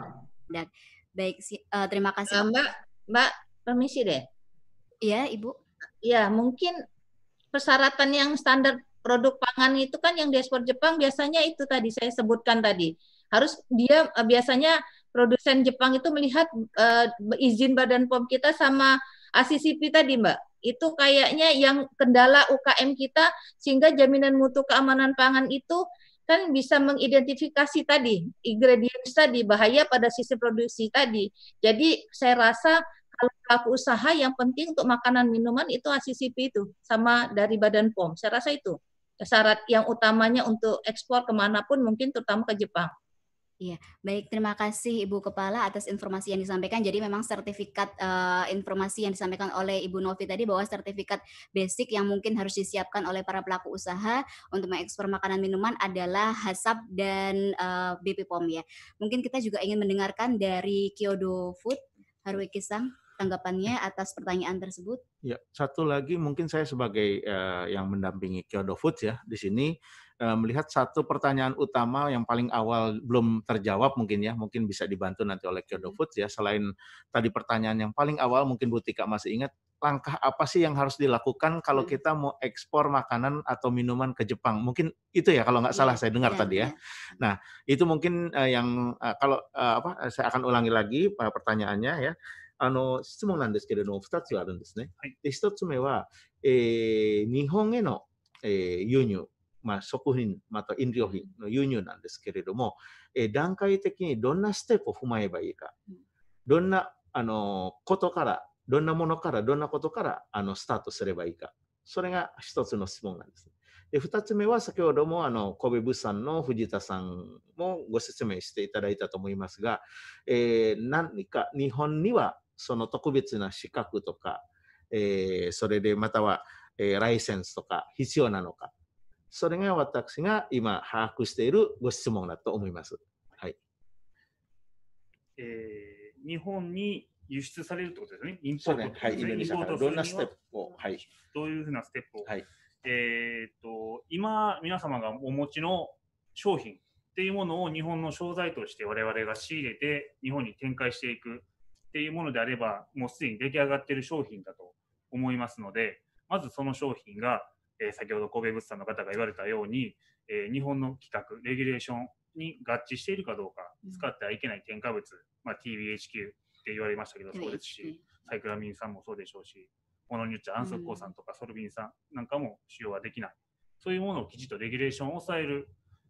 Baik, uh, terima kasih. Uh, Mbak, Mbak, permisi deh. Iya, Ibu. ya mungkin persyaratan yang standar produk pangan itu kan yang diekspor Jepang biasanya itu tadi saya sebutkan tadi. Harus dia uh, biasanya produsen Jepang itu melihat uh, izin Badan POM kita sama ACCP tadi, Mbak. Itu kayaknya yang kendala UKM kita sehingga jaminan mutu keamanan pangan itu kan bisa mengidentifikasi tadi ingredients tadi bahaya pada sisi produksi tadi. Jadi saya rasa kalau pelaku usaha yang penting untuk makanan minuman itu ACCP itu sama dari Badan POM. Saya rasa itu syarat yang utamanya untuk ekspor kemanapun mungkin terutama ke Jepang. Iya, baik. Terima kasih Ibu Kepala atas informasi yang disampaikan. Jadi memang sertifikat uh, informasi yang disampaikan oleh Ibu Novi tadi bahwa sertifikat basic yang mungkin harus disiapkan oleh para pelaku usaha untuk mengekspor makanan minuman adalah HASAP dan uh, eh, BP ya. Mungkin kita juga ingin mendengarkan dari Kyodo Food, Harwi Kisang tanggapannya iya. atas pertanyaan tersebut. Ya, satu lagi mungkin saya sebagai uh, yang mendampingi Kyodo Food ya di sini Eh, melihat satu pertanyaan utama yang paling awal belum terjawab mungkin ya, mungkin bisa dibantu nanti oleh Kyodo hmm. Foods ya. Selain tadi pertanyaan yang paling awal mungkin Bu Tika masih ingat, langkah apa sih yang harus dilakukan kalau hmm. kita mau ekspor makanan atau minuman ke Jepang? Mungkin itu ya kalau nggak iya, salah ya, saya dengar ya, tadi ya. ya. Nah itu mungkin uh, yang uh, kalau uh, apa saya akan ulangi lagi uh, pertanyaannya ya. あの質問なんですけれども、2つあるんですね。はい、で1つ目は、えー、日本への、えー、輸入まあ、食品、また飲料品の輸入なんですけれども、え段階的にどんなステップを踏まえばいいか、どんなあのことから、どんなものから、どんなことからあのスタートすればいいか、それが一つの質問なんです、で、二つ目は先ほどもあの神戸物産の藤田さんもご説明していただいたと思いますが、えー、何か日本にはその特別な資格とか、えー、それでまたは、えー、ライセンスとか必要なのか、それが私が今把握しているご質問だと思います。はい。えー、日本に輸出されるってことですね。インポート、ね、はい、インポート。んなステップを、はい。どういうふうなステップを。はい。えー、っと、今、皆様がお持ちの商品っていうものを日本の商材として我々が仕入れて日本に展開していくっていうものであれば、もうすでに出来上がっている商品だと思いますので、まずその商品がえ先ほど神戸物産の方が言われたように、え日本の規格、レギュレーションに合致しているかどうか、使ってはいけない添加物、まあ、TBHQ って言われましたけど、そうですし、サイクラミン酸もそうでしょうし、ものによっちゃ安息鉱酸とかソルビン酸なんかも使用はできない。そういうものをきちっとレギュレーションを抑える。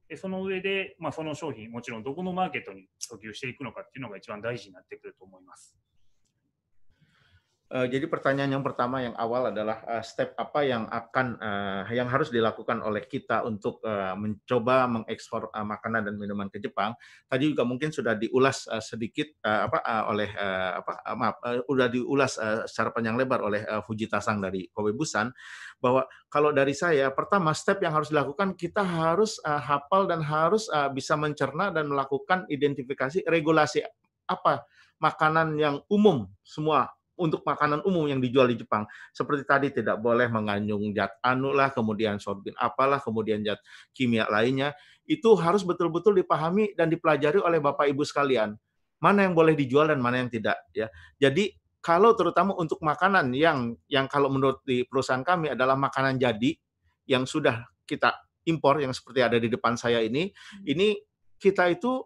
でその上で、まあ、その商品、もちろんどこのマーケットに訴求していくのかっていうのが一番大事になってくると思います。Eh, jadi pertanyaan yang pertama yang awal adalah eh, step apa yang akan eh, yang harus dilakukan oleh kita untuk mencoba mengekspor makanan dan minuman ke Jepang. Tadi juga mungkin sudah diulas sedikit apa oleh apa maaf sudah diulas secara panjang lebar oleh uh, Fujita dari Kobe Busan bahwa kalau dari saya pertama step yang harus dilakukan kita harus hafal dan harus bisa mencerna dan melakukan identifikasi regulasi apa makanan yang umum semua untuk makanan umum yang dijual di Jepang. Seperti tadi tidak boleh mengandung zat anu lah, kemudian sorbin apalah, kemudian zat kimia lainnya. Itu harus betul-betul dipahami dan dipelajari oleh Bapak Ibu sekalian. Mana yang boleh dijual dan mana yang tidak ya. Jadi kalau terutama untuk makanan yang yang kalau menurut di perusahaan kami adalah makanan jadi yang sudah kita impor yang seperti ada di depan saya ini, hmm. ini kita itu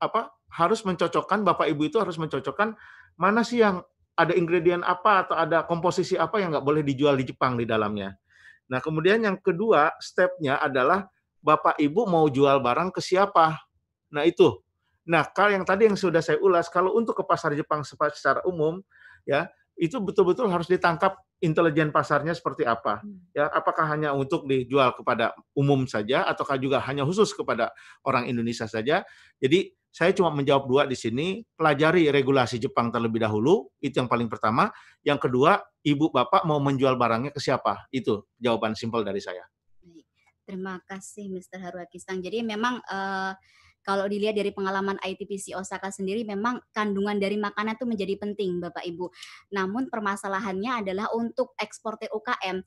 apa harus mencocokkan Bapak Ibu itu harus mencocokkan mana sih yang ada ingredient apa atau ada komposisi apa yang nggak boleh dijual di Jepang di dalamnya. Nah, kemudian yang kedua stepnya adalah Bapak Ibu mau jual barang ke siapa. Nah, itu. Nah, kalau yang tadi yang sudah saya ulas, kalau untuk ke pasar Jepang secara umum, ya itu betul-betul harus ditangkap intelijen pasarnya seperti apa hmm. ya apakah hanya untuk dijual kepada umum saja ataukah juga hanya khusus kepada orang Indonesia saja jadi saya cuma menjawab dua di sini. Pelajari regulasi Jepang terlebih dahulu, itu yang paling pertama. Yang kedua, ibu bapak mau menjual barangnya ke siapa? Itu jawaban simpel dari saya. Terima kasih Mr. Haruakisang. Jadi memang uh, kalau dilihat dari pengalaman ITPC Osaka sendiri memang kandungan dari makanan itu menjadi penting Bapak Ibu. Namun permasalahannya adalah untuk ekspor UKM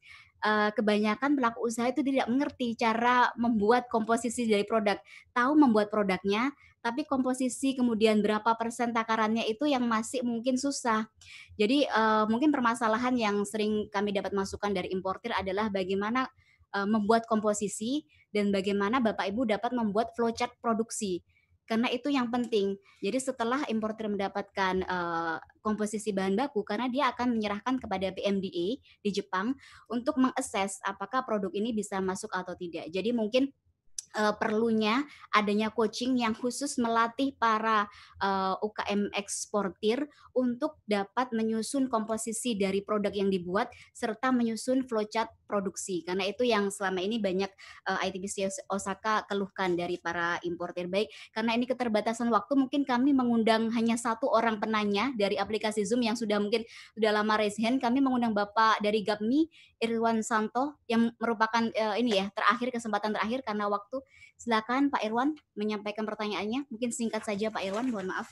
eh, kebanyakan pelaku usaha itu tidak mengerti cara membuat komposisi dari produk, tahu membuat produknya, tapi komposisi kemudian berapa persen takarannya itu yang masih mungkin susah. Jadi uh, mungkin permasalahan yang sering kami dapat masukan dari importer adalah bagaimana uh, membuat komposisi dan bagaimana Bapak Ibu dapat membuat flowchart produksi. Karena itu yang penting. Jadi setelah importer mendapatkan uh, komposisi bahan baku, karena dia akan menyerahkan kepada PMDA di Jepang untuk mengakses apakah produk ini bisa masuk atau tidak. Jadi mungkin uh, perlunya adanya coaching yang khusus melatih para uh, eh, UKM eksportir untuk dapat menyusun komposisi dari produk yang dibuat serta menyusun flowchart produksi karena itu yang selama ini banyak uh, eh, ITBC Osaka keluhkan dari para importer baik karena ini keterbatasan waktu mungkin kami mengundang hanya satu orang penanya dari aplikasi Zoom yang sudah mungkin sudah lama raise hand kami mengundang Bapak dari GAPMI Irwan Santo yang merupakan uh, ini ya terakhir kesempatan terakhir karena waktu silakan Pak Irwan menyampaikan pertanyaannya mungkin singkat saja Pak Irwan mohon maaf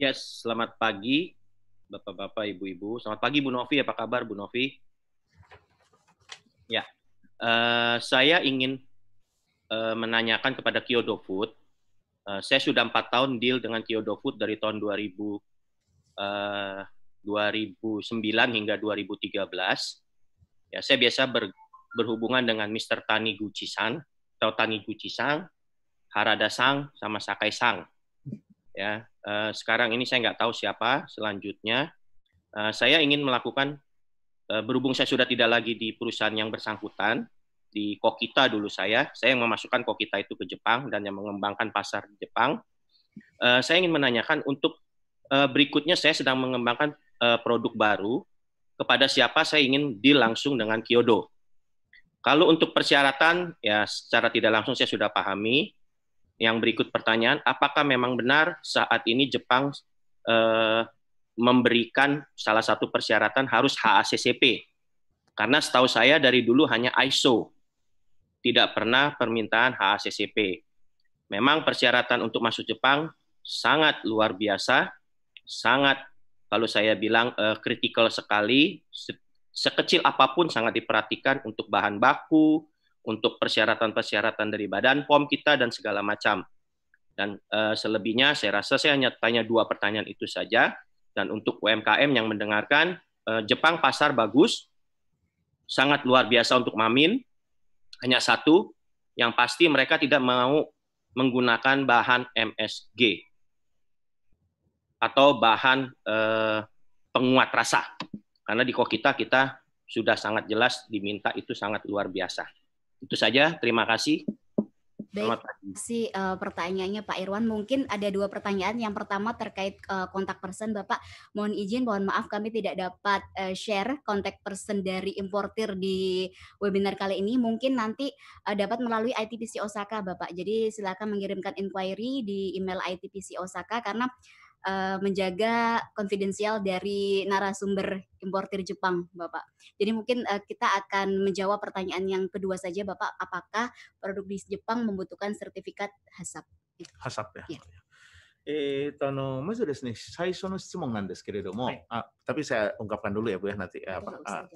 Yes, selamat pagi Bapak-bapak, Ibu-ibu. Selamat pagi Bu Novi, apa kabar Bu Novi? Ya, uh, saya ingin uh, menanyakan kepada Kyodo Food. Uh, saya sudah empat tahun deal dengan Kyodo Food dari tahun 2000, uh, 2009 hingga 2013. Ya, saya biasa ber, berhubungan dengan Mr. Tani Gucisan atau Tani Gucci-sang, Harada Sang, sama Sakai Sang. Ya, uh, sekarang ini saya nggak tahu siapa selanjutnya. Uh, saya ingin melakukan Eh, berhubung saya sudah tidak lagi di perusahaan yang bersangkutan di Kokita dulu saya, saya yang memasukkan Kokita itu ke Jepang dan yang mengembangkan pasar di Jepang. Eh, saya ingin menanyakan untuk eh, berikutnya saya sedang mengembangkan produk baru kepada siapa saya ingin deal langsung dengan Kyodo. Kalau untuk persyaratan ya secara tidak langsung saya sudah pahami. Yang berikut pertanyaan, apakah memang benar saat ini Jepang memberikan salah satu persyaratan harus HACCP. Karena setahu saya dari dulu hanya ISO. Tidak pernah permintaan HACCP. Memang persyaratan untuk masuk Jepang sangat luar biasa, sangat kalau saya bilang kritikal eh, sekali, sekecil apapun sangat diperhatikan untuk bahan baku, untuk persyaratan-persyaratan dari Badan POM kita dan segala macam. Dan uh, selebihnya saya rasa saya hanya tanya dua pertanyaan itu saja dan untuk UMKM yang mendengarkan, eh, Jepang pasar bagus, sangat luar biasa untuk Mamin. Hanya satu, yang pasti mereka tidak mau menggunakan bahan MSG atau bahan eh, penguat rasa. Karena di Kokita kita sudah sangat jelas diminta itu sangat luar biasa. Itu saja, terima kasih. Baik, si uh, eh, pertanyaannya Pak Irwan mungkin ada dua pertanyaan. Yang pertama terkait uh, kontak person Bapak. Mohon izin, mohon maaf kami tidak dapat uh, share kontak person dari importir di webinar kali ini. Mungkin nanti uh, dapat melalui ITPC Osaka Bapak. Jadi silakan mengirimkan inquiry di email ITPC Osaka karena uh, menjaga konfidensial dari narasumber importir Jepang, Bapak. Jadi mungkin uh, kita akan menjawab pertanyaan yang kedua saja, Bapak. Apakah produk di Jepang membutuhkan sertifikat HACCP? Gitu. HACCP ya. ya. えー、とあのまずですね最初の質問なんですけれども、はい、あ、tapi eh, ah, saya ungkapkan dulu ya Bu ya nanti ya, apa, ah,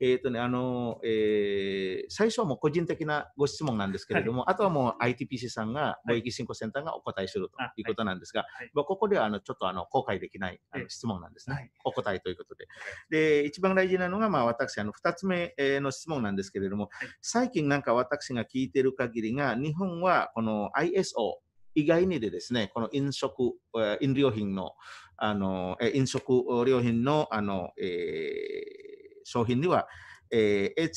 えっ、ー、とね、あの、えー、最初はもう個人的なご質問なんですけれども、はい、あとはもう ITPC さんが、貿易振興センターがお答えするということなんですが、はい、ここではあのちょっとあの公開できないあの質問なんですね、はい、お答えということで。で、一番大事なのが、まあ私、あの、二つ目の質問なんですけれども、最近なんか私が聞いてる限りが、日本はこの ISO、以外にでですね、この飲食、飲料品の、あの、飲食料品の、あの、えー、商品には、えー、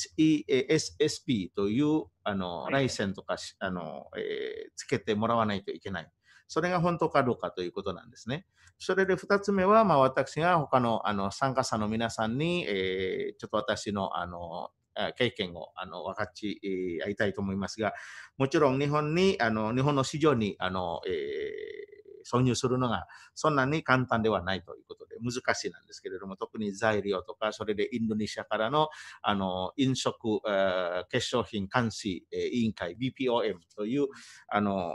HESSP というあの、ライセンとかあの、えー、つけてもらわないといけない。それが本当かどうかということなんですね。それで2つ目は、まあ、私が他のあの参加者の皆さんに、えー、ちょっと私のあの経験をあの分かち合いたいと思いますが、もちろん日本に、あの日本の市場にあの、えー挿入するのが、そんなに簡単ではないということで、難しいなんですけれども、特に材料とか、それでインドネシアからの、あの、飲食、えー、化粧品監視委員会 BPOM という、あの、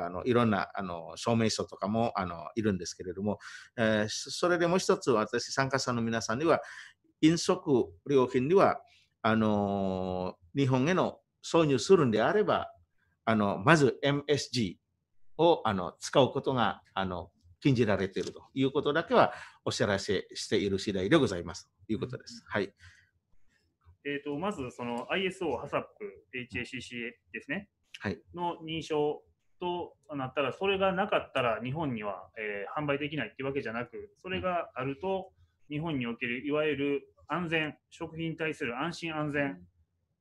あの、いろんな、あの、証明書とかも、あの、いるんですけれども、えー、それでもう一つ、私、参加者の皆さんには、飲食料品には、あの、日本への挿入するんであれば、あの、まず MSG、をあの使うことがあの禁じられているということだけはお知らせしている次第でございますということです。はい。えっ、ー、とまずその ISO、HACCP、HACCA ですね。はい。の認証となったら、それがなかったら日本には、えー、販売できないっていうわけじゃなく、それがあると日本におけるいわゆる安全、食品に対する安心安全、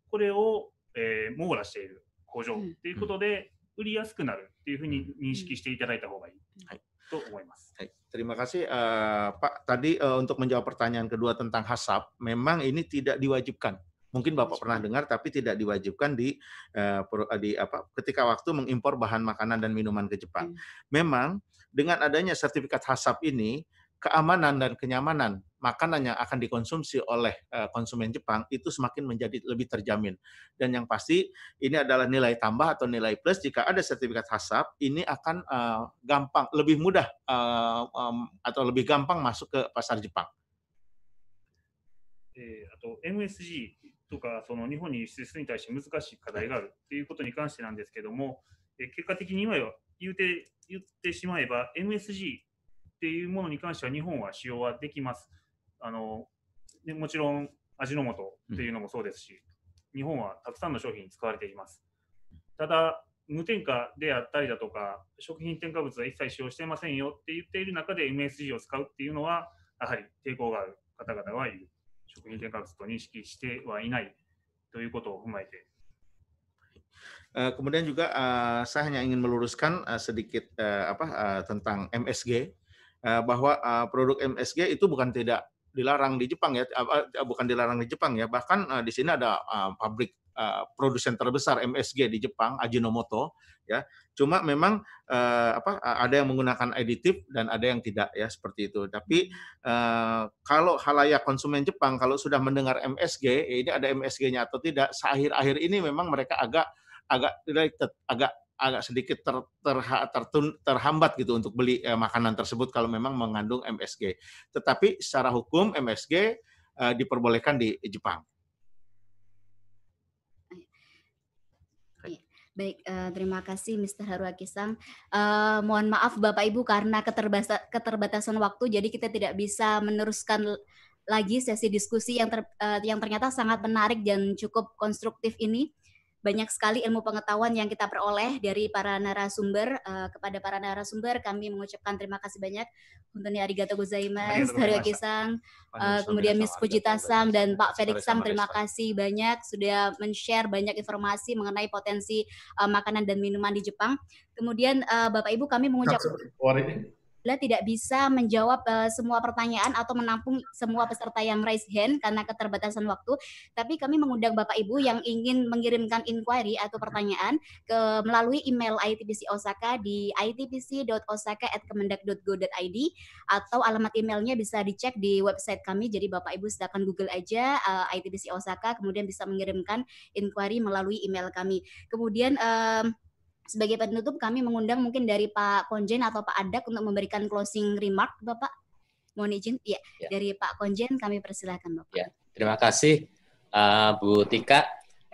これを、えー、網羅している工場ということで、売りやすくなるっていうふうに認識していただいた方がいい。はいと思います。Baik. Terima kasih uh, Pak. Tadi uh, untuk menjawab pertanyaan kedua tentang hasab, memang ini tidak diwajibkan. Mungkin Bapak iya. pernah dengar tapi tidak diwajibkan di uh, di apa ketika waktu mengimpor bahan makanan dan minuman ke Jepang. Hmm. Memang dengan adanya sertifikat hasab ini keamanan dan kenyamanan makanan yang akan dikonsumsi oleh eh, konsumen Jepang itu semakin menjadi lebih terjamin. Dan yang pasti ini adalah nilai tambah atau nilai plus jika ada sertifikat HACCP ini akan eh, gampang lebih mudah eh, atau lebih gampang masuk ke pasar Jepang. Atau MSG とかその日本に輸出するに対して難しい課題があるということに関してなんですけども、えー、結果的に今言うて言ってしまえば MSG っていうものに関しては日本は使用はできます。あのでもちろん味の素っていうのもそうですし、日本はたくさんの商品に使われています。ただ、無添加であったりだとか、食品添加物は一切使用していませんよって言っている中で MSG を使うっていうのは、やはり抵抗がある方々はいる。食品添加物と認識してはいないということを踏まえて Kemudian juga uh, saya hanya ingin meluruskan uh, sedikit uh, apa uh, tentang MSG Eh, bahwa eh, produk MSG itu bukan tidak dilarang di Jepang ya, eh, bukan dilarang di Jepang ya, bahkan di sini ada pabrik produsen terbesar MSG di Jepang, Ajinomoto ya. Cuma memang apa ada yang menggunakan aditif dan ada yang tidak ya seperti itu. Tapi kalau halayak konsumen Jepang kalau sudah mendengar MSG, ya ini ada MSG-nya atau tidak, seakhir-akhir ini memang mereka agak agak related, agak agak sedikit ter, ter, ter, terhambat gitu untuk beli eh, makanan tersebut kalau memang mengandung MSG. Tetapi secara hukum MSG eh, diperbolehkan di Jepang. Baik, eh, terima kasih Mr. Haruaki Sang. Uh, eh, mohon maaf Bapak Ibu karena keterbasa, keterbatasan waktu, jadi kita tidak bisa meneruskan lagi sesi diskusi yang ter, uh, yang ternyata sangat menarik dan cukup konstruktif ini banyak sekali ilmu pengetahuan yang kita peroleh dari para narasumber. Uh, kepada para narasumber kami mengucapkan terima kasih banyak untuk Arigato gozaimasu, Dario Kisang, uh, kemudian Miss Fujita Sang dan Pak Felix Sang terima kasih banyak sudah men-share banyak informasi mengenai potensi uh, makanan dan minuman di Jepang. Kemudian uh, Bapak Ibu kami mengucapkan tidak bisa menjawab uh, semua pertanyaan atau menampung semua peserta yang raise hand karena keterbatasan waktu, tapi kami mengundang Bapak Ibu yang ingin mengirimkan inquiry atau pertanyaan ke melalui email ITBC Osaka di itbc.osaka@kemendak.go.id atau alamat emailnya bisa dicek di website kami. Jadi Bapak Ibu silakan Google aja uh, eh, ITBC Osaka kemudian bisa mengirimkan inquiry melalui email kami. Kemudian um, sebagai penutup kami mengundang mungkin dari Pak Konjen atau Pak Adak untuk memberikan closing remark Bapak. Mohon izin, ya, ya. dari Pak Konjen kami persilahkan Bapak. Ya. Terima kasih uh, Bu Tika.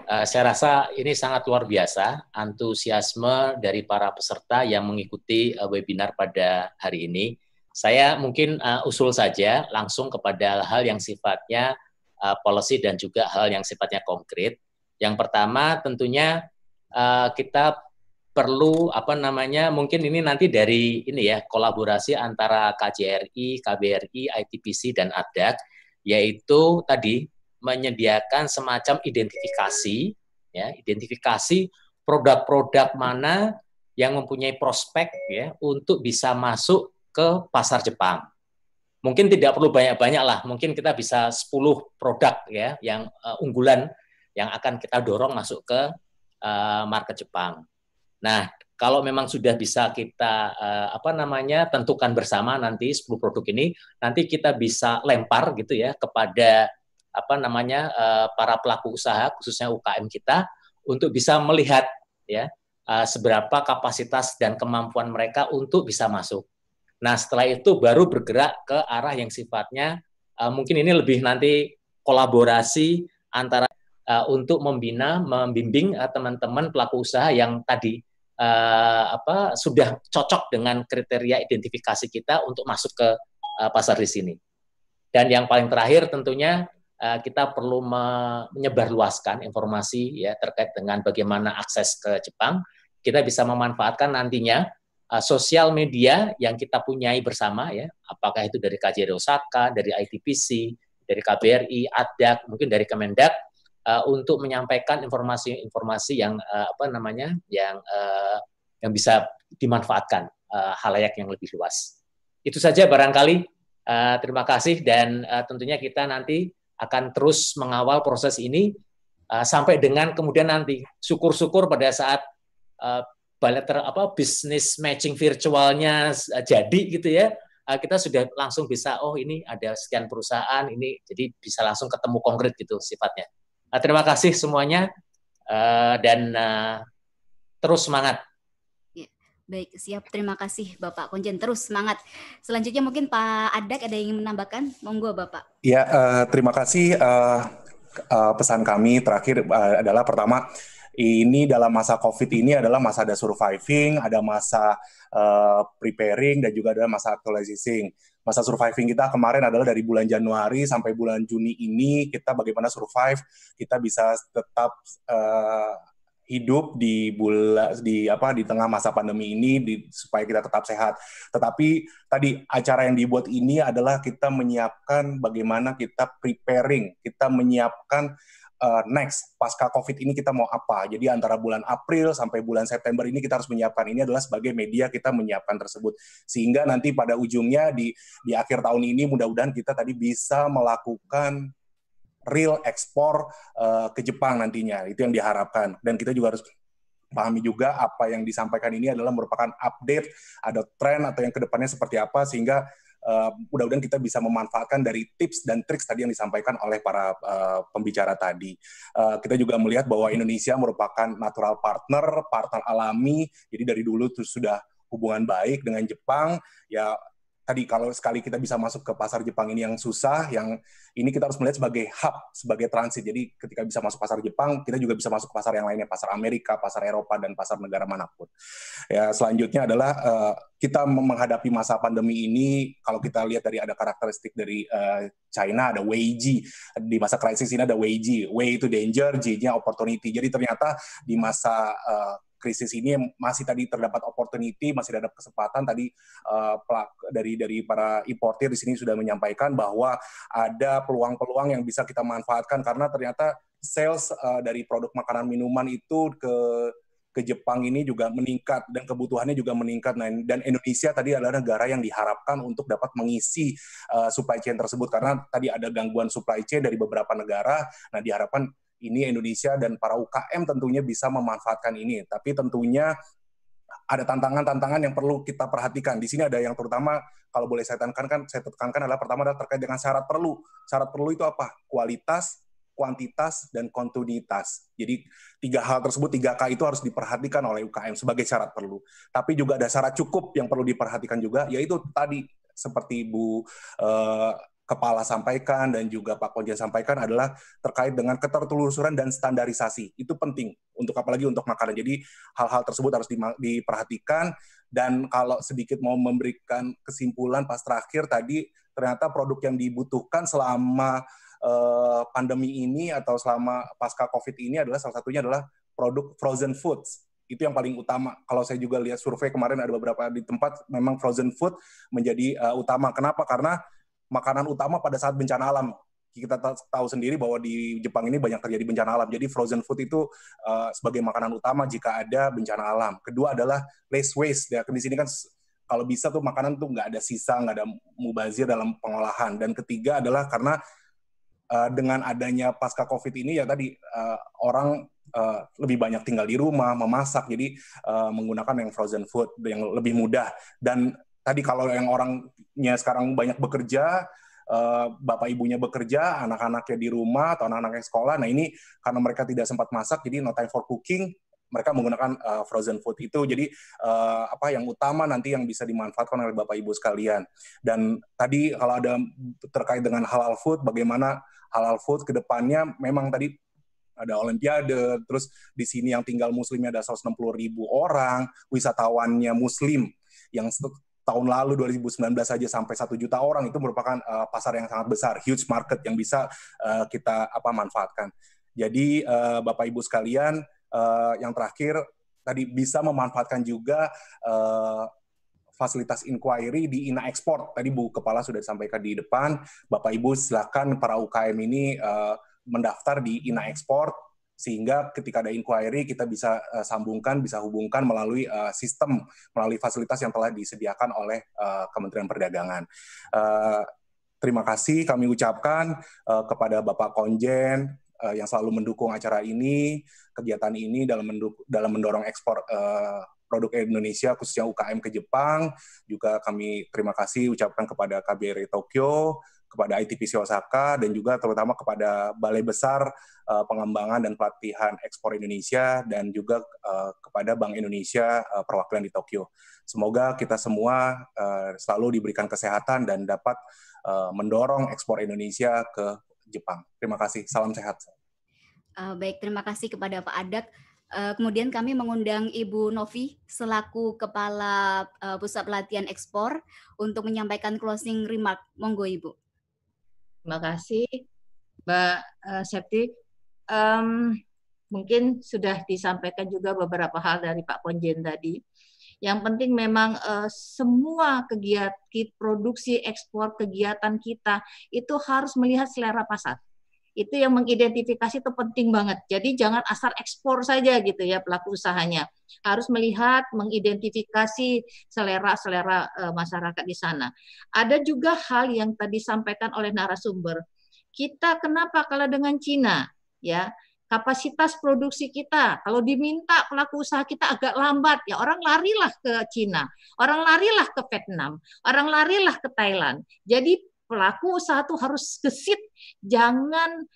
Uh, saya rasa ini sangat luar biasa antusiasme dari para peserta yang mengikuti uh, webinar pada hari ini. Saya mungkin uh, usul saja langsung kepada hal yang sifatnya uh, policy dan juga hal yang sifatnya konkret. Yang pertama tentunya uh, kita perlu apa namanya mungkin ini nanti dari ini ya kolaborasi antara KJRI, KBRI, ITPC dan ADAK yaitu tadi menyediakan semacam identifikasi ya identifikasi produk-produk mana yang mempunyai prospek ya untuk bisa masuk ke pasar Jepang. Mungkin tidak perlu banyak-banyak lah, mungkin kita bisa 10 produk ya yang uh, unggulan yang akan kita dorong masuk ke uh, market Jepang Nah, kalau memang sudah bisa kita uh, apa namanya tentukan bersama nanti 10 produk ini nanti kita bisa lempar gitu ya kepada apa namanya uh, para pelaku usaha khususnya UKM kita untuk bisa melihat ya uh, seberapa kapasitas dan kemampuan mereka untuk bisa masuk. Nah, setelah itu baru bergerak ke arah yang sifatnya uh, mungkin ini lebih nanti kolaborasi antara uh, untuk membina membimbing teman-teman uh, teman -teman pelaku usaha yang tadi uh, apa sudah cocok dengan kriteria identifikasi kita untuk masuk ke uh, pasar di sini. Dan yang paling terakhir tentunya uh, kita perlu menyebarluaskan informasi ya terkait dengan bagaimana akses ke Jepang. Kita bisa memanfaatkan nantinya uh, sosial media yang kita punyai bersama ya, apakah itu dari KJRI Osaka, dari ITPC, dari KBRI, ADAK, mungkin dari Kemendak uh, untuk menyampaikan informasi-informasi yang uh, apa namanya yang uh, yang bisa dimanfaatkan uh, halayak yang lebih luas. Itu saja barangkali. Uh, terima kasih dan uh, tentunya kita nanti akan terus mengawal proses ini uh, sampai dengan kemudian nanti syukur-syukur pada saat uh, bilateral apa bisnis matching virtualnya jadi gitu ya kita sudah langsung bisa oh ini ada sekian perusahaan ini jadi bisa langsung ketemu konkret gitu sifatnya. Uh, terima kasih semuanya uh, dan uh, terus semangat. Ya, baik, siap. Terima kasih Bapak Konjen. Terus semangat. Selanjutnya mungkin Pak Adak ada yang ingin menambahkan? Monggo Bapak. Ya, uh, terima kasih. Uh, uh, pesan kami terakhir uh, adalah pertama, ini dalam masa COVID ini adalah masa ada surviving, ada masa uh, preparing, dan juga ada masa actualizing masa surviving kita kemarin adalah dari bulan Januari sampai bulan Juni ini kita bagaimana survive, kita bisa tetap uh, hidup di bulan di apa di tengah masa pandemi ini di, supaya kita tetap sehat. Tetapi tadi acara yang dibuat ini adalah kita menyiapkan bagaimana kita preparing, kita menyiapkan uh, next pasca COVID ini kita mau apa. Jadi antara bulan April sampai bulan September ini kita harus menyiapkan. Ini adalah sebagai media kita menyiapkan tersebut. Sehingga nanti pada ujungnya di di akhir tahun ini mudah-mudahan kita tadi bisa melakukan real ekspor uh, eh, ke Jepang nantinya. Itu yang diharapkan. Dan kita juga harus pahami juga apa yang disampaikan ini adalah merupakan update, ada tren atau yang kedepannya seperti apa sehingga uh, mudah-mudahan kita bisa memanfaatkan dari tips dan trik tadi yang disampaikan oleh para uh, pembicara tadi. Uh, kita juga melihat bahwa Indonesia merupakan natural partner, partner alami. Jadi dari dulu terus sudah hubungan baik dengan Jepang. Ya tadi kalau sekali kita bisa masuk ke pasar Jepang ini yang susah, yang ini kita harus melihat sebagai hub, sebagai transit. Jadi ketika bisa masuk pasar Jepang, kita juga bisa masuk ke pasar yang lainnya, pasar Amerika, pasar Eropa, dan pasar negara manapun. Ya, selanjutnya adalah uh, kita menghadapi masa pandemi ini, kalau kita lihat dari ada karakteristik dari uh, China, ada Weiji. Di masa krisis ini ada Weiji. Way itu danger, J-nya opportunity. Jadi ternyata di masa uh, krisis ini masih tadi terdapat opportunity, masih ada kesempatan tadi uh, dari dari para importer di sini sudah menyampaikan bahwa ada peluang-peluang yang bisa kita manfaatkan karena ternyata sales uh, dari produk makanan minuman itu ke ke Jepang ini juga meningkat dan kebutuhannya juga meningkat nah, dan Indonesia tadi adalah negara yang diharapkan untuk dapat mengisi uh, supply chain tersebut karena tadi ada gangguan supply chain dari beberapa negara nah diharapkan ini Indonesia dan para UKM tentunya bisa memanfaatkan ini. Tapi tentunya ada tantangan-tantangan yang perlu kita perhatikan. Di sini ada yang terutama kalau boleh saya tekankan, kan saya tekankan adalah pertama adalah terkait dengan syarat perlu. Syarat perlu itu apa? Kualitas, kuantitas, dan kontinuitas. Jadi tiga hal tersebut, tiga K itu harus diperhatikan oleh UKM sebagai syarat perlu. Tapi juga ada syarat cukup yang perlu diperhatikan juga, yaitu tadi seperti Bu eh, kepala sampaikan dan juga Pak Konjen sampaikan adalah terkait dengan ketertelusuran dan standarisasi. Itu penting untuk apalagi untuk makanan. Jadi hal-hal tersebut harus diperhatikan dan kalau sedikit mau memberikan kesimpulan pas terakhir tadi ternyata produk yang dibutuhkan selama eh, pandemi ini atau selama pasca Covid ini adalah salah satunya adalah produk frozen foods itu yang paling utama. Kalau saya juga lihat survei kemarin ada beberapa di tempat memang frozen food menjadi uh, utama. Kenapa? Karena makanan utama pada saat bencana alam. Kita tahu sendiri bahwa di Jepang ini banyak terjadi bencana alam. Jadi frozen food itu uh, sebagai makanan utama jika ada bencana alam. Kedua adalah less waste. Ya, di sini kan kalau bisa tuh makanan tuh nggak ada sisa, nggak ada mubazir dalam pengolahan. Dan ketiga adalah karena uh, dengan adanya pasca COVID ini ya tadi uh, orang uh, lebih banyak tinggal di rumah, memasak, jadi uh, menggunakan yang frozen food yang lebih mudah dan tadi kalau yang orangnya sekarang banyak bekerja, eh, bapak ibunya bekerja, anak-anaknya di rumah atau anak-anaknya sekolah. Nah ini karena mereka tidak sempat masak, jadi no time for cooking, mereka menggunakan eh, frozen food itu. Jadi uh, apa yang utama nanti yang bisa dimanfaatkan oleh Bapak Ibu sekalian. Dan tadi kalau ada terkait dengan halal food, bagaimana halal food kedepannya memang tadi ada olimpiade, terus di sini yang tinggal muslimnya ada 160 ribu orang, wisatawannya muslim yang tahun lalu 2019 saja sampai satu juta orang itu merupakan uh, pasar yang sangat besar, huge market yang bisa uh, kita apa manfaatkan. Jadi uh, Bapak Ibu sekalian, uh, yang terakhir tadi bisa memanfaatkan juga uh, fasilitas inquiry di INA Export. Tadi Bu Kepala sudah sampaikan di depan, Bapak Ibu silakan para UKM ini uh, mendaftar di INA Export sehingga ketika ada inquiry kita bisa uh, sambungkan, bisa hubungkan melalui uh, sistem, melalui fasilitas yang telah disediakan oleh uh, Kementerian Perdagangan. Uh, terima kasih kami ucapkan uh, kepada Bapak Konjen uh, yang selalu mendukung acara ini, kegiatan ini dalam menduk dalam mendorong ekspor uh, produk Indonesia khususnya UKM ke Jepang. Juga kami terima kasih ucapkan kepada KBRI Tokyo, kepada ITPC Osaka dan juga terutama kepada Balai Besar uh, Pengembangan dan Pelatihan Ekspor Indonesia dan juga uh, kepada Bank Indonesia uh, perwakilan di Tokyo. Semoga kita semua uh, selalu diberikan kesehatan dan dapat uh, mendorong ekspor Indonesia ke Jepang. Terima kasih. Salam sehat. Uh, baik, terima kasih kepada Pak Adak. kemudian kami mengundang Ibu Novi selaku Kepala Pusat Pelatihan Ekspor untuk menyampaikan closing remark. Monggo Ibu. Terima kasih Mbak eh, Septi. Um, mungkin sudah disampaikan juga beberapa hal dari Pak Konjen tadi. Yang penting memang uh, semua kegiatan produksi ekspor kegiatan kita itu harus melihat selera pasar itu yang mengidentifikasi itu penting banget. Jadi jangan asal ekspor saja gitu ya pelaku usahanya. Harus melihat, mengidentifikasi selera-selera e, masyarakat di sana. Ada juga hal yang tadi disampaikan oleh narasumber. Kita kenapa kalau dengan Cina ya? Kapasitas produksi kita, kalau diminta pelaku usaha kita agak lambat, ya orang larilah ke Cina, orang larilah ke Vietnam, orang larilah ke Thailand. Jadi pelaku usaha itu harus gesit, jangan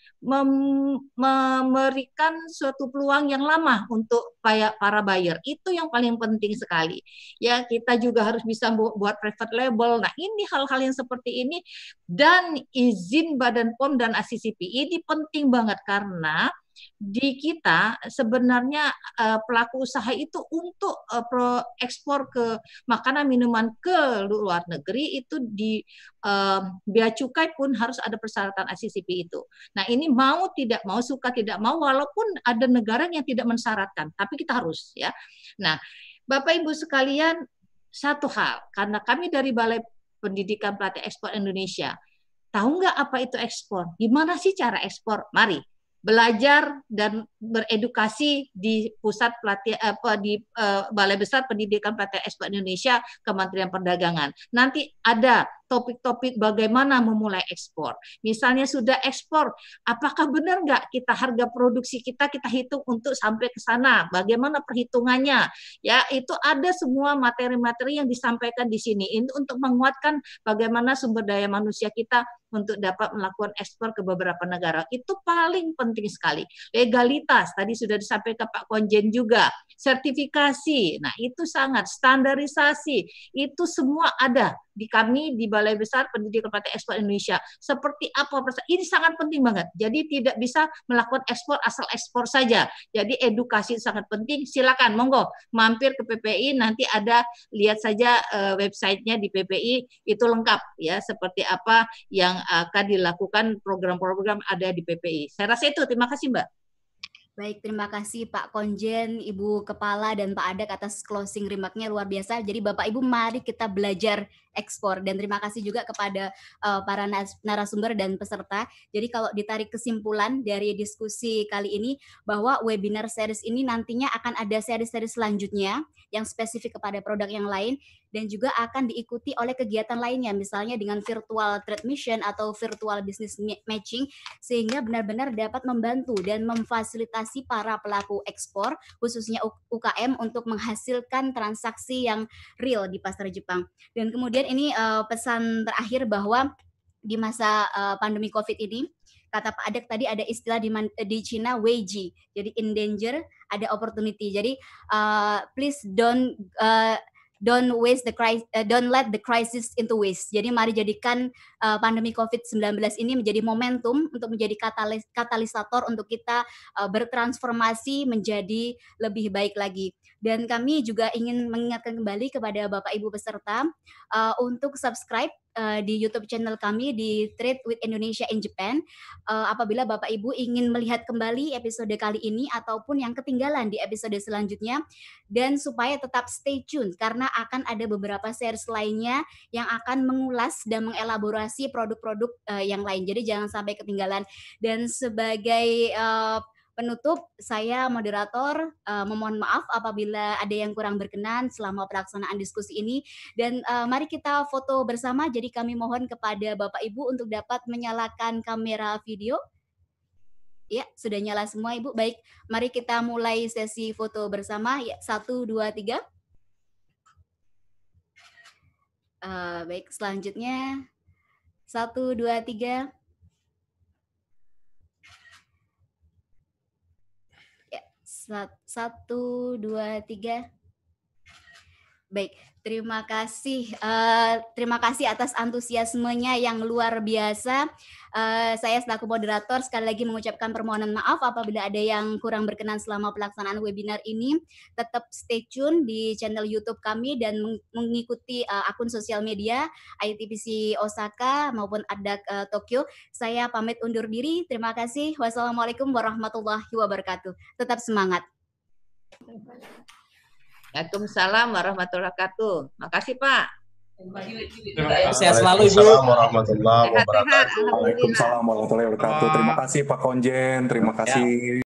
memberikan suatu peluang yang lama untuk para buyer. Itu yang paling penting sekali. Ya, kita juga harus bisa buat private label. Nah, ini hal-hal yang seperti ini dan izin Badan POM dan ACCP ini penting banget karena di kita sebenarnya uh, pelaku usaha itu untuk uh, pro ekspor ke makanan minuman ke luar negeri itu di uh, bea cukai pun harus ada persyaratan ACCP itu. Nah, ini mau tidak mau suka tidak mau walaupun ada negara yang tidak mensyaratkan, tapi kita harus ya. Nah, Bapak Ibu sekalian, satu hal karena kami dari Balai Pendidikan Pelatih Ekspor Indonesia Tahu nggak apa itu ekspor? Gimana sih cara ekspor? Mari belajar dan beredukasi di pusat pelatih apa eh, di uh, Balai Besar Pendidikan Pelatihan Ekspor Indonesia Kementerian Perdagangan. Nanti ada topik-topik bagaimana memulai ekspor. Misalnya sudah ekspor, apakah benar nggak kita harga produksi kita kita hitung untuk sampai ke sana? Bagaimana perhitungannya? Ya itu ada semua materi-materi yang disampaikan di sini. Ini untuk menguatkan bagaimana sumber daya manusia kita untuk dapat melakukan ekspor ke beberapa negara. Itu paling penting sekali. Legalitas tadi sudah disampaikan Pak Konjen juga, sertifikasi. Nah, itu sangat standarisasi. Itu semua ada di kami di Balai Besar Pendidikan Pelatihan Ekspor Indonesia. Seperti apa ini sangat penting banget. Jadi tidak bisa melakukan ekspor asal ekspor saja. Jadi edukasi sangat penting. Silakan monggo mampir ke PPI nanti ada lihat saja eh, websitenya di PPI itu lengkap ya seperti apa yang akan dilakukan program-program ada di PPI. Saya rasa itu. Terima kasih, Mbak. Baik, terima kasih Pak Konjen, Ibu Kepala, dan Pak Adak atas closing remarknya luar biasa. Jadi Bapak Ibu, mari kita belajar ekspor. Dan terima kasih juga kepada uh, para narasumber dan peserta. Jadi kalau ditarik kesimpulan dari diskusi kali ini bahwa webinar series ini nantinya akan ada seri-seri selanjutnya yang spesifik kepada produk yang lain dan juga akan diikuti oleh kegiatan lainnya misalnya dengan virtual trade mission atau virtual business matching sehingga benar-benar dapat membantu dan memfasilitasi para pelaku ekspor khususnya UKM untuk menghasilkan transaksi yang real di pasar Jepang. Dan kemudian ini uh, pesan terakhir bahwa di masa uh, pandemi COVID ini kata Pak Adek tadi ada istilah di, di Cina Weiji, jadi in danger ada opportunity. Jadi uh, please don't uh, don't waste the crisis, uh, don't let the crisis into waste. Jadi mari jadikan uh, pandemi COVID-19 ini menjadi momentum untuk menjadi katalis katalisator untuk kita uh, bertransformasi menjadi lebih baik lagi. Dan kami juga ingin mengingatkan kembali kepada Bapak Ibu peserta uh, untuk subscribe uh, di YouTube channel kami di Trade with Indonesia in Japan. Uh, apabila Bapak Ibu ingin melihat kembali episode kali ini ataupun yang ketinggalan di episode selanjutnya dan supaya tetap stay tune karena akan ada beberapa series lainnya yang akan mengulas dan mengelaborasi produk-produk uh, yang lain. Jadi jangan sampai ketinggalan dan sebagai uh, penutup saya moderator uh, memohon maaf apabila ada yang kurang berkenan selama pelaksanaan diskusi ini dan uh, mari kita foto bersama jadi kami mohon kepada Bapak Ibu untuk dapat menyalakan kamera video. Ya, sudah nyala semua Ibu. Baik, mari kita mulai sesi foto bersama. Ya, satu, dua, tiga. Uh, baik, selanjutnya. Satu, dua, tiga. Satu, dua, tiga. Baik, Terima kasih, uh, terima kasih atas antusiasmenya yang luar biasa. Uh, saya selaku moderator sekali lagi mengucapkan permohonan maaf apabila ada yang kurang berkenan selama pelaksanaan webinar ini. Tetap stay tune di channel YouTube kami dan mengikuti uh, akun sosial media ITPC Osaka maupun Adak uh, Tokyo. Saya pamit undur diri. Terima kasih. Wassalamualaikum warahmatullahi wabarakatuh. Tetap semangat. Waalaikumsalam warahmatullahi wabarakatuh. Makasih Pak. Sehat selalu Ibu. warahmatullahi wabarakatuh. Waalaikumsalam warahmatullahi wabarakatuh. Terima kasih Pak Konjen, terima kasih. Ya.